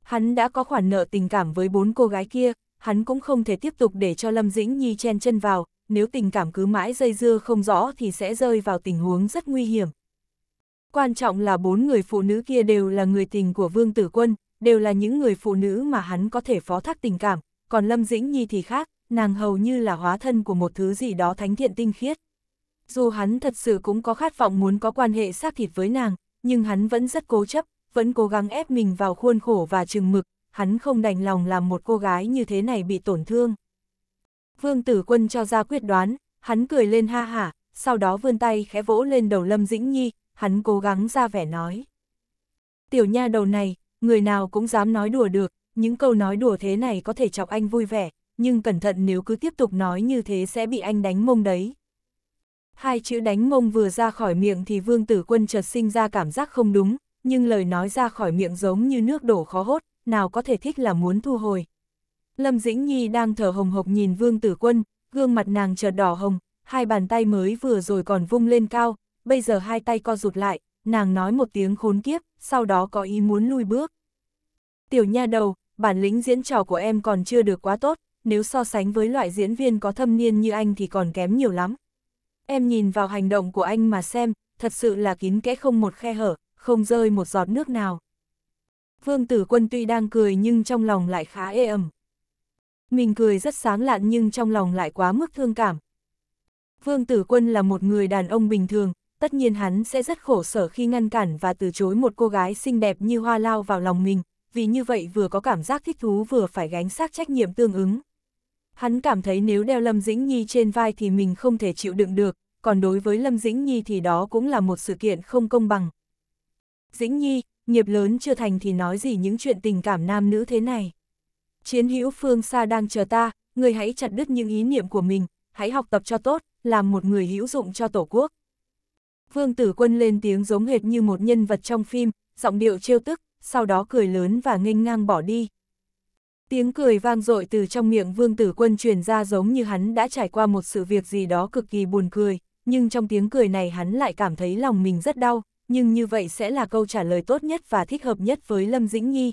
Hắn đã có khoản nợ tình cảm với bốn cô gái kia, hắn cũng không thể tiếp tục để cho Lâm Dĩnh Nhi chen chân vào, nếu tình cảm cứ mãi dây dưa không rõ thì sẽ rơi vào tình huống rất nguy hiểm. Quan trọng là bốn người phụ nữ kia đều là người tình của Vương Tử Quân, đều là những người phụ nữ mà hắn có thể phó thác tình cảm, còn Lâm Dĩnh Nhi thì khác, nàng hầu như là hóa thân của một thứ gì đó thánh thiện tinh khiết. Dù hắn thật sự cũng có khát vọng muốn có quan hệ xác thịt với nàng, nhưng hắn vẫn rất cố chấp, vẫn cố gắng ép mình vào khuôn khổ và chừng mực, hắn không đành lòng làm một cô gái như thế này bị tổn thương. Vương Tử Quân cho ra quyết đoán, hắn cười lên ha hả, sau đó vươn tay khẽ vỗ lên đầu Lâm Dĩnh Nhi, hắn cố gắng ra vẻ nói. Tiểu nha đầu này, người nào cũng dám nói đùa được, những câu nói đùa thế này có thể chọc anh vui vẻ, nhưng cẩn thận nếu cứ tiếp tục nói như thế sẽ bị anh đánh mông đấy. Hai chữ đánh mông vừa ra khỏi miệng thì vương tử quân chợt sinh ra cảm giác không đúng, nhưng lời nói ra khỏi miệng giống như nước đổ khó hốt, nào có thể thích là muốn thu hồi. Lâm Dĩnh Nhi đang thở hồng hộc nhìn vương tử quân, gương mặt nàng chợt đỏ hồng, hai bàn tay mới vừa rồi còn vung lên cao, bây giờ hai tay co rụt lại, nàng nói một tiếng khốn kiếp, sau đó có ý muốn lui bước. Tiểu nha đầu, bản lĩnh diễn trò của em còn chưa được quá tốt, nếu so sánh với loại diễn viên có thâm niên như anh thì còn kém nhiều lắm. Em nhìn vào hành động của anh mà xem, thật sự là kín kẽ không một khe hở, không rơi một giọt nước nào. Vương tử quân tuy đang cười nhưng trong lòng lại khá ê ẩm. Mình cười rất sáng lạn nhưng trong lòng lại quá mức thương cảm. Vương tử quân là một người đàn ông bình thường, tất nhiên hắn sẽ rất khổ sở khi ngăn cản và từ chối một cô gái xinh đẹp như hoa lao vào lòng mình, vì như vậy vừa có cảm giác thích thú vừa phải gánh xác trách nhiệm tương ứng. Hắn cảm thấy nếu đeo Lâm Dĩnh Nhi trên vai thì mình không thể chịu đựng được, còn đối với Lâm Dĩnh Nhi thì đó cũng là một sự kiện không công bằng. Dĩnh Nhi, nghiệp lớn chưa thành thì nói gì những chuyện tình cảm nam nữ thế này. Chiến hữu phương xa đang chờ ta, người hãy chặt đứt những ý niệm của mình, hãy học tập cho tốt, làm một người hữu dụng cho Tổ quốc. Vương Tử Quân lên tiếng giống hệt như một nhân vật trong phim, giọng điệu trêu tức, sau đó cười lớn và nghênh ngang bỏ đi. Tiếng cười vang dội từ trong miệng vương tử quân truyền ra giống như hắn đã trải qua một sự việc gì đó cực kỳ buồn cười, nhưng trong tiếng cười này hắn lại cảm thấy lòng mình rất đau, nhưng như vậy sẽ là câu trả lời tốt nhất và thích hợp nhất với Lâm Dĩnh Nhi.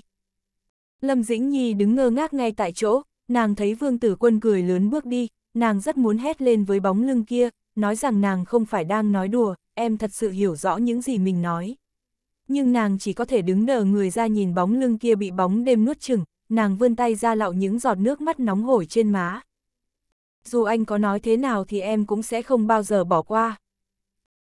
Lâm Dĩnh Nhi đứng ngơ ngác ngay tại chỗ, nàng thấy vương tử quân cười lớn bước đi, nàng rất muốn hét lên với bóng lưng kia, nói rằng nàng không phải đang nói đùa, em thật sự hiểu rõ những gì mình nói. Nhưng nàng chỉ có thể đứng đờ người ra nhìn bóng lưng kia bị bóng đêm nuốt chừng, nàng vươn tay ra lạo những giọt nước mắt nóng hổi trên má. Dù anh có nói thế nào thì em cũng sẽ không bao giờ bỏ qua.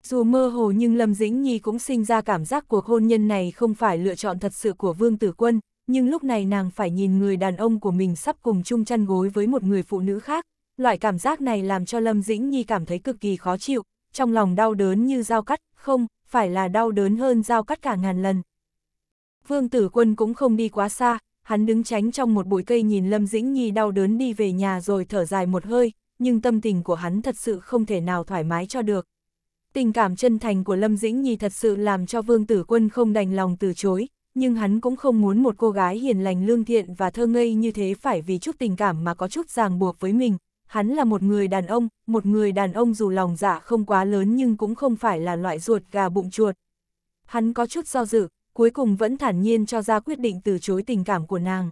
Dù mơ hồ nhưng Lâm Dĩnh Nhi cũng sinh ra cảm giác cuộc hôn nhân này không phải lựa chọn thật sự của Vương Tử Quân, nhưng lúc này nàng phải nhìn người đàn ông của mình sắp cùng chung chăn gối với một người phụ nữ khác. Loại cảm giác này làm cho Lâm Dĩnh Nhi cảm thấy cực kỳ khó chịu, trong lòng đau đớn như dao cắt, không, phải là đau đớn hơn dao cắt cả ngàn lần. Vương Tử Quân cũng không đi quá xa, Hắn đứng tránh trong một bụi cây nhìn Lâm Dĩnh Nhi đau đớn đi về nhà rồi thở dài một hơi, nhưng tâm tình của hắn thật sự không thể nào thoải mái cho được. Tình cảm chân thành của Lâm Dĩnh Nhi thật sự làm cho Vương Tử Quân không đành lòng từ chối, nhưng hắn cũng không muốn một cô gái hiền lành lương thiện và thơ ngây như thế phải vì chút tình cảm mà có chút ràng buộc với mình. Hắn là một người đàn ông, một người đàn ông dù lòng dạ không quá lớn nhưng cũng không phải là loại ruột gà bụng chuột. Hắn có chút do dự, cuối cùng vẫn thản nhiên cho ra quyết định từ chối tình cảm của nàng.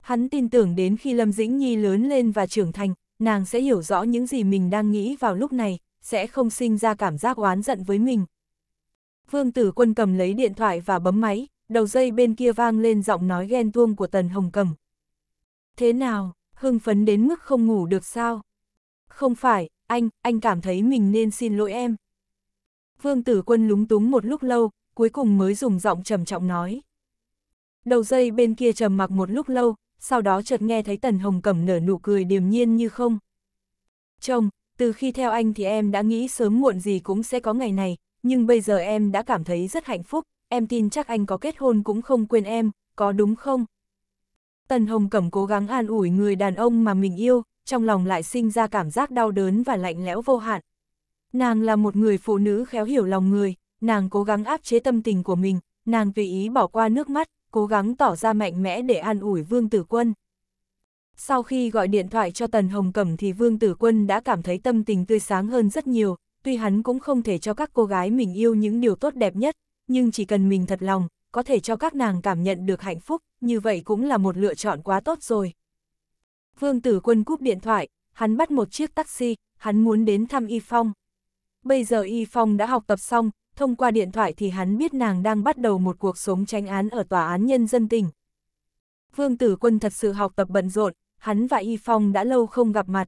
Hắn tin tưởng đến khi Lâm Dĩnh Nhi lớn lên và trưởng thành, nàng sẽ hiểu rõ những gì mình đang nghĩ vào lúc này, sẽ không sinh ra cảm giác oán giận với mình. Vương Tử Quân cầm lấy điện thoại và bấm máy, đầu dây bên kia vang lên giọng nói ghen tuông của Tần Hồng Cầm. Thế nào, hưng phấn đến mức không ngủ được sao? Không phải, anh, anh cảm thấy mình nên xin lỗi em. Vương Tử Quân lúng túng một lúc lâu, cuối cùng mới dùng giọng trầm trọng nói. Đầu dây bên kia trầm mặc một lúc lâu, sau đó chợt nghe thấy Tần Hồng Cẩm nở nụ cười điềm nhiên như không. Chồng, từ khi theo anh thì em đã nghĩ sớm muộn gì cũng sẽ có ngày này, nhưng bây giờ em đã cảm thấy rất hạnh phúc, em tin chắc anh có kết hôn cũng không quên em, có đúng không? Tần Hồng Cẩm cố gắng an ủi người đàn ông mà mình yêu, trong lòng lại sinh ra cảm giác đau đớn và lạnh lẽo vô hạn. Nàng là một người phụ nữ khéo hiểu lòng người, nàng cố gắng áp chế tâm tình của mình, nàng tùy ý bỏ qua nước mắt, cố gắng tỏ ra mạnh mẽ để an ủi Vương Tử Quân. Sau khi gọi điện thoại cho Tần Hồng Cẩm thì Vương Tử Quân đã cảm thấy tâm tình tươi sáng hơn rất nhiều, tuy hắn cũng không thể cho các cô gái mình yêu những điều tốt đẹp nhất, nhưng chỉ cần mình thật lòng, có thể cho các nàng cảm nhận được hạnh phúc, như vậy cũng là một lựa chọn quá tốt rồi. Vương Tử Quân cúp điện thoại, hắn bắt một chiếc taxi, hắn muốn đến thăm Y Phong. Bây giờ Y Phong đã học tập xong, thông qua điện thoại thì hắn biết nàng đang bắt đầu một cuộc sống tranh án ở tòa án nhân dân tỉnh. Vương Tử Quân thật sự học tập bận rộn, hắn và Y Phong đã lâu không gặp mặt.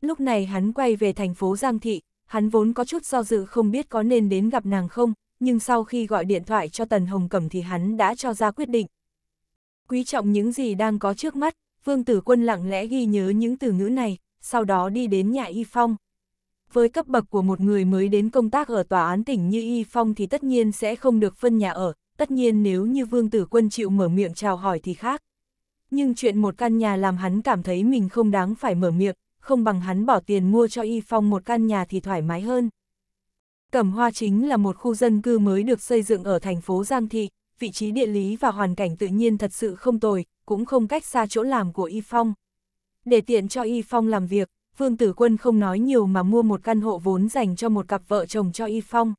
Lúc này hắn quay về thành phố Giang Thị, hắn vốn có chút do dự không biết có nên đến gặp nàng không, nhưng sau khi gọi điện thoại cho Tần Hồng Cẩm thì hắn đã cho ra quyết định. Quý trọng những gì đang có trước mắt, Vương Tử Quân lặng lẽ ghi nhớ những từ ngữ này, sau đó đi đến nhà Y Phong với cấp bậc của một người mới đến công tác ở tòa án tỉnh như Y Phong thì tất nhiên sẽ không được phân nhà ở, tất nhiên nếu như Vương Tử Quân chịu mở miệng chào hỏi thì khác. Nhưng chuyện một căn nhà làm hắn cảm thấy mình không đáng phải mở miệng, không bằng hắn bỏ tiền mua cho Y Phong một căn nhà thì thoải mái hơn. Cẩm Hoa chính là một khu dân cư mới được xây dựng ở thành phố Giang Thị, vị trí địa lý và hoàn cảnh tự nhiên thật sự không tồi, cũng không cách xa chỗ làm của Y Phong. Để tiện cho Y Phong làm việc, Vương Tử Quân không nói nhiều mà mua một căn hộ vốn dành cho một cặp vợ chồng cho Y Phong.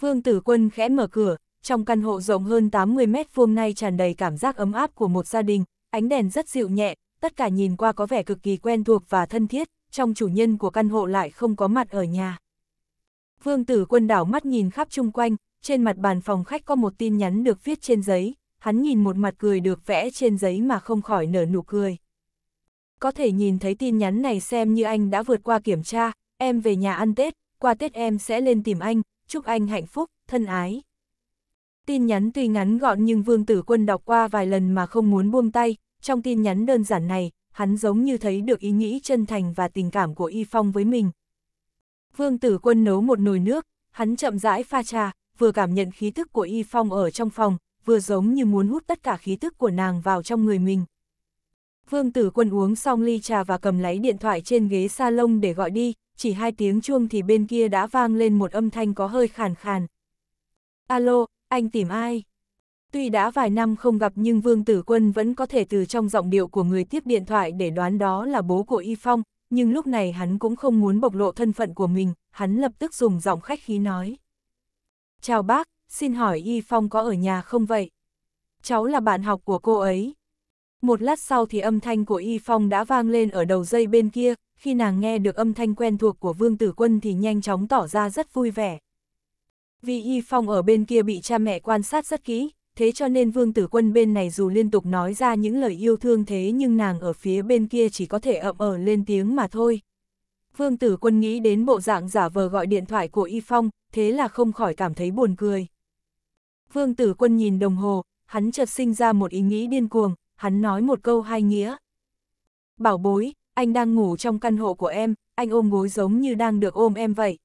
Vương Tử Quân khẽ mở cửa, trong căn hộ rộng hơn 80 mét vuông nay tràn đầy cảm giác ấm áp của một gia đình, ánh đèn rất dịu nhẹ, tất cả nhìn qua có vẻ cực kỳ quen thuộc và thân thiết, trong chủ nhân của căn hộ lại không có mặt ở nhà. Vương Tử Quân đảo mắt nhìn khắp chung quanh, trên mặt bàn phòng khách có một tin nhắn được viết trên giấy, hắn nhìn một mặt cười được vẽ trên giấy mà không khỏi nở nụ cười có thể nhìn thấy tin nhắn này xem như anh đã vượt qua kiểm tra, em về nhà ăn Tết, qua Tết em sẽ lên tìm anh, chúc anh hạnh phúc, thân ái. Tin nhắn tuy ngắn gọn nhưng Vương Tử Quân đọc qua vài lần mà không muốn buông tay, trong tin nhắn đơn giản này, hắn giống như thấy được ý nghĩ chân thành và tình cảm của Y Phong với mình. Vương Tử Quân nấu một nồi nước, hắn chậm rãi pha trà, vừa cảm nhận khí thức của Y Phong ở trong phòng, vừa giống như muốn hút tất cả khí thức của nàng vào trong người mình. Vương Tử Quân uống xong ly trà và cầm lấy điện thoại trên ghế salon để gọi đi, chỉ hai tiếng chuông thì bên kia đã vang lên một âm thanh có hơi khàn khàn. Alo, anh tìm ai? Tuy đã vài năm không gặp nhưng Vương Tử Quân vẫn có thể từ trong giọng điệu của người tiếp điện thoại để đoán đó là bố của Y Phong, nhưng lúc này hắn cũng không muốn bộc lộ thân phận của mình, hắn lập tức dùng giọng khách khí nói. Chào bác, xin hỏi Y Phong có ở nhà không vậy? Cháu là bạn học của cô ấy. Một lát sau thì âm thanh của Y Phong đã vang lên ở đầu dây bên kia, khi nàng nghe được âm thanh quen thuộc của Vương Tử Quân thì nhanh chóng tỏ ra rất vui vẻ. Vì Y Phong ở bên kia bị cha mẹ quan sát rất kỹ, thế cho nên Vương Tử Quân bên này dù liên tục nói ra những lời yêu thương thế nhưng nàng ở phía bên kia chỉ có thể ậm ở ờ lên tiếng mà thôi. Vương Tử Quân nghĩ đến bộ dạng giả vờ gọi điện thoại của Y Phong, thế là không khỏi cảm thấy buồn cười. Vương Tử Quân nhìn đồng hồ, hắn chợt sinh ra một ý nghĩ điên cuồng, hắn nói một câu hai nghĩa. Bảo bối, anh đang ngủ trong căn hộ của em, anh ôm gối giống như đang được ôm em vậy.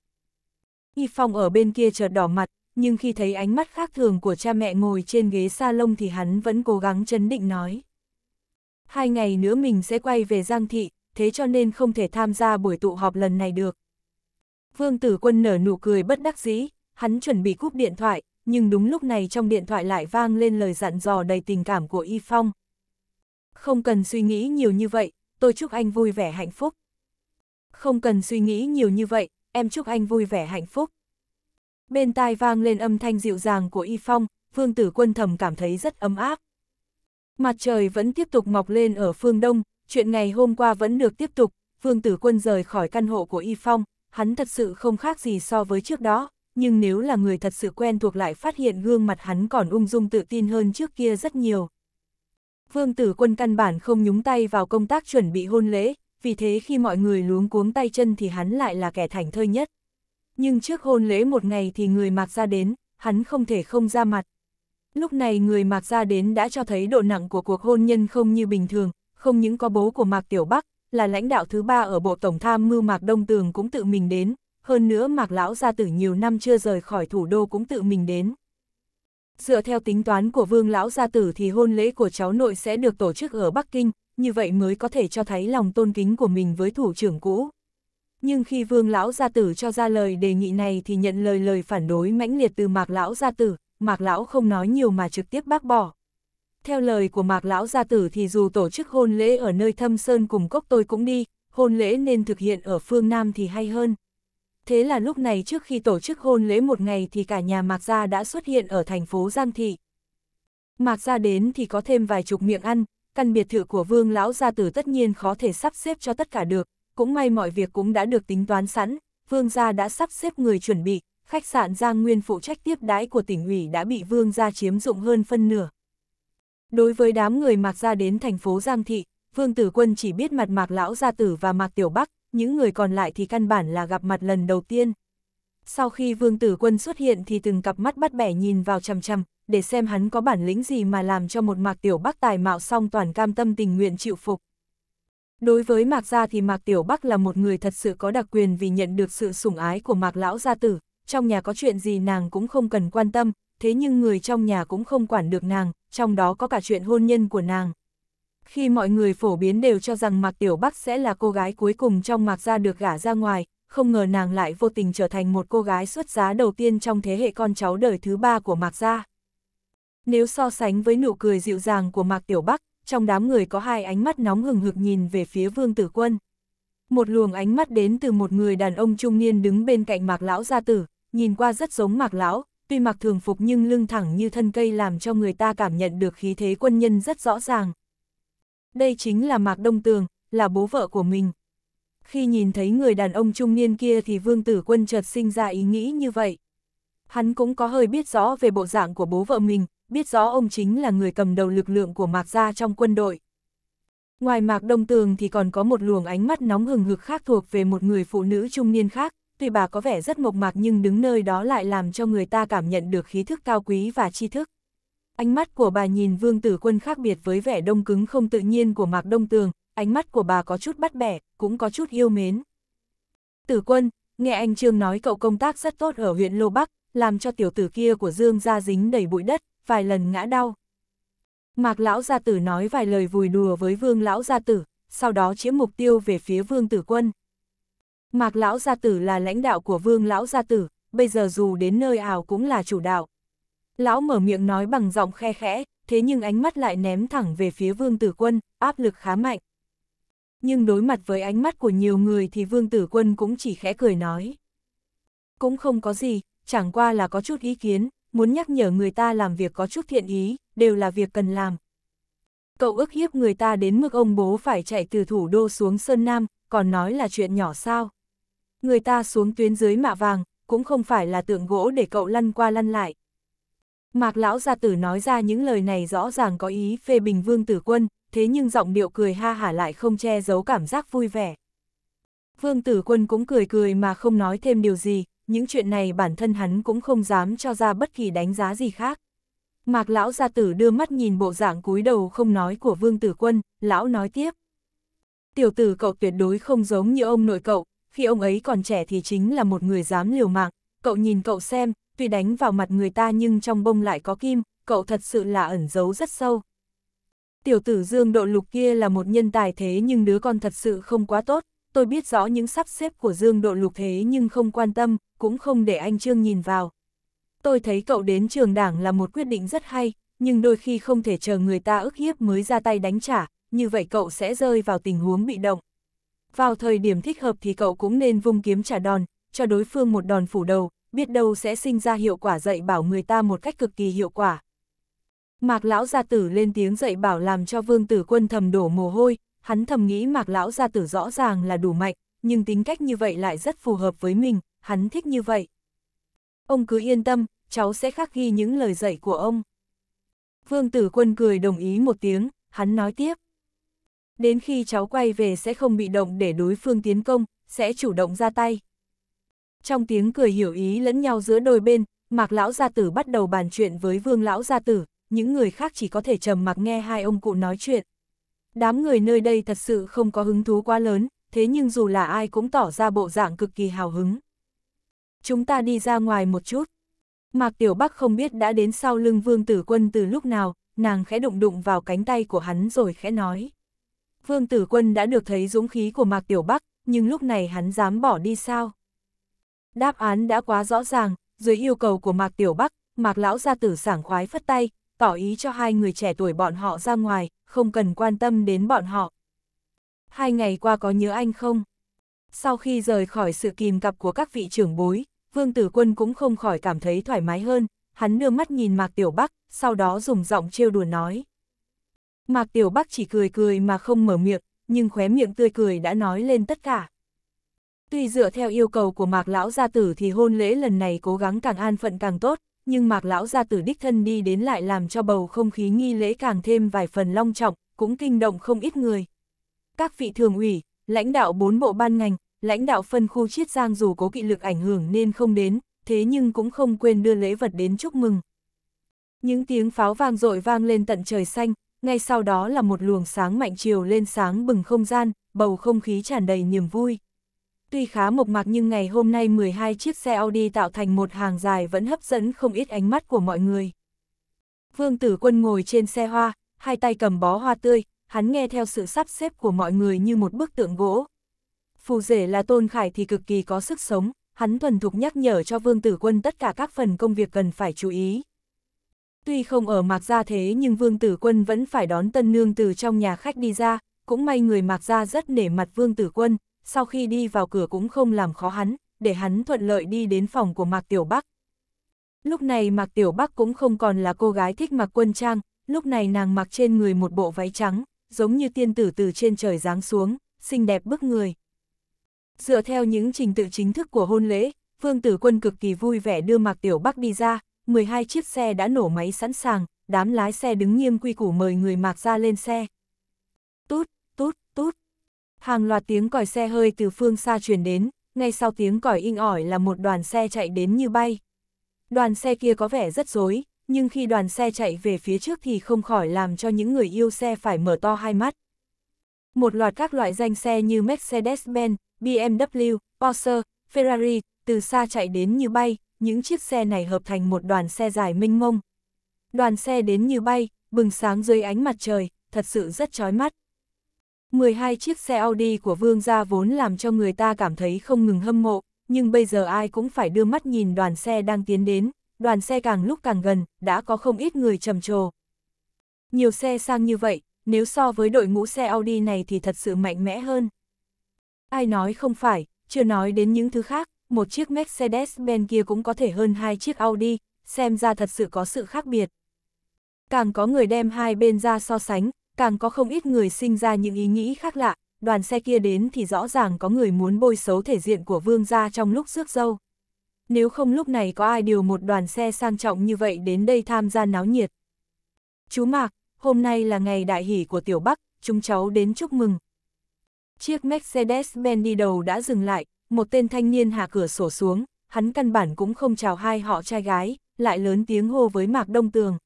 Y Phong ở bên kia chợt đỏ mặt, nhưng khi thấy ánh mắt khác thường của cha mẹ ngồi trên ghế salon thì hắn vẫn cố gắng chấn định nói. Hai ngày nữa mình sẽ quay về Giang Thị, thế cho nên không thể tham gia buổi tụ họp lần này được. Vương Tử Quân nở nụ cười bất đắc dĩ, hắn chuẩn bị cúp điện thoại, nhưng đúng lúc này trong điện thoại lại vang lên lời dặn dò đầy tình cảm của Y Phong, không cần suy nghĩ nhiều như vậy, tôi chúc anh vui vẻ hạnh phúc. Không cần suy nghĩ nhiều như vậy, em chúc anh vui vẻ hạnh phúc. Bên tai vang lên âm thanh dịu dàng của Y Phong, Vương Tử Quân thầm cảm thấy rất ấm áp. Mặt trời vẫn tiếp tục mọc lên ở phương Đông, chuyện ngày hôm qua vẫn được tiếp tục, Vương Tử Quân rời khỏi căn hộ của Y Phong, hắn thật sự không khác gì so với trước đó, nhưng nếu là người thật sự quen thuộc lại phát hiện gương mặt hắn còn ung dung tự tin hơn trước kia rất nhiều. Vương tử quân căn bản không nhúng tay vào công tác chuẩn bị hôn lễ, vì thế khi mọi người luống cuống tay chân thì hắn lại là kẻ thành thơi nhất. Nhưng trước hôn lễ một ngày thì người mặc ra đến, hắn không thể không ra mặt. Lúc này người mặc ra đến đã cho thấy độ nặng của cuộc hôn nhân không như bình thường, không những có bố của mạc tiểu bắc, là lãnh đạo thứ ba ở bộ tổng tham mưu mạc đông tường cũng tự mình đến, hơn nữa mạc lão gia tử nhiều năm chưa rời khỏi thủ đô cũng tự mình đến. Dựa theo tính toán của vương lão gia tử thì hôn lễ của cháu nội sẽ được tổ chức ở Bắc Kinh, như vậy mới có thể cho thấy lòng tôn kính của mình với thủ trưởng cũ. Nhưng khi vương lão gia tử cho ra lời đề nghị này thì nhận lời lời phản đối mãnh liệt từ mạc lão gia tử, mạc lão không nói nhiều mà trực tiếp bác bỏ. Theo lời của mạc lão gia tử thì dù tổ chức hôn lễ ở nơi thâm sơn cùng cốc tôi cũng đi, hôn lễ nên thực hiện ở phương Nam thì hay hơn thế là lúc này trước khi tổ chức hôn lễ một ngày thì cả nhà Mạc Gia đã xuất hiện ở thành phố Giang Thị. Mạc Gia đến thì có thêm vài chục miệng ăn, căn biệt thự của Vương Lão Gia Tử tất nhiên khó thể sắp xếp cho tất cả được, cũng may mọi việc cũng đã được tính toán sẵn, Vương Gia đã sắp xếp người chuẩn bị, khách sạn Giang Nguyên phụ trách tiếp đái của tỉnh ủy đã bị Vương Gia chiếm dụng hơn phân nửa. Đối với đám người Mạc Gia đến thành phố Giang Thị, Vương Tử Quân chỉ biết mặt Mạc Lão Gia Tử và Mạc Tiểu Bắc, những người còn lại thì căn bản là gặp mặt lần đầu tiên. Sau khi vương tử quân xuất hiện thì từng cặp mắt bắt bẻ nhìn vào chằm chằm, để xem hắn có bản lĩnh gì mà làm cho một mạc tiểu bắc tài mạo song toàn cam tâm tình nguyện chịu phục. Đối với Mạc Gia thì Mạc Tiểu Bắc là một người thật sự có đặc quyền vì nhận được sự sủng ái của Mạc Lão Gia Tử, trong nhà có chuyện gì nàng cũng không cần quan tâm, thế nhưng người trong nhà cũng không quản được nàng, trong đó có cả chuyện hôn nhân của nàng. Khi mọi người phổ biến đều cho rằng Mạc Tiểu Bắc sẽ là cô gái cuối cùng trong Mạc gia được gả ra ngoài, không ngờ nàng lại vô tình trở thành một cô gái xuất giá đầu tiên trong thế hệ con cháu đời thứ ba của Mạc gia. Nếu so sánh với nụ cười dịu dàng của Mạc Tiểu Bắc, trong đám người có hai ánh mắt nóng hừng hực nhìn về phía Vương Tử Quân. Một luồng ánh mắt đến từ một người đàn ông trung niên đứng bên cạnh Mạc Lão gia tử, nhìn qua rất giống Mạc Lão, tuy mặc thường phục nhưng lưng thẳng như thân cây làm cho người ta cảm nhận được khí thế quân nhân rất rõ ràng đây chính là Mạc Đông Tường, là bố vợ của mình. Khi nhìn thấy người đàn ông trung niên kia thì Vương Tử Quân chợt sinh ra ý nghĩ như vậy. Hắn cũng có hơi biết rõ về bộ dạng của bố vợ mình, biết rõ ông chính là người cầm đầu lực lượng của Mạc Gia trong quân đội. Ngoài Mạc Đông Tường thì còn có một luồng ánh mắt nóng hừng hực khác thuộc về một người phụ nữ trung niên khác, tuy bà có vẻ rất mộc mạc nhưng đứng nơi đó lại làm cho người ta cảm nhận được khí thức cao quý và tri thức. Ánh mắt của bà nhìn Vương Tử Quân khác biệt với vẻ đông cứng không tự nhiên của Mạc Đông Tường, ánh mắt của bà có chút bắt bẻ, cũng có chút yêu mến. Tử Quân, nghe anh Trương nói cậu công tác rất tốt ở huyện Lô Bắc, làm cho tiểu tử kia của Dương ra dính đầy bụi đất, vài lần ngã đau. Mạc Lão Gia Tử nói vài lời vùi đùa với Vương Lão Gia Tử, sau đó chĩa mục tiêu về phía Vương Tử Quân. Mạc Lão Gia Tử là lãnh đạo của Vương Lão Gia Tử, bây giờ dù đến nơi ảo cũng là chủ đạo. Lão mở miệng nói bằng giọng khe khẽ, thế nhưng ánh mắt lại ném thẳng về phía vương tử quân, áp lực khá mạnh. Nhưng đối mặt với ánh mắt của nhiều người thì vương tử quân cũng chỉ khẽ cười nói. Cũng không có gì, chẳng qua là có chút ý kiến, muốn nhắc nhở người ta làm việc có chút thiện ý, đều là việc cần làm. Cậu ức hiếp người ta đến mức ông bố phải chạy từ thủ đô xuống Sơn Nam, còn nói là chuyện nhỏ sao. Người ta xuống tuyến dưới mạ vàng, cũng không phải là tượng gỗ để cậu lăn qua lăn lại. Mạc lão gia tử nói ra những lời này rõ ràng có ý phê bình vương tử quân, thế nhưng giọng điệu cười ha hả lại không che giấu cảm giác vui vẻ. Vương tử quân cũng cười cười mà không nói thêm điều gì, những chuyện này bản thân hắn cũng không dám cho ra bất kỳ đánh giá gì khác. Mạc lão gia tử đưa mắt nhìn bộ dạng cúi đầu không nói của vương tử quân, lão nói tiếp. Tiểu tử cậu tuyệt đối không giống như ông nội cậu, khi ông ấy còn trẻ thì chính là một người dám liều mạng, cậu nhìn cậu xem, tuy đánh vào mặt người ta nhưng trong bông lại có kim, cậu thật sự là ẩn giấu rất sâu. Tiểu tử Dương Độ Lục kia là một nhân tài thế nhưng đứa con thật sự không quá tốt, tôi biết rõ những sắp xếp của Dương Độ Lục thế nhưng không quan tâm, cũng không để anh Trương nhìn vào. Tôi thấy cậu đến trường đảng là một quyết định rất hay, nhưng đôi khi không thể chờ người ta ức hiếp mới ra tay đánh trả, như vậy cậu sẽ rơi vào tình huống bị động. Vào thời điểm thích hợp thì cậu cũng nên vung kiếm trả đòn, cho đối phương một đòn phủ đầu, biết đâu sẽ sinh ra hiệu quả dạy bảo người ta một cách cực kỳ hiệu quả. Mạc lão gia tử lên tiếng dạy bảo làm cho vương tử quân thầm đổ mồ hôi, hắn thầm nghĩ mạc lão gia tử rõ ràng là đủ mạnh, nhưng tính cách như vậy lại rất phù hợp với mình, hắn thích như vậy. Ông cứ yên tâm, cháu sẽ khắc ghi những lời dạy của ông. Vương tử quân cười đồng ý một tiếng, hắn nói tiếp. Đến khi cháu quay về sẽ không bị động để đối phương tiến công, sẽ chủ động ra tay. Trong tiếng cười hiểu ý lẫn nhau giữa đôi bên, Mạc Lão Gia Tử bắt đầu bàn chuyện với Vương Lão Gia Tử, những người khác chỉ có thể trầm mặc nghe hai ông cụ nói chuyện. Đám người nơi đây thật sự không có hứng thú quá lớn, thế nhưng dù là ai cũng tỏ ra bộ dạng cực kỳ hào hứng. Chúng ta đi ra ngoài một chút. Mạc Tiểu Bắc không biết đã đến sau lưng Vương Tử Quân từ lúc nào, nàng khẽ đụng đụng vào cánh tay của hắn rồi khẽ nói. Vương Tử Quân đã được thấy dũng khí của Mạc Tiểu Bắc, nhưng lúc này hắn dám bỏ đi sao? Đáp án đã quá rõ ràng, dưới yêu cầu của Mạc Tiểu Bắc, Mạc Lão gia tử sảng khoái phất tay, tỏ ý cho hai người trẻ tuổi bọn họ ra ngoài, không cần quan tâm đến bọn họ. Hai ngày qua có nhớ anh không? Sau khi rời khỏi sự kìm cặp của các vị trưởng bối, Vương Tử Quân cũng không khỏi cảm thấy thoải mái hơn, hắn đưa mắt nhìn Mạc Tiểu Bắc, sau đó dùng giọng trêu đùa nói. Mạc Tiểu Bắc chỉ cười cười mà không mở miệng, nhưng khóe miệng tươi cười đã nói lên tất cả. Tuy dựa theo yêu cầu của Mạc Lão Gia Tử thì hôn lễ lần này cố gắng càng an phận càng tốt, nhưng Mạc Lão Gia Tử đích thân đi đến lại làm cho bầu không khí nghi lễ càng thêm vài phần long trọng, cũng kinh động không ít người. Các vị thường ủy, lãnh đạo bốn bộ ban ngành, lãnh đạo phân khu chiết giang dù cố kỵ lực ảnh hưởng nên không đến, thế nhưng cũng không quên đưa lễ vật đến chúc mừng. Những tiếng pháo vang dội vang lên tận trời xanh, ngay sau đó là một luồng sáng mạnh chiều lên sáng bừng không gian, bầu không khí tràn đầy niềm vui. Tuy khá mộc mạc nhưng ngày hôm nay 12 chiếc xe Audi tạo thành một hàng dài vẫn hấp dẫn không ít ánh mắt của mọi người. Vương Tử Quân ngồi trên xe hoa, hai tay cầm bó hoa tươi, hắn nghe theo sự sắp xếp của mọi người như một bức tượng gỗ. Phù rể là Tôn Khải thì cực kỳ có sức sống, hắn thuần thục nhắc nhở cho Vương Tử Quân tất cả các phần công việc cần phải chú ý. Tuy không ở Mạc Gia thế nhưng Vương Tử Quân vẫn phải đón tân nương từ trong nhà khách đi ra, cũng may người Mạc Gia rất nể mặt Vương Tử Quân, sau khi đi vào cửa cũng không làm khó hắn, để hắn thuận lợi đi đến phòng của Mạc Tiểu Bắc. Lúc này Mạc Tiểu Bắc cũng không còn là cô gái thích mặc quân trang, lúc này nàng mặc trên người một bộ váy trắng, giống như tiên tử từ trên trời giáng xuống, xinh đẹp bức người. Dựa theo những trình tự chính thức của hôn lễ, Phương Tử Quân cực kỳ vui vẻ đưa Mạc Tiểu Bắc đi ra, 12 chiếc xe đã nổ máy sẵn sàng, đám lái xe đứng nghiêm quy củ mời người Mạc ra lên xe, Hàng loạt tiếng còi xe hơi từ phương xa truyền đến, ngay sau tiếng còi inh ỏi là một đoàn xe chạy đến như bay. Đoàn xe kia có vẻ rất rối, nhưng khi đoàn xe chạy về phía trước thì không khỏi làm cho những người yêu xe phải mở to hai mắt. Một loạt các loại danh xe như Mercedes-Benz, BMW, Porsche, Ferrari từ xa chạy đến như bay, những chiếc xe này hợp thành một đoàn xe dài mênh mông. Đoàn xe đến như bay, bừng sáng dưới ánh mặt trời, thật sự rất chói mắt. 12 chiếc xe Audi của Vương gia vốn làm cho người ta cảm thấy không ngừng hâm mộ, nhưng bây giờ ai cũng phải đưa mắt nhìn đoàn xe đang tiến đến, đoàn xe càng lúc càng gần, đã có không ít người trầm trồ. Nhiều xe sang như vậy, nếu so với đội ngũ xe Audi này thì thật sự mạnh mẽ hơn. Ai nói không phải, chưa nói đến những thứ khác, một chiếc Mercedes-Benz kia cũng có thể hơn hai chiếc Audi, xem ra thật sự có sự khác biệt. Càng có người đem hai bên ra so sánh, càng có không ít người sinh ra những ý nghĩ khác lạ, đoàn xe kia đến thì rõ ràng có người muốn bôi xấu thể diện của vương gia trong lúc rước dâu. Nếu không lúc này có ai điều một đoàn xe sang trọng như vậy đến đây tham gia náo nhiệt. Chú Mạc, hôm nay là ngày đại hỷ của Tiểu Bắc, chúng cháu đến chúc mừng. Chiếc Mercedes-Benz đi đầu đã dừng lại, một tên thanh niên hạ cửa sổ xuống, hắn căn bản cũng không chào hai họ trai gái, lại lớn tiếng hô với Mạc Đông Tường.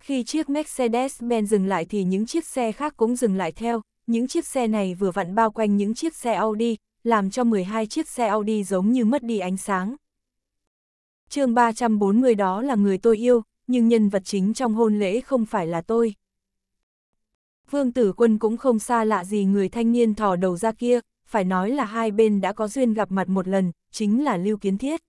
Khi chiếc Mercedes-Benz dừng lại thì những chiếc xe khác cũng dừng lại theo, những chiếc xe này vừa vặn bao quanh những chiếc xe Audi, làm cho 12 chiếc xe Audi giống như mất đi ánh sáng. chương 340 đó là người tôi yêu, nhưng nhân vật chính trong hôn lễ không phải là tôi. Vương Tử Quân cũng không xa lạ gì người thanh niên thò đầu ra kia, phải nói là hai bên đã có duyên gặp mặt một lần, chính là Lưu Kiến Thiết.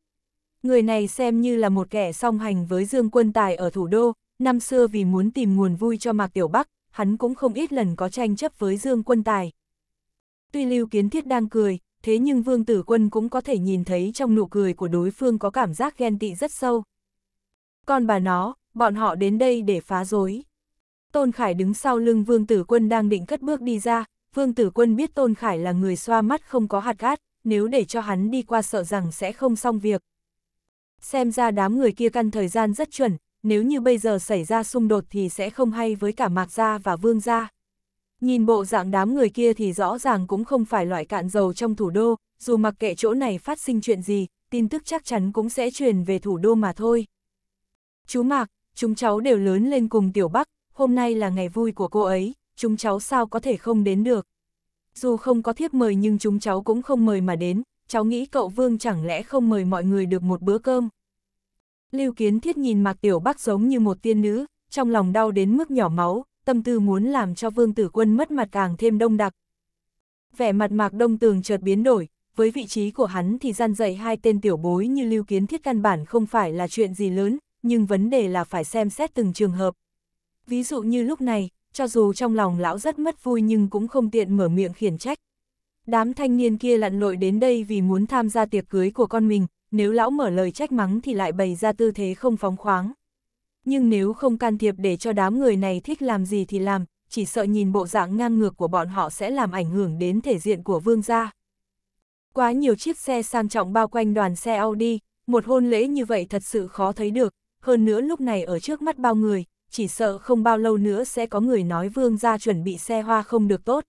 Người này xem như là một kẻ song hành với Dương Quân Tài ở thủ đô, năm xưa vì muốn tìm nguồn vui cho Mạc Tiểu Bắc, hắn cũng không ít lần có tranh chấp với Dương Quân Tài. Tuy Lưu Kiến Thiết đang cười, thế nhưng Vương Tử Quân cũng có thể nhìn thấy trong nụ cười của đối phương có cảm giác ghen tị rất sâu. Còn bà nó, bọn họ đến đây để phá rối. Tôn Khải đứng sau lưng Vương Tử Quân đang định cất bước đi ra, Vương Tử Quân biết Tôn Khải là người xoa mắt không có hạt gát, nếu để cho hắn đi qua sợ rằng sẽ không xong việc. Xem ra đám người kia căn thời gian rất chuẩn, nếu như bây giờ xảy ra xung đột thì sẽ không hay với cả Mạc Gia và Vương Gia. Nhìn bộ dạng đám người kia thì rõ ràng cũng không phải loại cạn dầu trong thủ đô, dù mặc kệ chỗ này phát sinh chuyện gì, tin tức chắc chắn cũng sẽ truyền về thủ đô mà thôi. Chú Mạc, chúng cháu đều lớn lên cùng Tiểu Bắc, hôm nay là ngày vui của cô ấy, chúng cháu sao có thể không đến được. Dù không có thiếp mời nhưng chúng cháu cũng không mời mà đến, cháu nghĩ cậu Vương chẳng lẽ không mời mọi người được một bữa cơm. Lưu Kiến Thiết nhìn Mạc Tiểu Bắc giống như một tiên nữ, trong lòng đau đến mức nhỏ máu, tâm tư muốn làm cho Vương Tử Quân mất mặt càng thêm đông đặc. Vẻ mặt Mạc Đông Tường chợt biến đổi, với vị trí của hắn thì gian dạy hai tên tiểu bối như Lưu Kiến Thiết căn bản không phải là chuyện gì lớn, nhưng vấn đề là phải xem xét từng trường hợp. Ví dụ như lúc này, cho dù trong lòng lão rất mất vui nhưng cũng không tiện mở miệng khiển trách. Đám thanh niên kia lặn lội đến đây vì muốn tham gia tiệc cưới của con mình, nếu lão mở lời trách mắng thì lại bày ra tư thế không phóng khoáng. Nhưng nếu không can thiệp để cho đám người này thích làm gì thì làm, chỉ sợ nhìn bộ dạng ngang ngược của bọn họ sẽ làm ảnh hưởng đến thể diện của vương gia. Quá nhiều chiếc xe sang trọng bao quanh đoàn xe Audi, một hôn lễ như vậy thật sự khó thấy được, hơn nữa lúc này ở trước mắt bao người, chỉ sợ không bao lâu nữa sẽ có người nói vương gia chuẩn bị xe hoa không được tốt.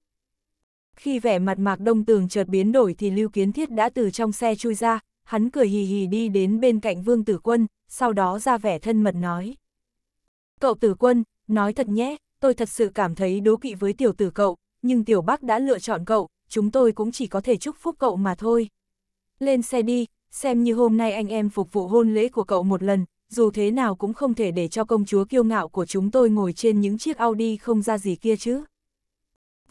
Khi vẻ mặt mạc đông tường chợt biến đổi thì Lưu Kiến Thiết đã từ trong xe chui ra, hắn cười hì hì đi đến bên cạnh Vương Tử Quân, sau đó ra vẻ thân mật nói. Cậu Tử Quân, nói thật nhé, tôi thật sự cảm thấy đố kỵ với tiểu tử cậu, nhưng tiểu bác đã lựa chọn cậu, chúng tôi cũng chỉ có thể chúc phúc cậu mà thôi. Lên xe đi, xem như hôm nay anh em phục vụ hôn lễ của cậu một lần, dù thế nào cũng không thể để cho công chúa kiêu ngạo của chúng tôi ngồi trên những chiếc Audi không ra gì kia chứ.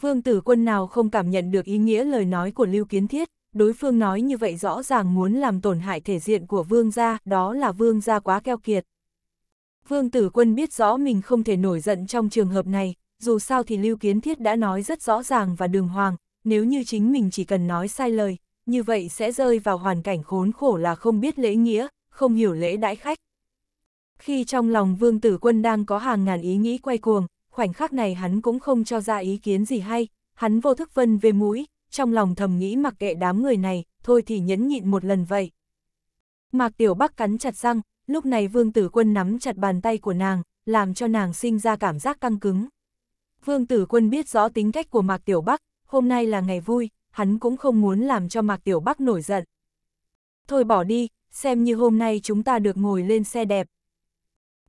Vương tử quân nào không cảm nhận được ý nghĩa lời nói của Lưu Kiến Thiết, đối phương nói như vậy rõ ràng muốn làm tổn hại thể diện của vương gia, đó là vương gia quá keo kiệt. Vương tử quân biết rõ mình không thể nổi giận trong trường hợp này, dù sao thì Lưu Kiến Thiết đã nói rất rõ ràng và đường hoàng, nếu như chính mình chỉ cần nói sai lời, như vậy sẽ rơi vào hoàn cảnh khốn khổ là không biết lễ nghĩa, không hiểu lễ đãi khách. Khi trong lòng vương tử quân đang có hàng ngàn ý nghĩ quay cuồng, khoảnh khắc này hắn cũng không cho ra ý kiến gì hay, hắn vô thức vân về mũi, trong lòng thầm nghĩ mặc kệ đám người này, thôi thì nhẫn nhịn một lần vậy. Mạc Tiểu Bắc cắn chặt răng, lúc này Vương Tử Quân nắm chặt bàn tay của nàng, làm cho nàng sinh ra cảm giác căng cứng. Vương Tử Quân biết rõ tính cách của Mạc Tiểu Bắc, hôm nay là ngày vui, hắn cũng không muốn làm cho Mạc Tiểu Bắc nổi giận. Thôi bỏ đi, xem như hôm nay chúng ta được ngồi lên xe đẹp.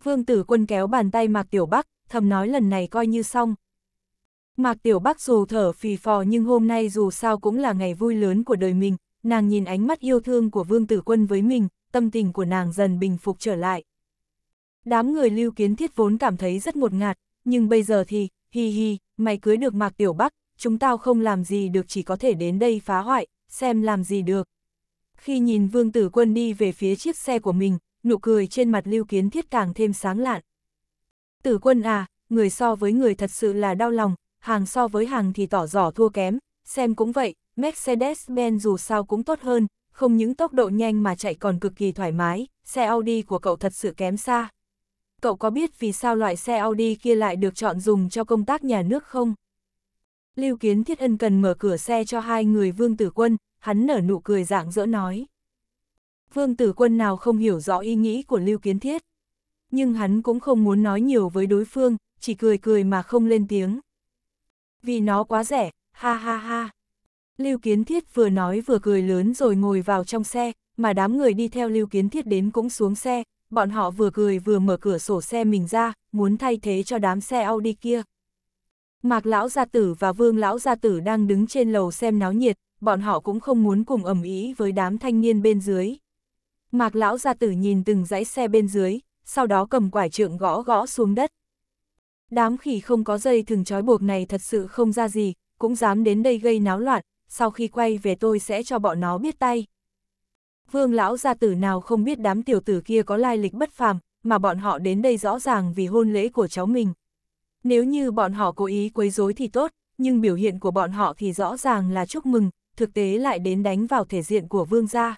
Vương Tử Quân kéo bàn tay Mạc Tiểu Bắc, thầm nói lần này coi như xong, Mạc Tiểu Bắc dù thở phì phò nhưng hôm nay dù sao cũng là ngày vui lớn của đời mình, nàng nhìn ánh mắt yêu thương của Vương Tử Quân với mình, tâm tình của nàng dần bình phục trở lại. Đám người lưu kiến thiết vốn cảm thấy rất ngột ngạt, nhưng bây giờ thì, hi hi, mày cưới được Mạc Tiểu Bắc, chúng tao không làm gì được chỉ có thể đến đây phá hoại, xem làm gì được. Khi nhìn Vương Tử Quân đi về phía chiếc xe của mình, nụ cười trên mặt lưu kiến thiết càng thêm sáng lạn. Tử Quân à, người so với người thật sự là đau lòng, hàng so với hàng thì tỏ rõ thua kém, xem cũng vậy, Mercedes-Benz dù sao cũng tốt hơn, không những tốc độ nhanh mà chạy còn cực kỳ thoải mái, xe Audi của cậu thật sự kém xa. Cậu có biết vì sao loại xe Audi kia lại được chọn dùng cho công tác nhà nước không? Lưu Kiến Thiết Ân cần mở cửa xe cho hai người Vương Tử Quân, hắn nở nụ cười dạng dỡ nói. Vương Tử Quân nào không hiểu rõ ý nghĩ của Lưu Kiến Thiết. Nhưng hắn cũng không muốn nói nhiều với đối phương, chỉ cười cười mà không lên tiếng vì nó quá rẻ, ha ha ha. Lưu Kiến Thiết vừa nói vừa cười lớn rồi ngồi vào trong xe, mà đám người đi theo Lưu Kiến Thiết đến cũng xuống xe, bọn họ vừa cười vừa mở cửa sổ xe mình ra, muốn thay thế cho đám xe Audi kia. Mạc Lão Gia Tử và Vương Lão Gia Tử đang đứng trên lầu xem náo nhiệt, bọn họ cũng không muốn cùng ẩm ý với đám thanh niên bên dưới. Mạc Lão Gia Tử nhìn từng dãy xe bên dưới, sau đó cầm quải trượng gõ gõ xuống đất. Đám khỉ không có dây thường trói buộc này thật sự không ra gì, cũng dám đến đây gây náo loạn, sau khi quay về tôi sẽ cho bọn nó biết tay. Vương lão gia tử nào không biết đám tiểu tử kia có lai lịch bất phàm, mà bọn họ đến đây rõ ràng vì hôn lễ của cháu mình. Nếu như bọn họ cố ý quấy rối thì tốt, nhưng biểu hiện của bọn họ thì rõ ràng là chúc mừng, thực tế lại đến đánh vào thể diện của vương gia.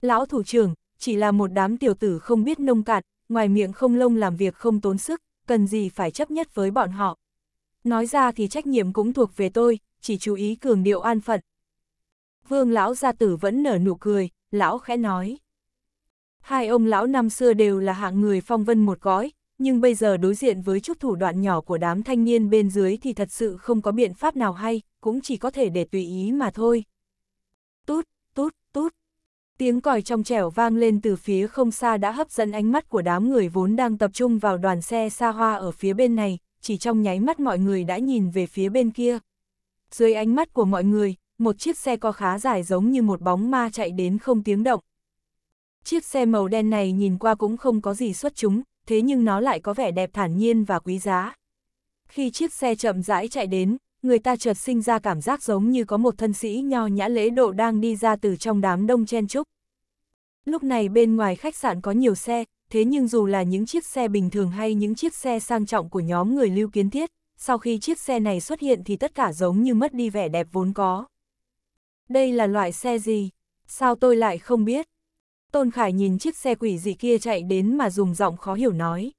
Lão thủ trưởng, chỉ là một đám tiểu tử không biết nông cạn, ngoài miệng không lông làm việc không tốn sức, cần gì phải chấp nhất với bọn họ. Nói ra thì trách nhiệm cũng thuộc về tôi, chỉ chú ý cường điệu an phận. Vương lão gia tử vẫn nở nụ cười, lão khẽ nói. Hai ông lão năm xưa đều là hạng người phong vân một gói, nhưng bây giờ đối diện với chút thủ đoạn nhỏ của đám thanh niên bên dưới thì thật sự không có biện pháp nào hay, cũng chỉ có thể để tùy ý mà thôi. Tút, tút, tút. Tiếng còi trong trẻo vang lên từ phía không xa đã hấp dẫn ánh mắt của đám người vốn đang tập trung vào đoàn xe xa hoa ở phía bên này, chỉ trong nháy mắt mọi người đã nhìn về phía bên kia. Dưới ánh mắt của mọi người, một chiếc xe có khá dài giống như một bóng ma chạy đến không tiếng động. Chiếc xe màu đen này nhìn qua cũng không có gì xuất chúng, thế nhưng nó lại có vẻ đẹp thản nhiên và quý giá. Khi chiếc xe chậm rãi chạy đến, người ta chợt sinh ra cảm giác giống như có một thân sĩ nho nhã lễ độ đang đi ra từ trong đám đông chen chúc. Lúc này bên ngoài khách sạn có nhiều xe, thế nhưng dù là những chiếc xe bình thường hay những chiếc xe sang trọng của nhóm người lưu kiến thiết, sau khi chiếc xe này xuất hiện thì tất cả giống như mất đi vẻ đẹp vốn có. Đây là loại xe gì? Sao tôi lại không biết? Tôn Khải nhìn chiếc xe quỷ dị kia chạy đến mà dùng giọng khó hiểu nói.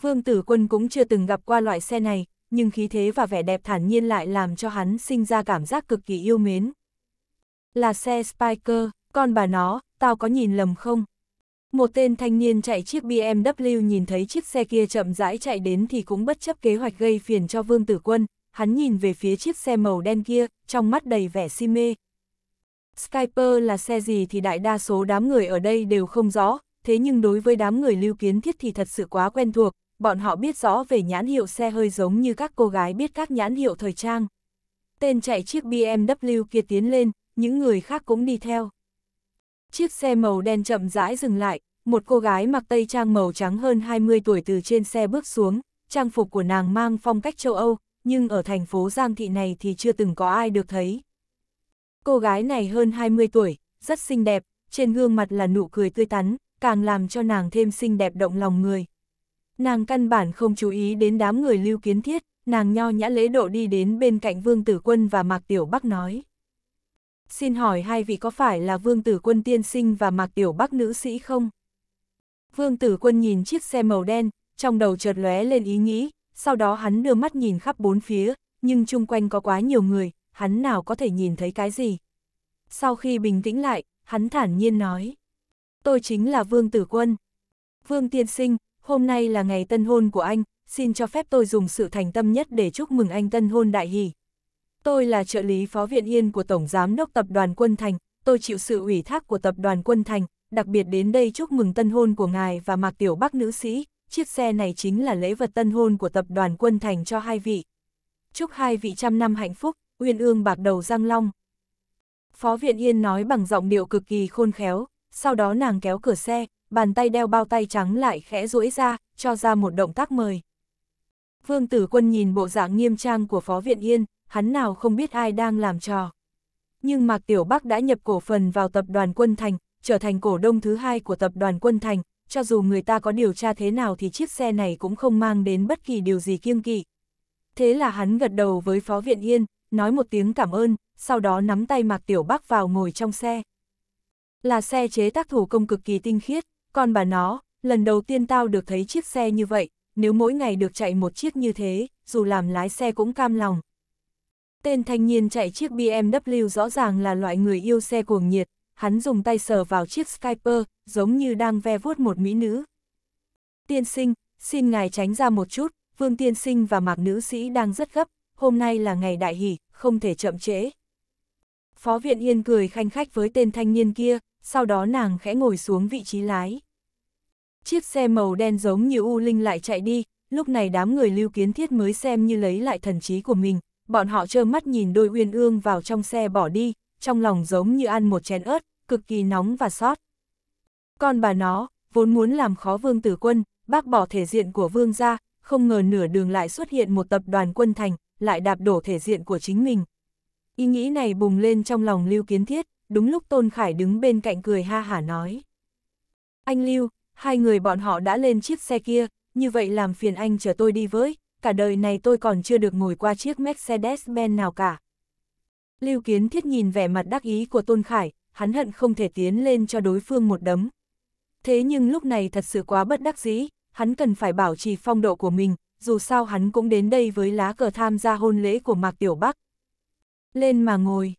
Vương Tử Quân cũng chưa từng gặp qua loại xe này, nhưng khí thế và vẻ đẹp thản nhiên lại làm cho hắn sinh ra cảm giác cực kỳ yêu mến. Là xe Spiker con bà nó, tao có nhìn lầm không? Một tên thanh niên chạy chiếc BMW nhìn thấy chiếc xe kia chậm rãi chạy đến thì cũng bất chấp kế hoạch gây phiền cho Vương Tử Quân, hắn nhìn về phía chiếc xe màu đen kia, trong mắt đầy vẻ si mê. Skyper là xe gì thì đại đa số đám người ở đây đều không rõ, thế nhưng đối với đám người lưu kiến thiết thì thật sự quá quen thuộc, bọn họ biết rõ về nhãn hiệu xe hơi giống như các cô gái biết các nhãn hiệu thời trang. Tên chạy chiếc BMW kia tiến lên, những người khác cũng đi theo. Chiếc xe màu đen chậm rãi dừng lại, một cô gái mặc tây trang màu trắng hơn 20 tuổi từ trên xe bước xuống, trang phục của nàng mang phong cách châu Âu, nhưng ở thành phố Giang Thị này thì chưa từng có ai được thấy. Cô gái này hơn 20 tuổi, rất xinh đẹp, trên gương mặt là nụ cười tươi tắn, càng làm cho nàng thêm xinh đẹp động lòng người. Nàng căn bản không chú ý đến đám người lưu kiến thiết, nàng nho nhã lễ độ đi đến bên cạnh Vương Tử Quân và Mạc Tiểu Bắc nói xin hỏi hai vị có phải là Vương Tử Quân tiên sinh và Mạc Tiểu Bắc nữ sĩ không? Vương Tử Quân nhìn chiếc xe màu đen, trong đầu chợt lóe lên ý nghĩ, sau đó hắn đưa mắt nhìn khắp bốn phía, nhưng chung quanh có quá nhiều người, hắn nào có thể nhìn thấy cái gì. Sau khi bình tĩnh lại, hắn thản nhiên nói, tôi chính là Vương Tử Quân. Vương Tiên Sinh, hôm nay là ngày tân hôn của anh, xin cho phép tôi dùng sự thành tâm nhất để chúc mừng anh tân hôn đại hỷ. Tôi là trợ lý phó viện Yên của Tổng Giám đốc Tập đoàn Quân Thành, tôi chịu sự ủy thác của Tập đoàn Quân Thành, đặc biệt đến đây chúc mừng tân hôn của ngài và Mạc Tiểu Bắc nữ sĩ, chiếc xe này chính là lễ vật tân hôn của Tập đoàn Quân Thành cho hai vị. Chúc hai vị trăm năm hạnh phúc, uyên ương bạc đầu răng long. Phó viện Yên nói bằng giọng điệu cực kỳ khôn khéo, sau đó nàng kéo cửa xe, bàn tay đeo bao tay trắng lại khẽ duỗi ra, cho ra một động tác mời. Vương Tử Quân nhìn bộ dạng nghiêm trang của Phó Viện Yên, hắn nào không biết ai đang làm trò. Nhưng Mạc Tiểu Bắc đã nhập cổ phần vào tập đoàn Quân Thành, trở thành cổ đông thứ hai của tập đoàn Quân Thành, cho dù người ta có điều tra thế nào thì chiếc xe này cũng không mang đến bất kỳ điều gì kiêng kỵ. Thế là hắn gật đầu với Phó Viện Yên, nói một tiếng cảm ơn, sau đó nắm tay Mạc Tiểu Bắc vào ngồi trong xe. Là xe chế tác thủ công cực kỳ tinh khiết, còn bà nó, lần đầu tiên tao được thấy chiếc xe như vậy, nếu mỗi ngày được chạy một chiếc như thế, dù làm lái xe cũng cam lòng, Tên thanh niên chạy chiếc BMW rõ ràng là loại người yêu xe cuồng nhiệt, hắn dùng tay sờ vào chiếc Skyper, giống như đang ve vuốt một mỹ nữ. Tiên sinh, xin ngài tránh ra một chút, Vương Tiên Sinh và Mạc Nữ Sĩ đang rất gấp, hôm nay là ngày đại hỷ, không thể chậm trễ. Phó Viện Yên cười khanh khách với tên thanh niên kia, sau đó nàng khẽ ngồi xuống vị trí lái. Chiếc xe màu đen giống như U Linh lại chạy đi, lúc này đám người lưu kiến thiết mới xem như lấy lại thần trí của mình, bọn họ trơ mắt nhìn đôi uyên ương vào trong xe bỏ đi, trong lòng giống như ăn một chén ớt, cực kỳ nóng và sót. con bà nó, vốn muốn làm khó vương tử quân, bác bỏ thể diện của vương gia, không ngờ nửa đường lại xuất hiện một tập đoàn quân thành, lại đạp đổ thể diện của chính mình. Ý nghĩ này bùng lên trong lòng Lưu Kiến Thiết, đúng lúc Tôn Khải đứng bên cạnh cười ha hả nói. Anh Lưu, hai người bọn họ đã lên chiếc xe kia, như vậy làm phiền anh chờ tôi đi với, cả đời này tôi còn chưa được ngồi qua chiếc Mercedes-Benz nào cả. Lưu Kiến Thiết nhìn vẻ mặt đắc ý của Tôn Khải, hắn hận không thể tiến lên cho đối phương một đấm. Thế nhưng lúc này thật sự quá bất đắc dĩ, hắn cần phải bảo trì phong độ của mình, dù sao hắn cũng đến đây với lá cờ tham gia hôn lễ của Mạc Tiểu Bắc. Lên mà ngồi.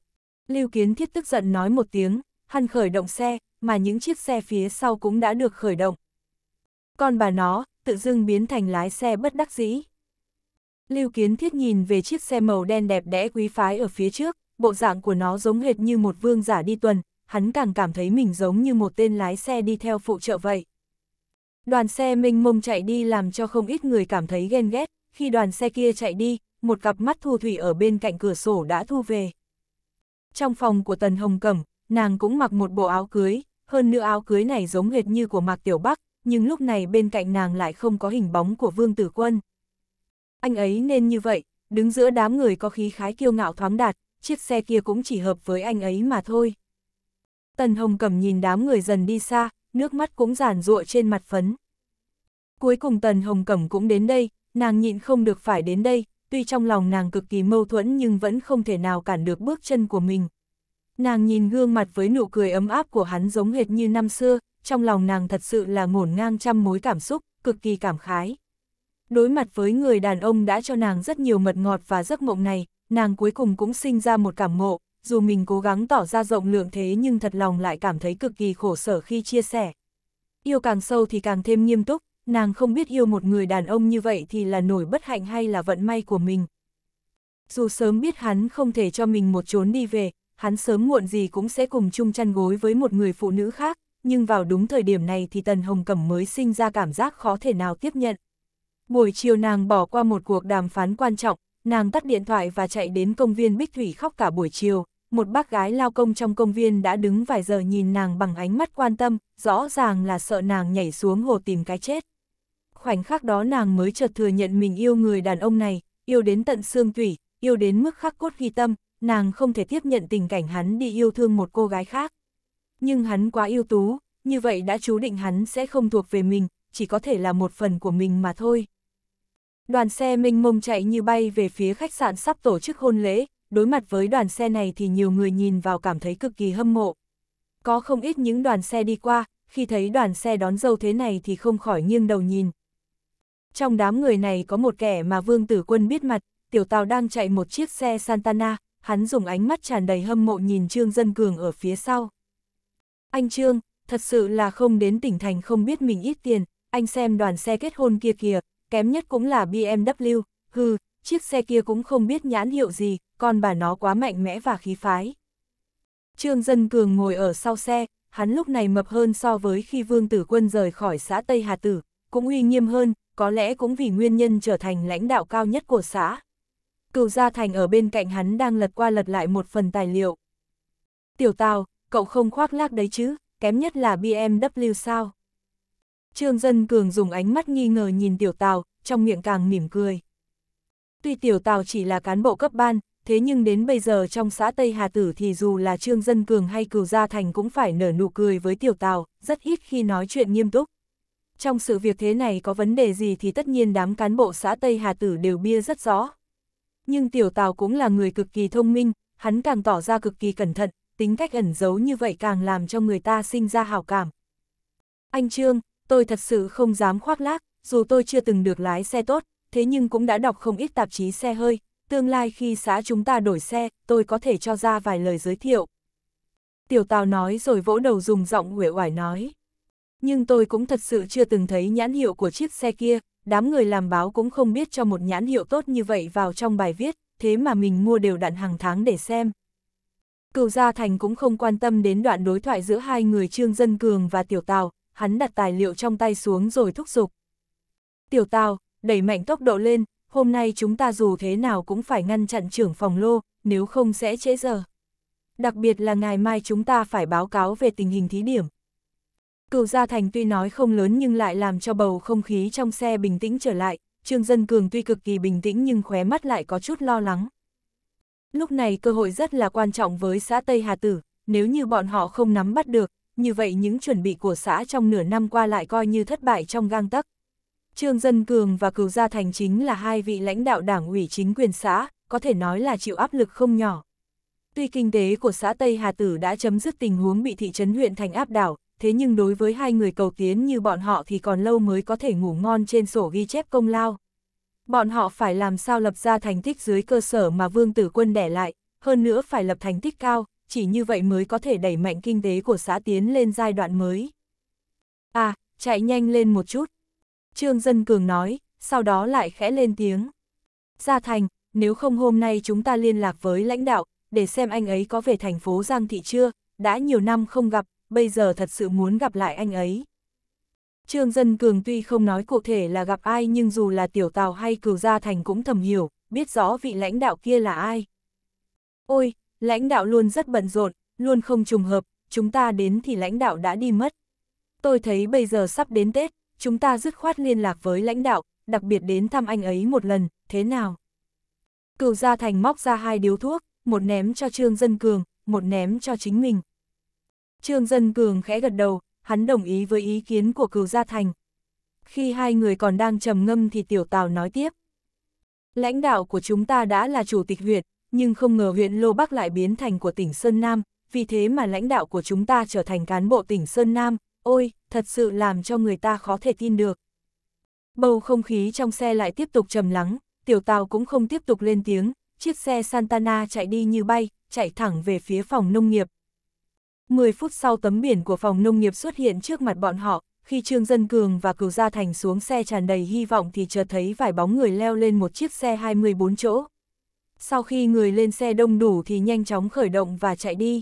Lưu Kiến Thiết tức giận nói một tiếng, hắn khởi động xe, mà những chiếc xe phía sau cũng đã được khởi động. Còn bà nó, tự dưng biến thành lái xe bất đắc dĩ. Lưu Kiến Thiết nhìn về chiếc xe màu đen đẹp đẽ quý phái ở phía trước, bộ dạng của nó giống hệt như một vương giả đi tuần, hắn càng cảm thấy mình giống như một tên lái xe đi theo phụ trợ vậy. Đoàn xe mênh mông chạy đi làm cho không ít người cảm thấy ghen ghét, khi đoàn xe kia chạy đi, một cặp mắt thu thủy ở bên cạnh cửa sổ đã thu về. Trong phòng của Tần Hồng Cẩm, nàng cũng mặc một bộ áo cưới, hơn nữa áo cưới này giống hệt như của Mạc Tiểu Bắc, nhưng lúc này bên cạnh nàng lại không có hình bóng của Vương Tử Quân. Anh ấy nên như vậy, đứng giữa đám người có khí khái kiêu ngạo thoáng đạt, chiếc xe kia cũng chỉ hợp với anh ấy mà thôi. Tần Hồng cẩm nhìn đám người dần đi xa, nước mắt cũng giản rụa trên mặt phấn. Cuối cùng Tần Hồng Cẩm cũng đến đây, nàng nhịn không được phải đến đây, tuy trong lòng nàng cực kỳ mâu thuẫn nhưng vẫn không thể nào cản được bước chân của mình. Nàng nhìn gương mặt với nụ cười ấm áp của hắn giống hệt như năm xưa, trong lòng nàng thật sự là ngổn ngang trăm mối cảm xúc, cực kỳ cảm khái. Đối mặt với người đàn ông đã cho nàng rất nhiều mật ngọt và giấc mộng này, nàng cuối cùng cũng sinh ra một cảm ngộ, dù mình cố gắng tỏ ra rộng lượng thế nhưng thật lòng lại cảm thấy cực kỳ khổ sở khi chia sẻ. Yêu càng sâu thì càng thêm nghiêm túc, nàng không biết yêu một người đàn ông như vậy thì là nổi bất hạnh hay là vận may của mình. Dù sớm biết hắn không thể cho mình một chốn đi về, hắn sớm muộn gì cũng sẽ cùng chung chăn gối với một người phụ nữ khác, nhưng vào đúng thời điểm này thì Tần Hồng Cẩm mới sinh ra cảm giác khó thể nào tiếp nhận. Buổi chiều nàng bỏ qua một cuộc đàm phán quan trọng, nàng tắt điện thoại và chạy đến công viên Bích Thủy khóc cả buổi chiều. Một bác gái lao công trong công viên đã đứng vài giờ nhìn nàng bằng ánh mắt quan tâm, rõ ràng là sợ nàng nhảy xuống hồ tìm cái chết. Khoảnh khắc đó nàng mới chợt thừa nhận mình yêu người đàn ông này, yêu đến tận xương tủy, yêu đến mức khắc cốt ghi tâm, nàng không thể tiếp nhận tình cảnh hắn đi yêu thương một cô gái khác. Nhưng hắn quá ưu tú, như vậy đã chú định hắn sẽ không thuộc về mình, chỉ có thể là một phần của mình mà thôi. Đoàn xe mênh mông chạy như bay về phía khách sạn sắp tổ chức hôn lễ, đối mặt với đoàn xe này thì nhiều người nhìn vào cảm thấy cực kỳ hâm mộ. Có không ít những đoàn xe đi qua, khi thấy đoàn xe đón dâu thế này thì không khỏi nghiêng đầu nhìn. Trong đám người này có một kẻ mà Vương Tử Quân biết mặt, tiểu tàu đang chạy một chiếc xe Santana, hắn dùng ánh mắt tràn đầy hâm mộ nhìn Trương Dân Cường ở phía sau. Anh Trương, thật sự là không đến tỉnh thành không biết mình ít tiền, anh xem đoàn xe kết hôn kia kìa, kém nhất cũng là BMW, hừ, chiếc xe kia cũng không biết nhãn hiệu gì, còn bà nó quá mạnh mẽ và khí phái. Trương Dân Cường ngồi ở sau xe, hắn lúc này mập hơn so với khi Vương Tử Quân rời khỏi xã Tây Hà Tử, cũng uy nghiêm hơn, có lẽ cũng vì nguyên nhân trở thành lãnh đạo cao nhất của xã. Cửu Gia Thành ở bên cạnh hắn đang lật qua lật lại một phần tài liệu. Tiểu Tào, cậu không khoác lác đấy chứ, kém nhất là BMW sao? Trương Dân Cường dùng ánh mắt nghi ngờ nhìn Tiểu Tào, trong miệng càng mỉm cười. Tuy Tiểu Tào chỉ là cán bộ cấp ban, thế nhưng đến bây giờ trong xã Tây Hà Tử thì dù là Trương Dân Cường hay Cửu Gia Thành cũng phải nở nụ cười với Tiểu Tào, rất ít khi nói chuyện nghiêm túc. Trong sự việc thế này có vấn đề gì thì tất nhiên đám cán bộ xã Tây Hà Tử đều bia rất rõ. Nhưng Tiểu Tào cũng là người cực kỳ thông minh, hắn càng tỏ ra cực kỳ cẩn thận, tính cách ẩn giấu như vậy càng làm cho người ta sinh ra hào cảm. Anh Trương, tôi thật sự không dám khoác lác, dù tôi chưa từng được lái xe tốt, thế nhưng cũng đã đọc không ít tạp chí xe hơi, tương lai khi xã chúng ta đổi xe, tôi có thể cho ra vài lời giới thiệu. Tiểu Tào nói rồi vỗ đầu dùng giọng uể oải nói. Nhưng tôi cũng thật sự chưa từng thấy nhãn hiệu của chiếc xe kia, đám người làm báo cũng không biết cho một nhãn hiệu tốt như vậy vào trong bài viết, thế mà mình mua đều đặn hàng tháng để xem. cựu Gia Thành cũng không quan tâm đến đoạn đối thoại giữa hai người Trương Dân Cường và Tiểu Tào, hắn đặt tài liệu trong tay xuống rồi thúc giục. Tiểu Tào, đẩy mạnh tốc độ lên, hôm nay chúng ta dù thế nào cũng phải ngăn chặn trưởng phòng lô, nếu không sẽ trễ giờ. Đặc biệt là ngày mai chúng ta phải báo cáo về tình hình thí điểm. cựu Gia Thành tuy nói không lớn nhưng lại làm cho bầu không khí trong xe bình tĩnh trở lại, Trương Dân Cường tuy cực kỳ bình tĩnh nhưng khóe mắt lại có chút lo lắng. Lúc này cơ hội rất là quan trọng với xã Tây Hà Tử, nếu như bọn họ không nắm bắt được, như vậy những chuẩn bị của xã trong nửa năm qua lại coi như thất bại trong gang tấc Trương Dân Cường và Cửu Gia Thành chính là hai vị lãnh đạo đảng ủy chính quyền xã, có thể nói là chịu áp lực không nhỏ. Tuy kinh tế của xã Tây Hà Tử đã chấm dứt tình huống bị thị trấn huyện thành áp đảo, thế nhưng đối với hai người cầu tiến như bọn họ thì còn lâu mới có thể ngủ ngon trên sổ ghi chép công lao. Bọn họ phải làm sao lập ra thành tích dưới cơ sở mà vương tử quân đẻ lại, hơn nữa phải lập thành tích cao, chỉ như vậy mới có thể đẩy mạnh kinh tế của xã tiến lên giai đoạn mới. À, chạy nhanh lên một chút. Trương Dân Cường nói, sau đó lại khẽ lên tiếng. Gia Thành, nếu không hôm nay chúng ta liên lạc với lãnh đạo, để xem anh ấy có về thành phố Giang Thị chưa, đã nhiều năm không gặp, bây giờ thật sự muốn gặp lại anh ấy. Trương Dân Cường tuy không nói cụ thể là gặp ai nhưng dù là tiểu tàu hay cửu Gia Thành cũng thầm hiểu, biết rõ vị lãnh đạo kia là ai. Ôi, Lãnh đạo luôn rất bận rộn, luôn không trùng hợp, chúng ta đến thì lãnh đạo đã đi mất. Tôi thấy bây giờ sắp đến Tết, chúng ta dứt khoát liên lạc với lãnh đạo, đặc biệt đến thăm anh ấy một lần, thế nào? Cựu Gia Thành móc ra hai điếu thuốc, một ném cho Trương Dân Cường, một ném cho chính mình. Trương Dân Cường khẽ gật đầu, hắn đồng ý với ý kiến của cựu Gia Thành. Khi hai người còn đang trầm ngâm thì Tiểu Tào nói tiếp. Lãnh đạo của chúng ta đã là chủ tịch huyện, nhưng không ngờ huyện Lô Bắc lại biến thành của tỉnh Sơn Nam, vì thế mà lãnh đạo của chúng ta trở thành cán bộ tỉnh Sơn Nam, ôi, thật sự làm cho người ta khó thể tin được. Bầu không khí trong xe lại tiếp tục trầm lắng, tiểu tàu cũng không tiếp tục lên tiếng, chiếc xe Santana chạy đi như bay, chạy thẳng về phía phòng nông nghiệp. 10 phút sau tấm biển của phòng nông nghiệp xuất hiện trước mặt bọn họ, khi Trương Dân Cường và Cửu Gia Thành xuống xe tràn đầy hy vọng thì chợt thấy vài bóng người leo lên một chiếc xe 24 chỗ sau khi người lên xe đông đủ thì nhanh chóng khởi động và chạy đi.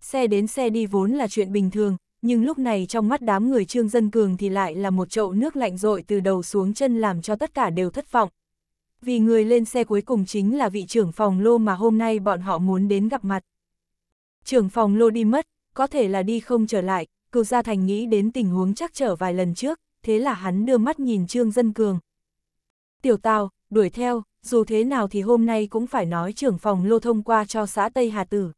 Xe đến xe đi vốn là chuyện bình thường, nhưng lúc này trong mắt đám người Trương Dân Cường thì lại là một chậu nước lạnh rội từ đầu xuống chân làm cho tất cả đều thất vọng. Vì người lên xe cuối cùng chính là vị trưởng phòng lô mà hôm nay bọn họ muốn đến gặp mặt. Trưởng phòng lô đi mất, có thể là đi không trở lại, cựu gia thành nghĩ đến tình huống chắc trở vài lần trước, thế là hắn đưa mắt nhìn Trương Dân Cường. Tiểu Tào, đuổi theo, dù thế nào thì hôm nay cũng phải nói trưởng phòng lô thông qua cho xã Tây Hà Tử.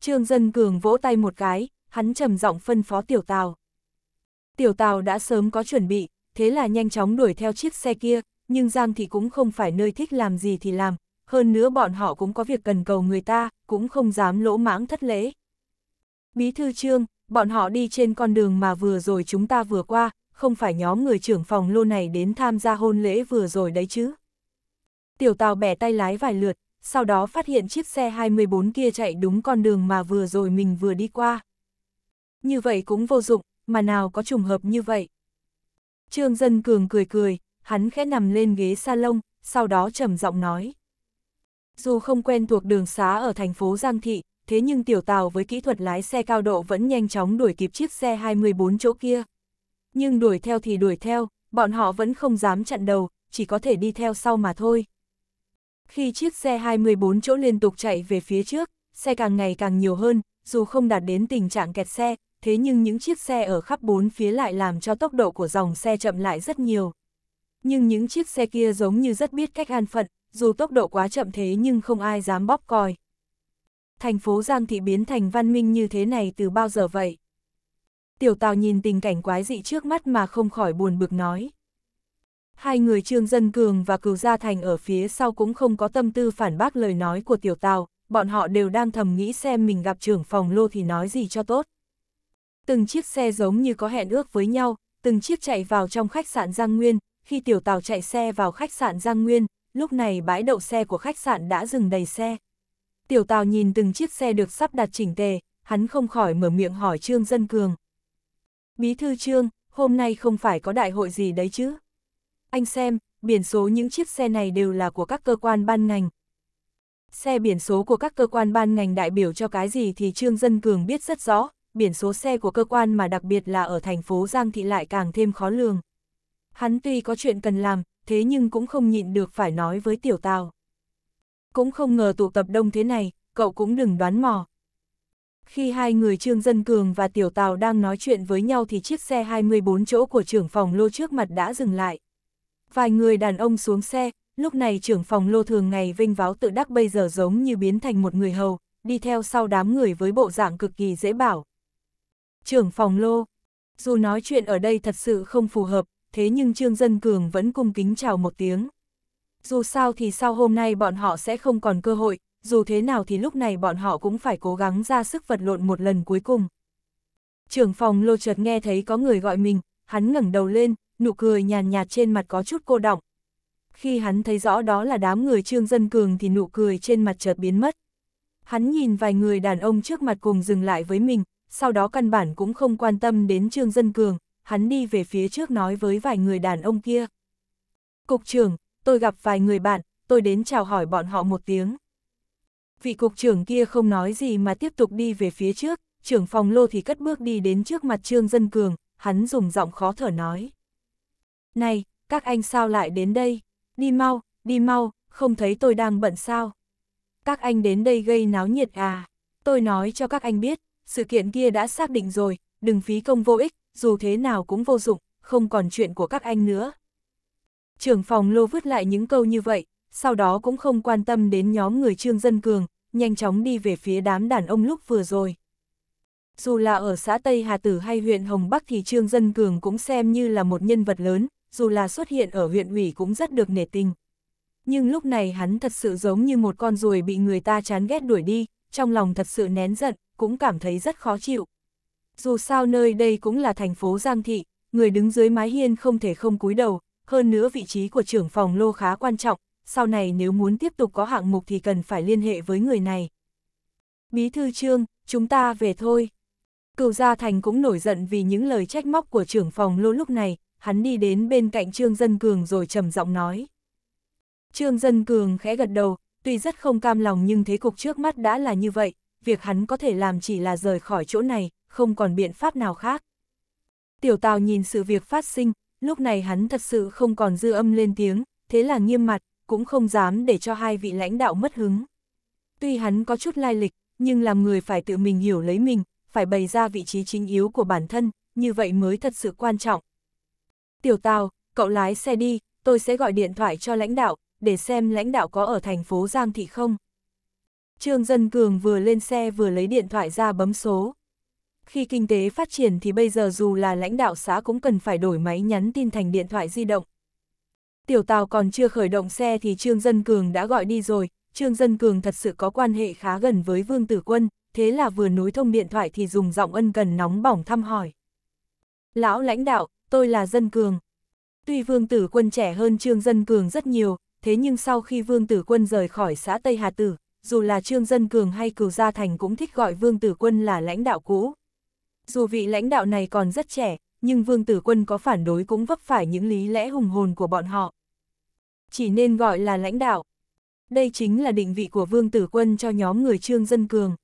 Trương Dân Cường vỗ tay một cái, hắn trầm giọng phân phó tiểu tào Tiểu tào đã sớm có chuẩn bị, thế là nhanh chóng đuổi theo chiếc xe kia, nhưng Giang thì cũng không phải nơi thích làm gì thì làm, hơn nữa bọn họ cũng có việc cần cầu người ta, cũng không dám lỗ mãng thất lễ. Bí thư trương, bọn họ đi trên con đường mà vừa rồi chúng ta vừa qua, không phải nhóm người trưởng phòng lô này đến tham gia hôn lễ vừa rồi đấy chứ. Tiểu Tào bẻ tay lái vài lượt, sau đó phát hiện chiếc xe 24 kia chạy đúng con đường mà vừa rồi mình vừa đi qua. Như vậy cũng vô dụng, mà nào có trùng hợp như vậy. Trương Dân Cường cười cười, hắn khẽ nằm lên ghế salon, sau đó trầm giọng nói. Dù không quen thuộc đường xá ở thành phố Giang Thị, thế nhưng tiểu Tào với kỹ thuật lái xe cao độ vẫn nhanh chóng đuổi kịp chiếc xe 24 chỗ kia. Nhưng đuổi theo thì đuổi theo, bọn họ vẫn không dám chặn đầu, chỉ có thể đi theo sau mà thôi. Khi chiếc xe 24 chỗ liên tục chạy về phía trước, xe càng ngày càng nhiều hơn, dù không đạt đến tình trạng kẹt xe, thế nhưng những chiếc xe ở khắp bốn phía lại làm cho tốc độ của dòng xe chậm lại rất nhiều. Nhưng những chiếc xe kia giống như rất biết cách an phận, dù tốc độ quá chậm thế nhưng không ai dám bóp còi. Thành phố Giang Thị biến thành văn minh như thế này từ bao giờ vậy? Tiểu Tào nhìn tình cảnh quái dị trước mắt mà không khỏi buồn bực nói hai người Trương Dân Cường và Cửu Gia Thành ở phía sau cũng không có tâm tư phản bác lời nói của Tiểu Tào, bọn họ đều đang thầm nghĩ xem mình gặp trưởng phòng lô thì nói gì cho tốt. Từng chiếc xe giống như có hẹn ước với nhau, từng chiếc chạy vào trong khách sạn Giang Nguyên, khi Tiểu Tào chạy xe vào khách sạn Giang Nguyên, lúc này bãi đậu xe của khách sạn đã dừng đầy xe. Tiểu Tào nhìn từng chiếc xe được sắp đặt chỉnh tề, hắn không khỏi mở miệng hỏi Trương Dân Cường. Bí thư Trương, hôm nay không phải có đại hội gì đấy chứ? anh xem, biển số những chiếc xe này đều là của các cơ quan ban ngành. Xe biển số của các cơ quan ban ngành đại biểu cho cái gì thì Trương Dân Cường biết rất rõ, biển số xe của cơ quan mà đặc biệt là ở thành phố Giang Thị lại càng thêm khó lường. Hắn tuy có chuyện cần làm, thế nhưng cũng không nhịn được phải nói với tiểu tào. Cũng không ngờ tụ tập đông thế này, cậu cũng đừng đoán mò. Khi hai người Trương Dân Cường và Tiểu Tào đang nói chuyện với nhau thì chiếc xe 24 chỗ của trưởng phòng lô trước mặt đã dừng lại. Vài người đàn ông xuống xe, lúc này trưởng phòng lô thường ngày vinh váo tự đắc bây giờ giống như biến thành một người hầu, đi theo sau đám người với bộ dạng cực kỳ dễ bảo. Trưởng phòng lô, dù nói chuyện ở đây thật sự không phù hợp, thế nhưng Trương Dân Cường vẫn cung kính chào một tiếng. Dù sao thì sau hôm nay bọn họ sẽ không còn cơ hội, dù thế nào thì lúc này bọn họ cũng phải cố gắng ra sức vật lộn một lần cuối cùng. Trưởng phòng lô chợt nghe thấy có người gọi mình, hắn ngẩng đầu lên, nụ cười nhàn nhạt trên mặt có chút cô động. Khi hắn thấy rõ đó là đám người Trương Dân Cường thì nụ cười trên mặt chợt biến mất. Hắn nhìn vài người đàn ông trước mặt cùng dừng lại với mình, sau đó căn bản cũng không quan tâm đến Trương Dân Cường, hắn đi về phía trước nói với vài người đàn ông kia. Cục trưởng, tôi gặp vài người bạn, tôi đến chào hỏi bọn họ một tiếng. Vị cục trưởng kia không nói gì mà tiếp tục đi về phía trước, trưởng phòng lô thì cất bước đi đến trước mặt Trương Dân Cường, hắn dùng giọng khó thở nói này, các anh sao lại đến đây, đi mau, đi mau, không thấy tôi đang bận sao. Các anh đến đây gây náo nhiệt à, tôi nói cho các anh biết, sự kiện kia đã xác định rồi, đừng phí công vô ích, dù thế nào cũng vô dụng, không còn chuyện của các anh nữa. Trưởng phòng lô vứt lại những câu như vậy, sau đó cũng không quan tâm đến nhóm người Trương Dân Cường, nhanh chóng đi về phía đám đàn ông lúc vừa rồi. Dù là ở xã Tây Hà Tử hay huyện Hồng Bắc thì Trương Dân Cường cũng xem như là một nhân vật lớn, dù là xuất hiện ở huyện ủy cũng rất được nể tình. Nhưng lúc này hắn thật sự giống như một con ruồi bị người ta chán ghét đuổi đi, trong lòng thật sự nén giận, cũng cảm thấy rất khó chịu. Dù sao nơi đây cũng là thành phố Giang Thị, người đứng dưới mái hiên không thể không cúi đầu, hơn nữa vị trí của trưởng phòng lô khá quan trọng, sau này nếu muốn tiếp tục có hạng mục thì cần phải liên hệ với người này. Bí thư trương, chúng ta về thôi. cựu Gia Thành cũng nổi giận vì những lời trách móc của trưởng phòng lô lúc này, hắn đi đến bên cạnh Trương Dân Cường rồi trầm giọng nói. Trương Dân Cường khẽ gật đầu, tuy rất không cam lòng nhưng thế cục trước mắt đã là như vậy, việc hắn có thể làm chỉ là rời khỏi chỗ này, không còn biện pháp nào khác. Tiểu Tào nhìn sự việc phát sinh, lúc này hắn thật sự không còn dư âm lên tiếng, thế là nghiêm mặt, cũng không dám để cho hai vị lãnh đạo mất hứng. Tuy hắn có chút lai lịch, nhưng làm người phải tự mình hiểu lấy mình, phải bày ra vị trí chính yếu của bản thân, như vậy mới thật sự quan trọng, Tiểu Tào, cậu lái xe đi, tôi sẽ gọi điện thoại cho lãnh đạo, để xem lãnh đạo có ở thành phố Giang Thị không. Trương Dân Cường vừa lên xe vừa lấy điện thoại ra bấm số. Khi kinh tế phát triển thì bây giờ dù là lãnh đạo xã cũng cần phải đổi máy nhắn tin thành điện thoại di động. Tiểu Tào còn chưa khởi động xe thì Trương Dân Cường đã gọi đi rồi, Trương Dân Cường thật sự có quan hệ khá gần với Vương Tử Quân, thế là vừa nối thông điện thoại thì dùng giọng ân cần nóng bỏng thăm hỏi. Lão lãnh đạo, tôi là dân cường. Tuy vương tử quân trẻ hơn trương dân cường rất nhiều, thế nhưng sau khi vương tử quân rời khỏi xã Tây Hà Tử, dù là trương dân cường hay cửu gia thành cũng thích gọi vương tử quân là lãnh đạo cũ. Dù vị lãnh đạo này còn rất trẻ, nhưng vương tử quân có phản đối cũng vấp phải những lý lẽ hùng hồn của bọn họ. Chỉ nên gọi là lãnh đạo. Đây chính là định vị của vương tử quân cho nhóm người trương dân cường.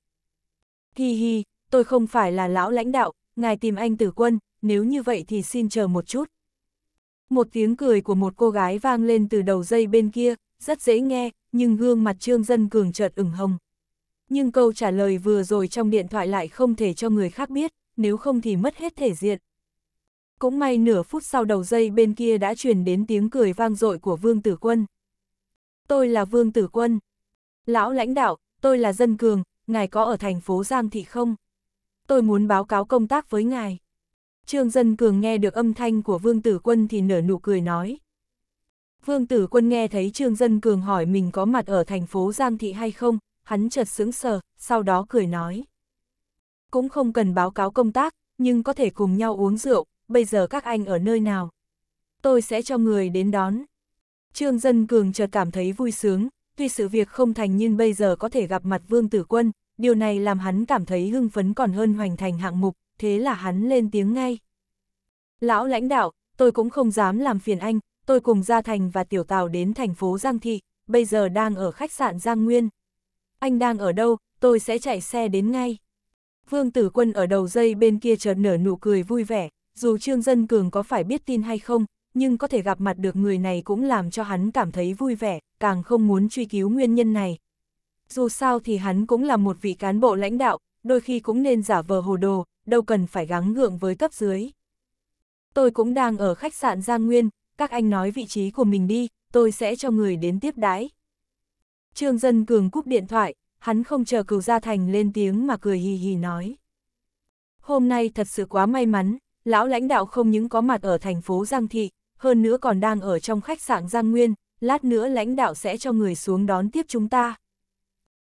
Hi hi, tôi không phải là lão lãnh đạo, ngài tìm anh tử quân, nếu như vậy thì xin chờ một chút. Một tiếng cười của một cô gái vang lên từ đầu dây bên kia, rất dễ nghe, nhưng gương mặt Trương Dân Cường chợt ửng hồng. Nhưng câu trả lời vừa rồi trong điện thoại lại không thể cho người khác biết, nếu không thì mất hết thể diện. Cũng may nửa phút sau đầu dây bên kia đã truyền đến tiếng cười vang dội của Vương Tử Quân. Tôi là Vương Tử Quân. Lão lãnh đạo, tôi là Dân Cường, ngài có ở thành phố Giang Thị không? Tôi muốn báo cáo công tác với ngài. Trương Dân Cường nghe được âm thanh của Vương Tử Quân thì nở nụ cười nói. Vương Tử Quân nghe thấy Trương Dân Cường hỏi mình có mặt ở thành phố Giang Thị hay không, hắn chợt sững sờ, sau đó cười nói. Cũng không cần báo cáo công tác, nhưng có thể cùng nhau uống rượu, bây giờ các anh ở nơi nào? Tôi sẽ cho người đến đón. Trương Dân Cường chợt cảm thấy vui sướng, tuy sự việc không thành nhưng bây giờ có thể gặp mặt Vương Tử Quân, điều này làm hắn cảm thấy hưng phấn còn hơn hoành thành hạng mục, thế là hắn lên tiếng ngay. Lão lãnh đạo, tôi cũng không dám làm phiền anh, tôi cùng Gia Thành và Tiểu Tào đến thành phố Giang Thị, bây giờ đang ở khách sạn Giang Nguyên. Anh đang ở đâu, tôi sẽ chạy xe đến ngay. Vương Tử Quân ở đầu dây bên kia chợt nở nụ cười vui vẻ, dù Trương Dân Cường có phải biết tin hay không, nhưng có thể gặp mặt được người này cũng làm cho hắn cảm thấy vui vẻ, càng không muốn truy cứu nguyên nhân này. Dù sao thì hắn cũng là một vị cán bộ lãnh đạo, đôi khi cũng nên giả vờ hồ đồ, đâu cần phải gắng gượng với cấp dưới. Tôi cũng đang ở khách sạn Giang Nguyên, các anh nói vị trí của mình đi, tôi sẽ cho người đến tiếp đái. Trương Dân Cường cúp điện thoại, hắn không chờ cửu Gia Thành lên tiếng mà cười hì hì nói. Hôm nay thật sự quá may mắn, lão lãnh đạo không những có mặt ở thành phố Giang Thị, hơn nữa còn đang ở trong khách sạn Giang Nguyên, lát nữa lãnh đạo sẽ cho người xuống đón tiếp chúng ta.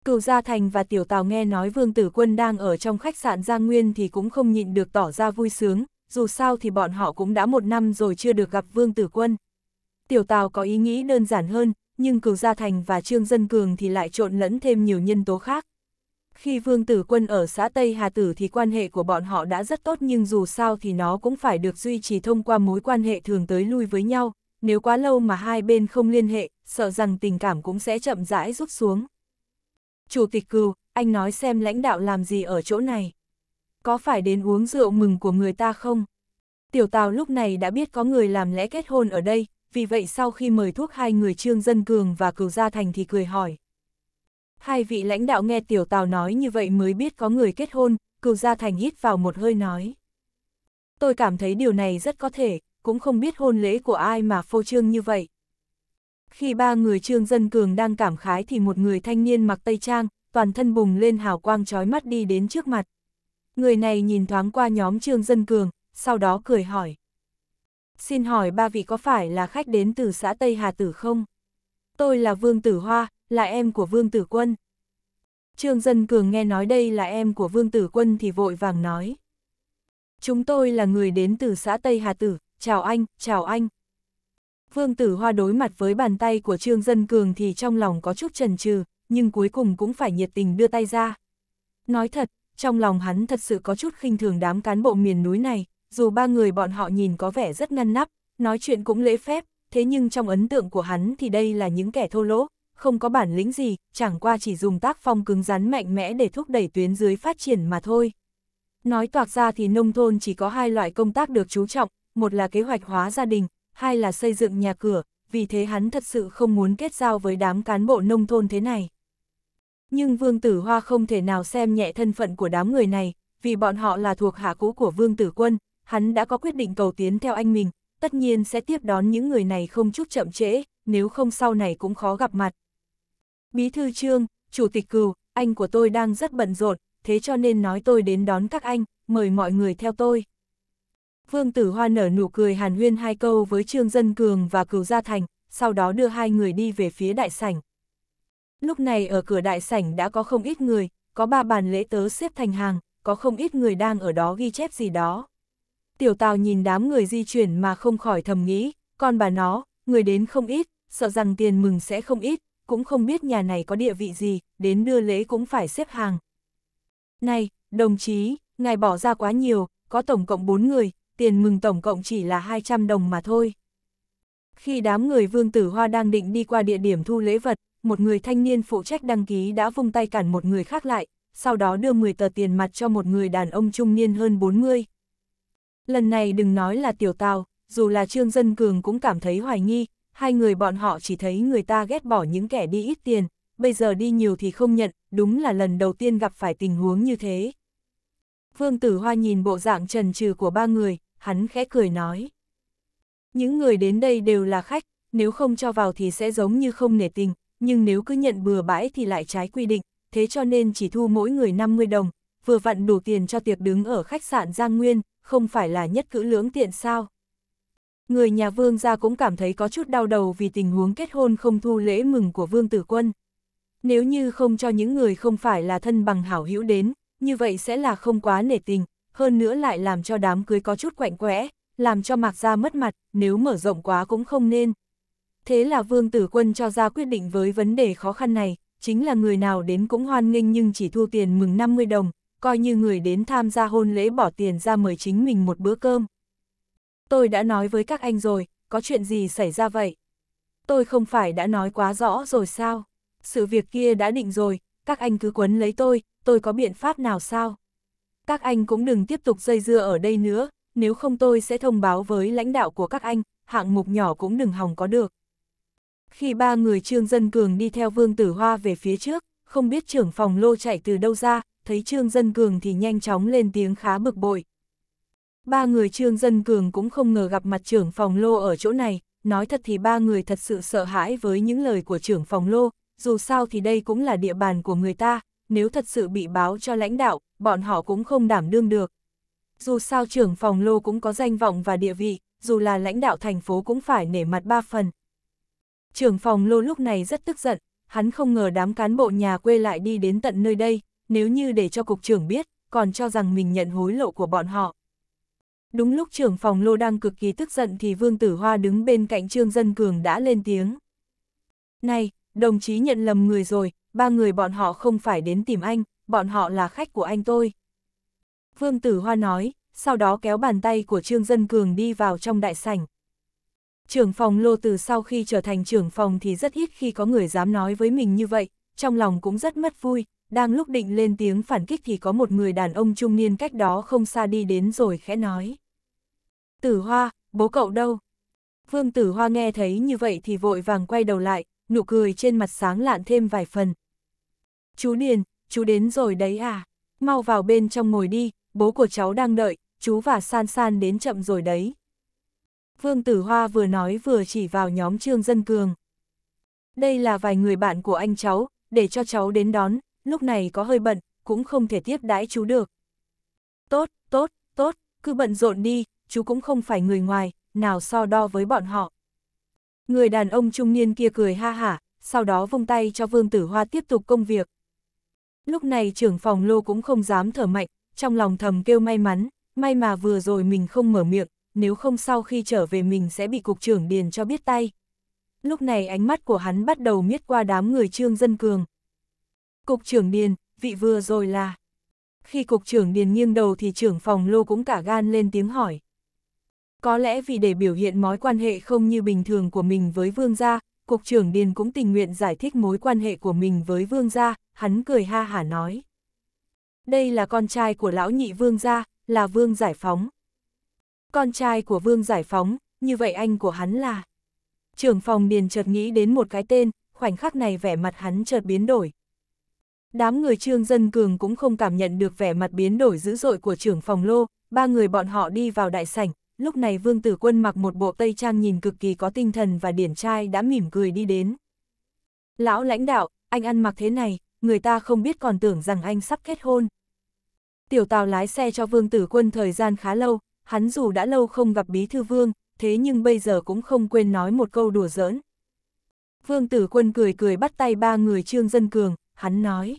Cửu Gia Thành và Tiểu Tào nghe nói Vương Tử Quân đang ở trong khách sạn Giang Nguyên thì cũng không nhịn được tỏ ra vui sướng, dù sao thì bọn họ cũng đã một năm rồi chưa được gặp Vương Tử Quân. Tiểu Tào có ý nghĩ đơn giản hơn, nhưng Cửu Gia Thành và Trương Dân Cường thì lại trộn lẫn thêm nhiều nhân tố khác. Khi Vương Tử Quân ở xã Tây Hà Tử thì quan hệ của bọn họ đã rất tốt nhưng dù sao thì nó cũng phải được duy trì thông qua mối quan hệ thường tới lui với nhau, nếu quá lâu mà hai bên không liên hệ, sợ rằng tình cảm cũng sẽ chậm rãi rút xuống chủ tịch cừu, anh nói xem lãnh đạo làm gì ở chỗ này. Có phải đến uống rượu mừng của người ta không? Tiểu Tào lúc này đã biết có người làm lễ kết hôn ở đây, vì vậy sau khi mời thuốc hai người Trương Dân Cường và Cừu Gia Thành thì cười hỏi. Hai vị lãnh đạo nghe Tiểu Tào nói như vậy mới biết có người kết hôn, Cừu Gia Thành hít vào một hơi nói. Tôi cảm thấy điều này rất có thể, cũng không biết hôn lễ của ai mà phô trương như vậy. Khi ba người Trương Dân Cường đang cảm khái thì một người thanh niên mặc tây trang, toàn thân bùng lên hào quang trói mắt đi đến trước mặt. Người này nhìn thoáng qua nhóm Trương Dân Cường, sau đó cười hỏi. Xin hỏi ba vị có phải là khách đến từ xã Tây Hà Tử không? Tôi là Vương Tử Hoa, là em của Vương Tử Quân. Trương Dân Cường nghe nói đây là em của Vương Tử Quân thì vội vàng nói. Chúng tôi là người đến từ xã Tây Hà Tử, chào anh, chào anh. Vương Tử Hoa đối mặt với bàn tay của Trương Dân Cường thì trong lòng có chút chần chừ, nhưng cuối cùng cũng phải nhiệt tình đưa tay ra. Nói thật, trong lòng hắn thật sự có chút khinh thường đám cán bộ miền núi này, dù ba người bọn họ nhìn có vẻ rất ngăn nắp, nói chuyện cũng lễ phép, thế nhưng trong ấn tượng của hắn thì đây là những kẻ thô lỗ, không có bản lĩnh gì, chẳng qua chỉ dùng tác phong cứng rắn mạnh mẽ để thúc đẩy tuyến dưới phát triển mà thôi. Nói toạc ra thì nông thôn chỉ có hai loại công tác được chú trọng, một là kế hoạch hóa gia đình, hai là xây dựng nhà cửa, vì thế hắn thật sự không muốn kết giao với đám cán bộ nông thôn thế này. Nhưng Vương Tử Hoa không thể nào xem nhẹ thân phận của đám người này, vì bọn họ là thuộc hạ cũ của Vương Tử Quân, hắn đã có quyết định cầu tiến theo anh mình, tất nhiên sẽ tiếp đón những người này không chút chậm trễ, nếu không sau này cũng khó gặp mặt. Bí thư trương, chủ tịch cừu, anh của tôi đang rất bận rộn, thế cho nên nói tôi đến đón các anh, mời mọi người theo tôi. Vương Tử Hoa nở nụ cười hàn huyên hai câu với Trương Dân Cường và Cửu Gia Thành, sau đó đưa hai người đi về phía đại sảnh. Lúc này ở cửa đại sảnh đã có không ít người, có ba bàn lễ tớ xếp thành hàng, có không ít người đang ở đó ghi chép gì đó. Tiểu Tào nhìn đám người di chuyển mà không khỏi thầm nghĩ, con bà nó, người đến không ít, sợ rằng tiền mừng sẽ không ít, cũng không biết nhà này có địa vị gì, đến đưa lễ cũng phải xếp hàng. Này, đồng chí, ngài bỏ ra quá nhiều, có tổng cộng 4 người, tiền mừng tổng cộng chỉ là 200 đồng mà thôi. Khi đám người Vương Tử Hoa đang định đi qua địa điểm thu lễ vật, một người thanh niên phụ trách đăng ký đã vung tay cản một người khác lại, sau đó đưa 10 tờ tiền mặt cho một người đàn ông trung niên hơn 40. Lần này đừng nói là tiểu tào, dù là Trương Dân Cường cũng cảm thấy hoài nghi, hai người bọn họ chỉ thấy người ta ghét bỏ những kẻ đi ít tiền, bây giờ đi nhiều thì không nhận, đúng là lần đầu tiên gặp phải tình huống như thế. Vương Tử Hoa nhìn bộ dạng trần trừ của ba người, hắn khẽ cười nói. Những người đến đây đều là khách, nếu không cho vào thì sẽ giống như không nể tình, nhưng nếu cứ nhận bừa bãi thì lại trái quy định, thế cho nên chỉ thu mỗi người 50 đồng, vừa vặn đủ tiền cho tiệc đứng ở khách sạn Giang Nguyên, không phải là nhất cữ lưỡng tiện sao. Người nhà vương gia cũng cảm thấy có chút đau đầu vì tình huống kết hôn không thu lễ mừng của vương tử quân. Nếu như không cho những người không phải là thân bằng hảo hữu đến, như vậy sẽ là không quá nể tình, hơn nữa lại làm cho đám cưới có chút quạnh quẽ, làm cho Mạc Gia mất mặt, nếu mở rộng quá cũng không nên. Thế là Vương Tử Quân cho ra quyết định với vấn đề khó khăn này, chính là người nào đến cũng hoan nghênh nhưng chỉ thu tiền mừng 50 đồng, coi như người đến tham gia hôn lễ bỏ tiền ra mời chính mình một bữa cơm. Tôi đã nói với các anh rồi, có chuyện gì xảy ra vậy? Tôi không phải đã nói quá rõ rồi sao? Sự việc kia đã định rồi, các anh cứ quấn lấy tôi, tôi có biện pháp nào sao? các anh cũng đừng tiếp tục dây dưa ở đây nữa, nếu không tôi sẽ thông báo với lãnh đạo của các anh, hạng mục nhỏ cũng đừng hỏng có được. Khi ba người Trương Dân Cường đi theo Vương Tử Hoa về phía trước, không biết trưởng phòng lô chạy từ đâu ra, thấy Trương Dân Cường thì nhanh chóng lên tiếng khá bực bội. Ba người Trương Dân Cường cũng không ngờ gặp mặt trưởng phòng lô ở chỗ này, nói thật thì ba người thật sự sợ hãi với những lời của trưởng phòng lô, dù sao thì đây cũng là địa bàn của người ta, nếu thật sự bị báo cho lãnh đạo, bọn họ cũng không đảm đương được. Dù sao trưởng phòng lô cũng có danh vọng và địa vị, dù là lãnh đạo thành phố cũng phải nể mặt ba phần. Trưởng phòng lô lúc này rất tức giận, hắn không ngờ đám cán bộ nhà quê lại đi đến tận nơi đây, nếu như để cho cục trưởng biết, còn cho rằng mình nhận hối lộ của bọn họ. Đúng lúc trưởng phòng lô đang cực kỳ tức giận thì Vương Tử Hoa đứng bên cạnh Trương Dân Cường đã lên tiếng. Này, đồng chí nhận lầm người rồi, ba người bọn họ không phải đến tìm anh, bọn họ là khách của anh tôi. Vương Tử Hoa nói, sau đó kéo bàn tay của Trương Dân Cường đi vào trong đại sảnh. Trưởng phòng Lô Từ sau khi trở thành trưởng phòng thì rất ít khi có người dám nói với mình như vậy, trong lòng cũng rất mất vui, đang lúc định lên tiếng phản kích thì có một người đàn ông trung niên cách đó không xa đi đến rồi khẽ nói. Tử Hoa, bố cậu đâu? Vương Tử Hoa nghe thấy như vậy thì vội vàng quay đầu lại, nụ cười trên mặt sáng lạn thêm vài phần. Chú Điền, chú đến rồi đấy à, mau vào bên trong ngồi đi, bố của cháu đang đợi, chú và San San đến chậm rồi đấy. Vương Tử Hoa vừa nói vừa chỉ vào nhóm Trương Dân Cường. Đây là vài người bạn của anh cháu, để cho cháu đến đón, lúc này có hơi bận, cũng không thể tiếp đãi chú được. Tốt, tốt, tốt, cứ bận rộn đi, chú cũng không phải người ngoài, nào so đo với bọn họ. Người đàn ông trung niên kia cười ha hả, sau đó vung tay cho Vương Tử Hoa tiếp tục công việc. Lúc này trưởng phòng lô cũng không dám thở mạnh, trong lòng thầm kêu may mắn, may mà vừa rồi mình không mở miệng, nếu không sau khi trở về mình sẽ bị cục trưởng điền cho biết tay. Lúc này ánh mắt của hắn bắt đầu miết qua đám người trương dân cường. Cục trưởng điền, vị vừa rồi là... Khi cục trưởng điền nghiêng đầu thì trưởng phòng lô cũng cả gan lên tiếng hỏi. Có lẽ vì để biểu hiện mối quan hệ không như bình thường của mình với vương gia, Cục trưởng Điền cũng tình nguyện giải thích mối quan hệ của mình với vương gia, hắn cười ha hả nói. Đây là con trai của lão nhị vương gia, là vương giải phóng. Con trai của vương giải phóng, như vậy anh của hắn là... Trưởng phòng Điền chợt nghĩ đến một cái tên, khoảnh khắc này vẻ mặt hắn chợt biến đổi. Đám người trương dân cường cũng không cảm nhận được vẻ mặt biến đổi dữ dội của trưởng phòng lô, ba người bọn họ đi vào đại sảnh, lúc này vương tử quân mặc một bộ tây trang nhìn cực kỳ có tinh thần và điển trai đã mỉm cười đi đến. Lão lãnh đạo, anh ăn mặc thế này, người ta không biết còn tưởng rằng anh sắp kết hôn. Tiểu tàu lái xe cho vương tử quân thời gian khá lâu, hắn dù đã lâu không gặp bí thư vương, thế nhưng bây giờ cũng không quên nói một câu đùa giỡn. Vương tử quân cười cười bắt tay ba người trương dân cường, hắn nói.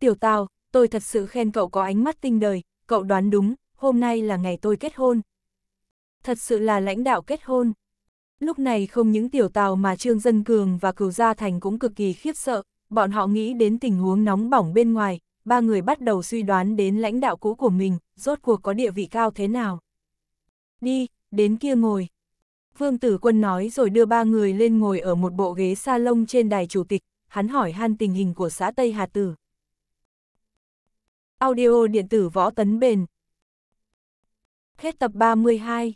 Tiểu tào, tôi thật sự khen cậu có ánh mắt tinh đời, cậu đoán đúng, hôm nay là ngày tôi kết hôn, thật sự là lãnh đạo kết hôn. Lúc này không những tiểu tàu mà Trương Dân Cường và Cửu Gia Thành cũng cực kỳ khiếp sợ, bọn họ nghĩ đến tình huống nóng bỏng bên ngoài, ba người bắt đầu suy đoán đến lãnh đạo cũ của mình, rốt cuộc có địa vị cao thế nào. Đi, đến kia ngồi. Vương Tử Quân nói rồi đưa ba người lên ngồi ở một bộ ghế sa lông trên đài chủ tịch, hắn hỏi han tình hình của xã Tây Hà Tử. Audio điện tử võ tấn bền. Hết tập 32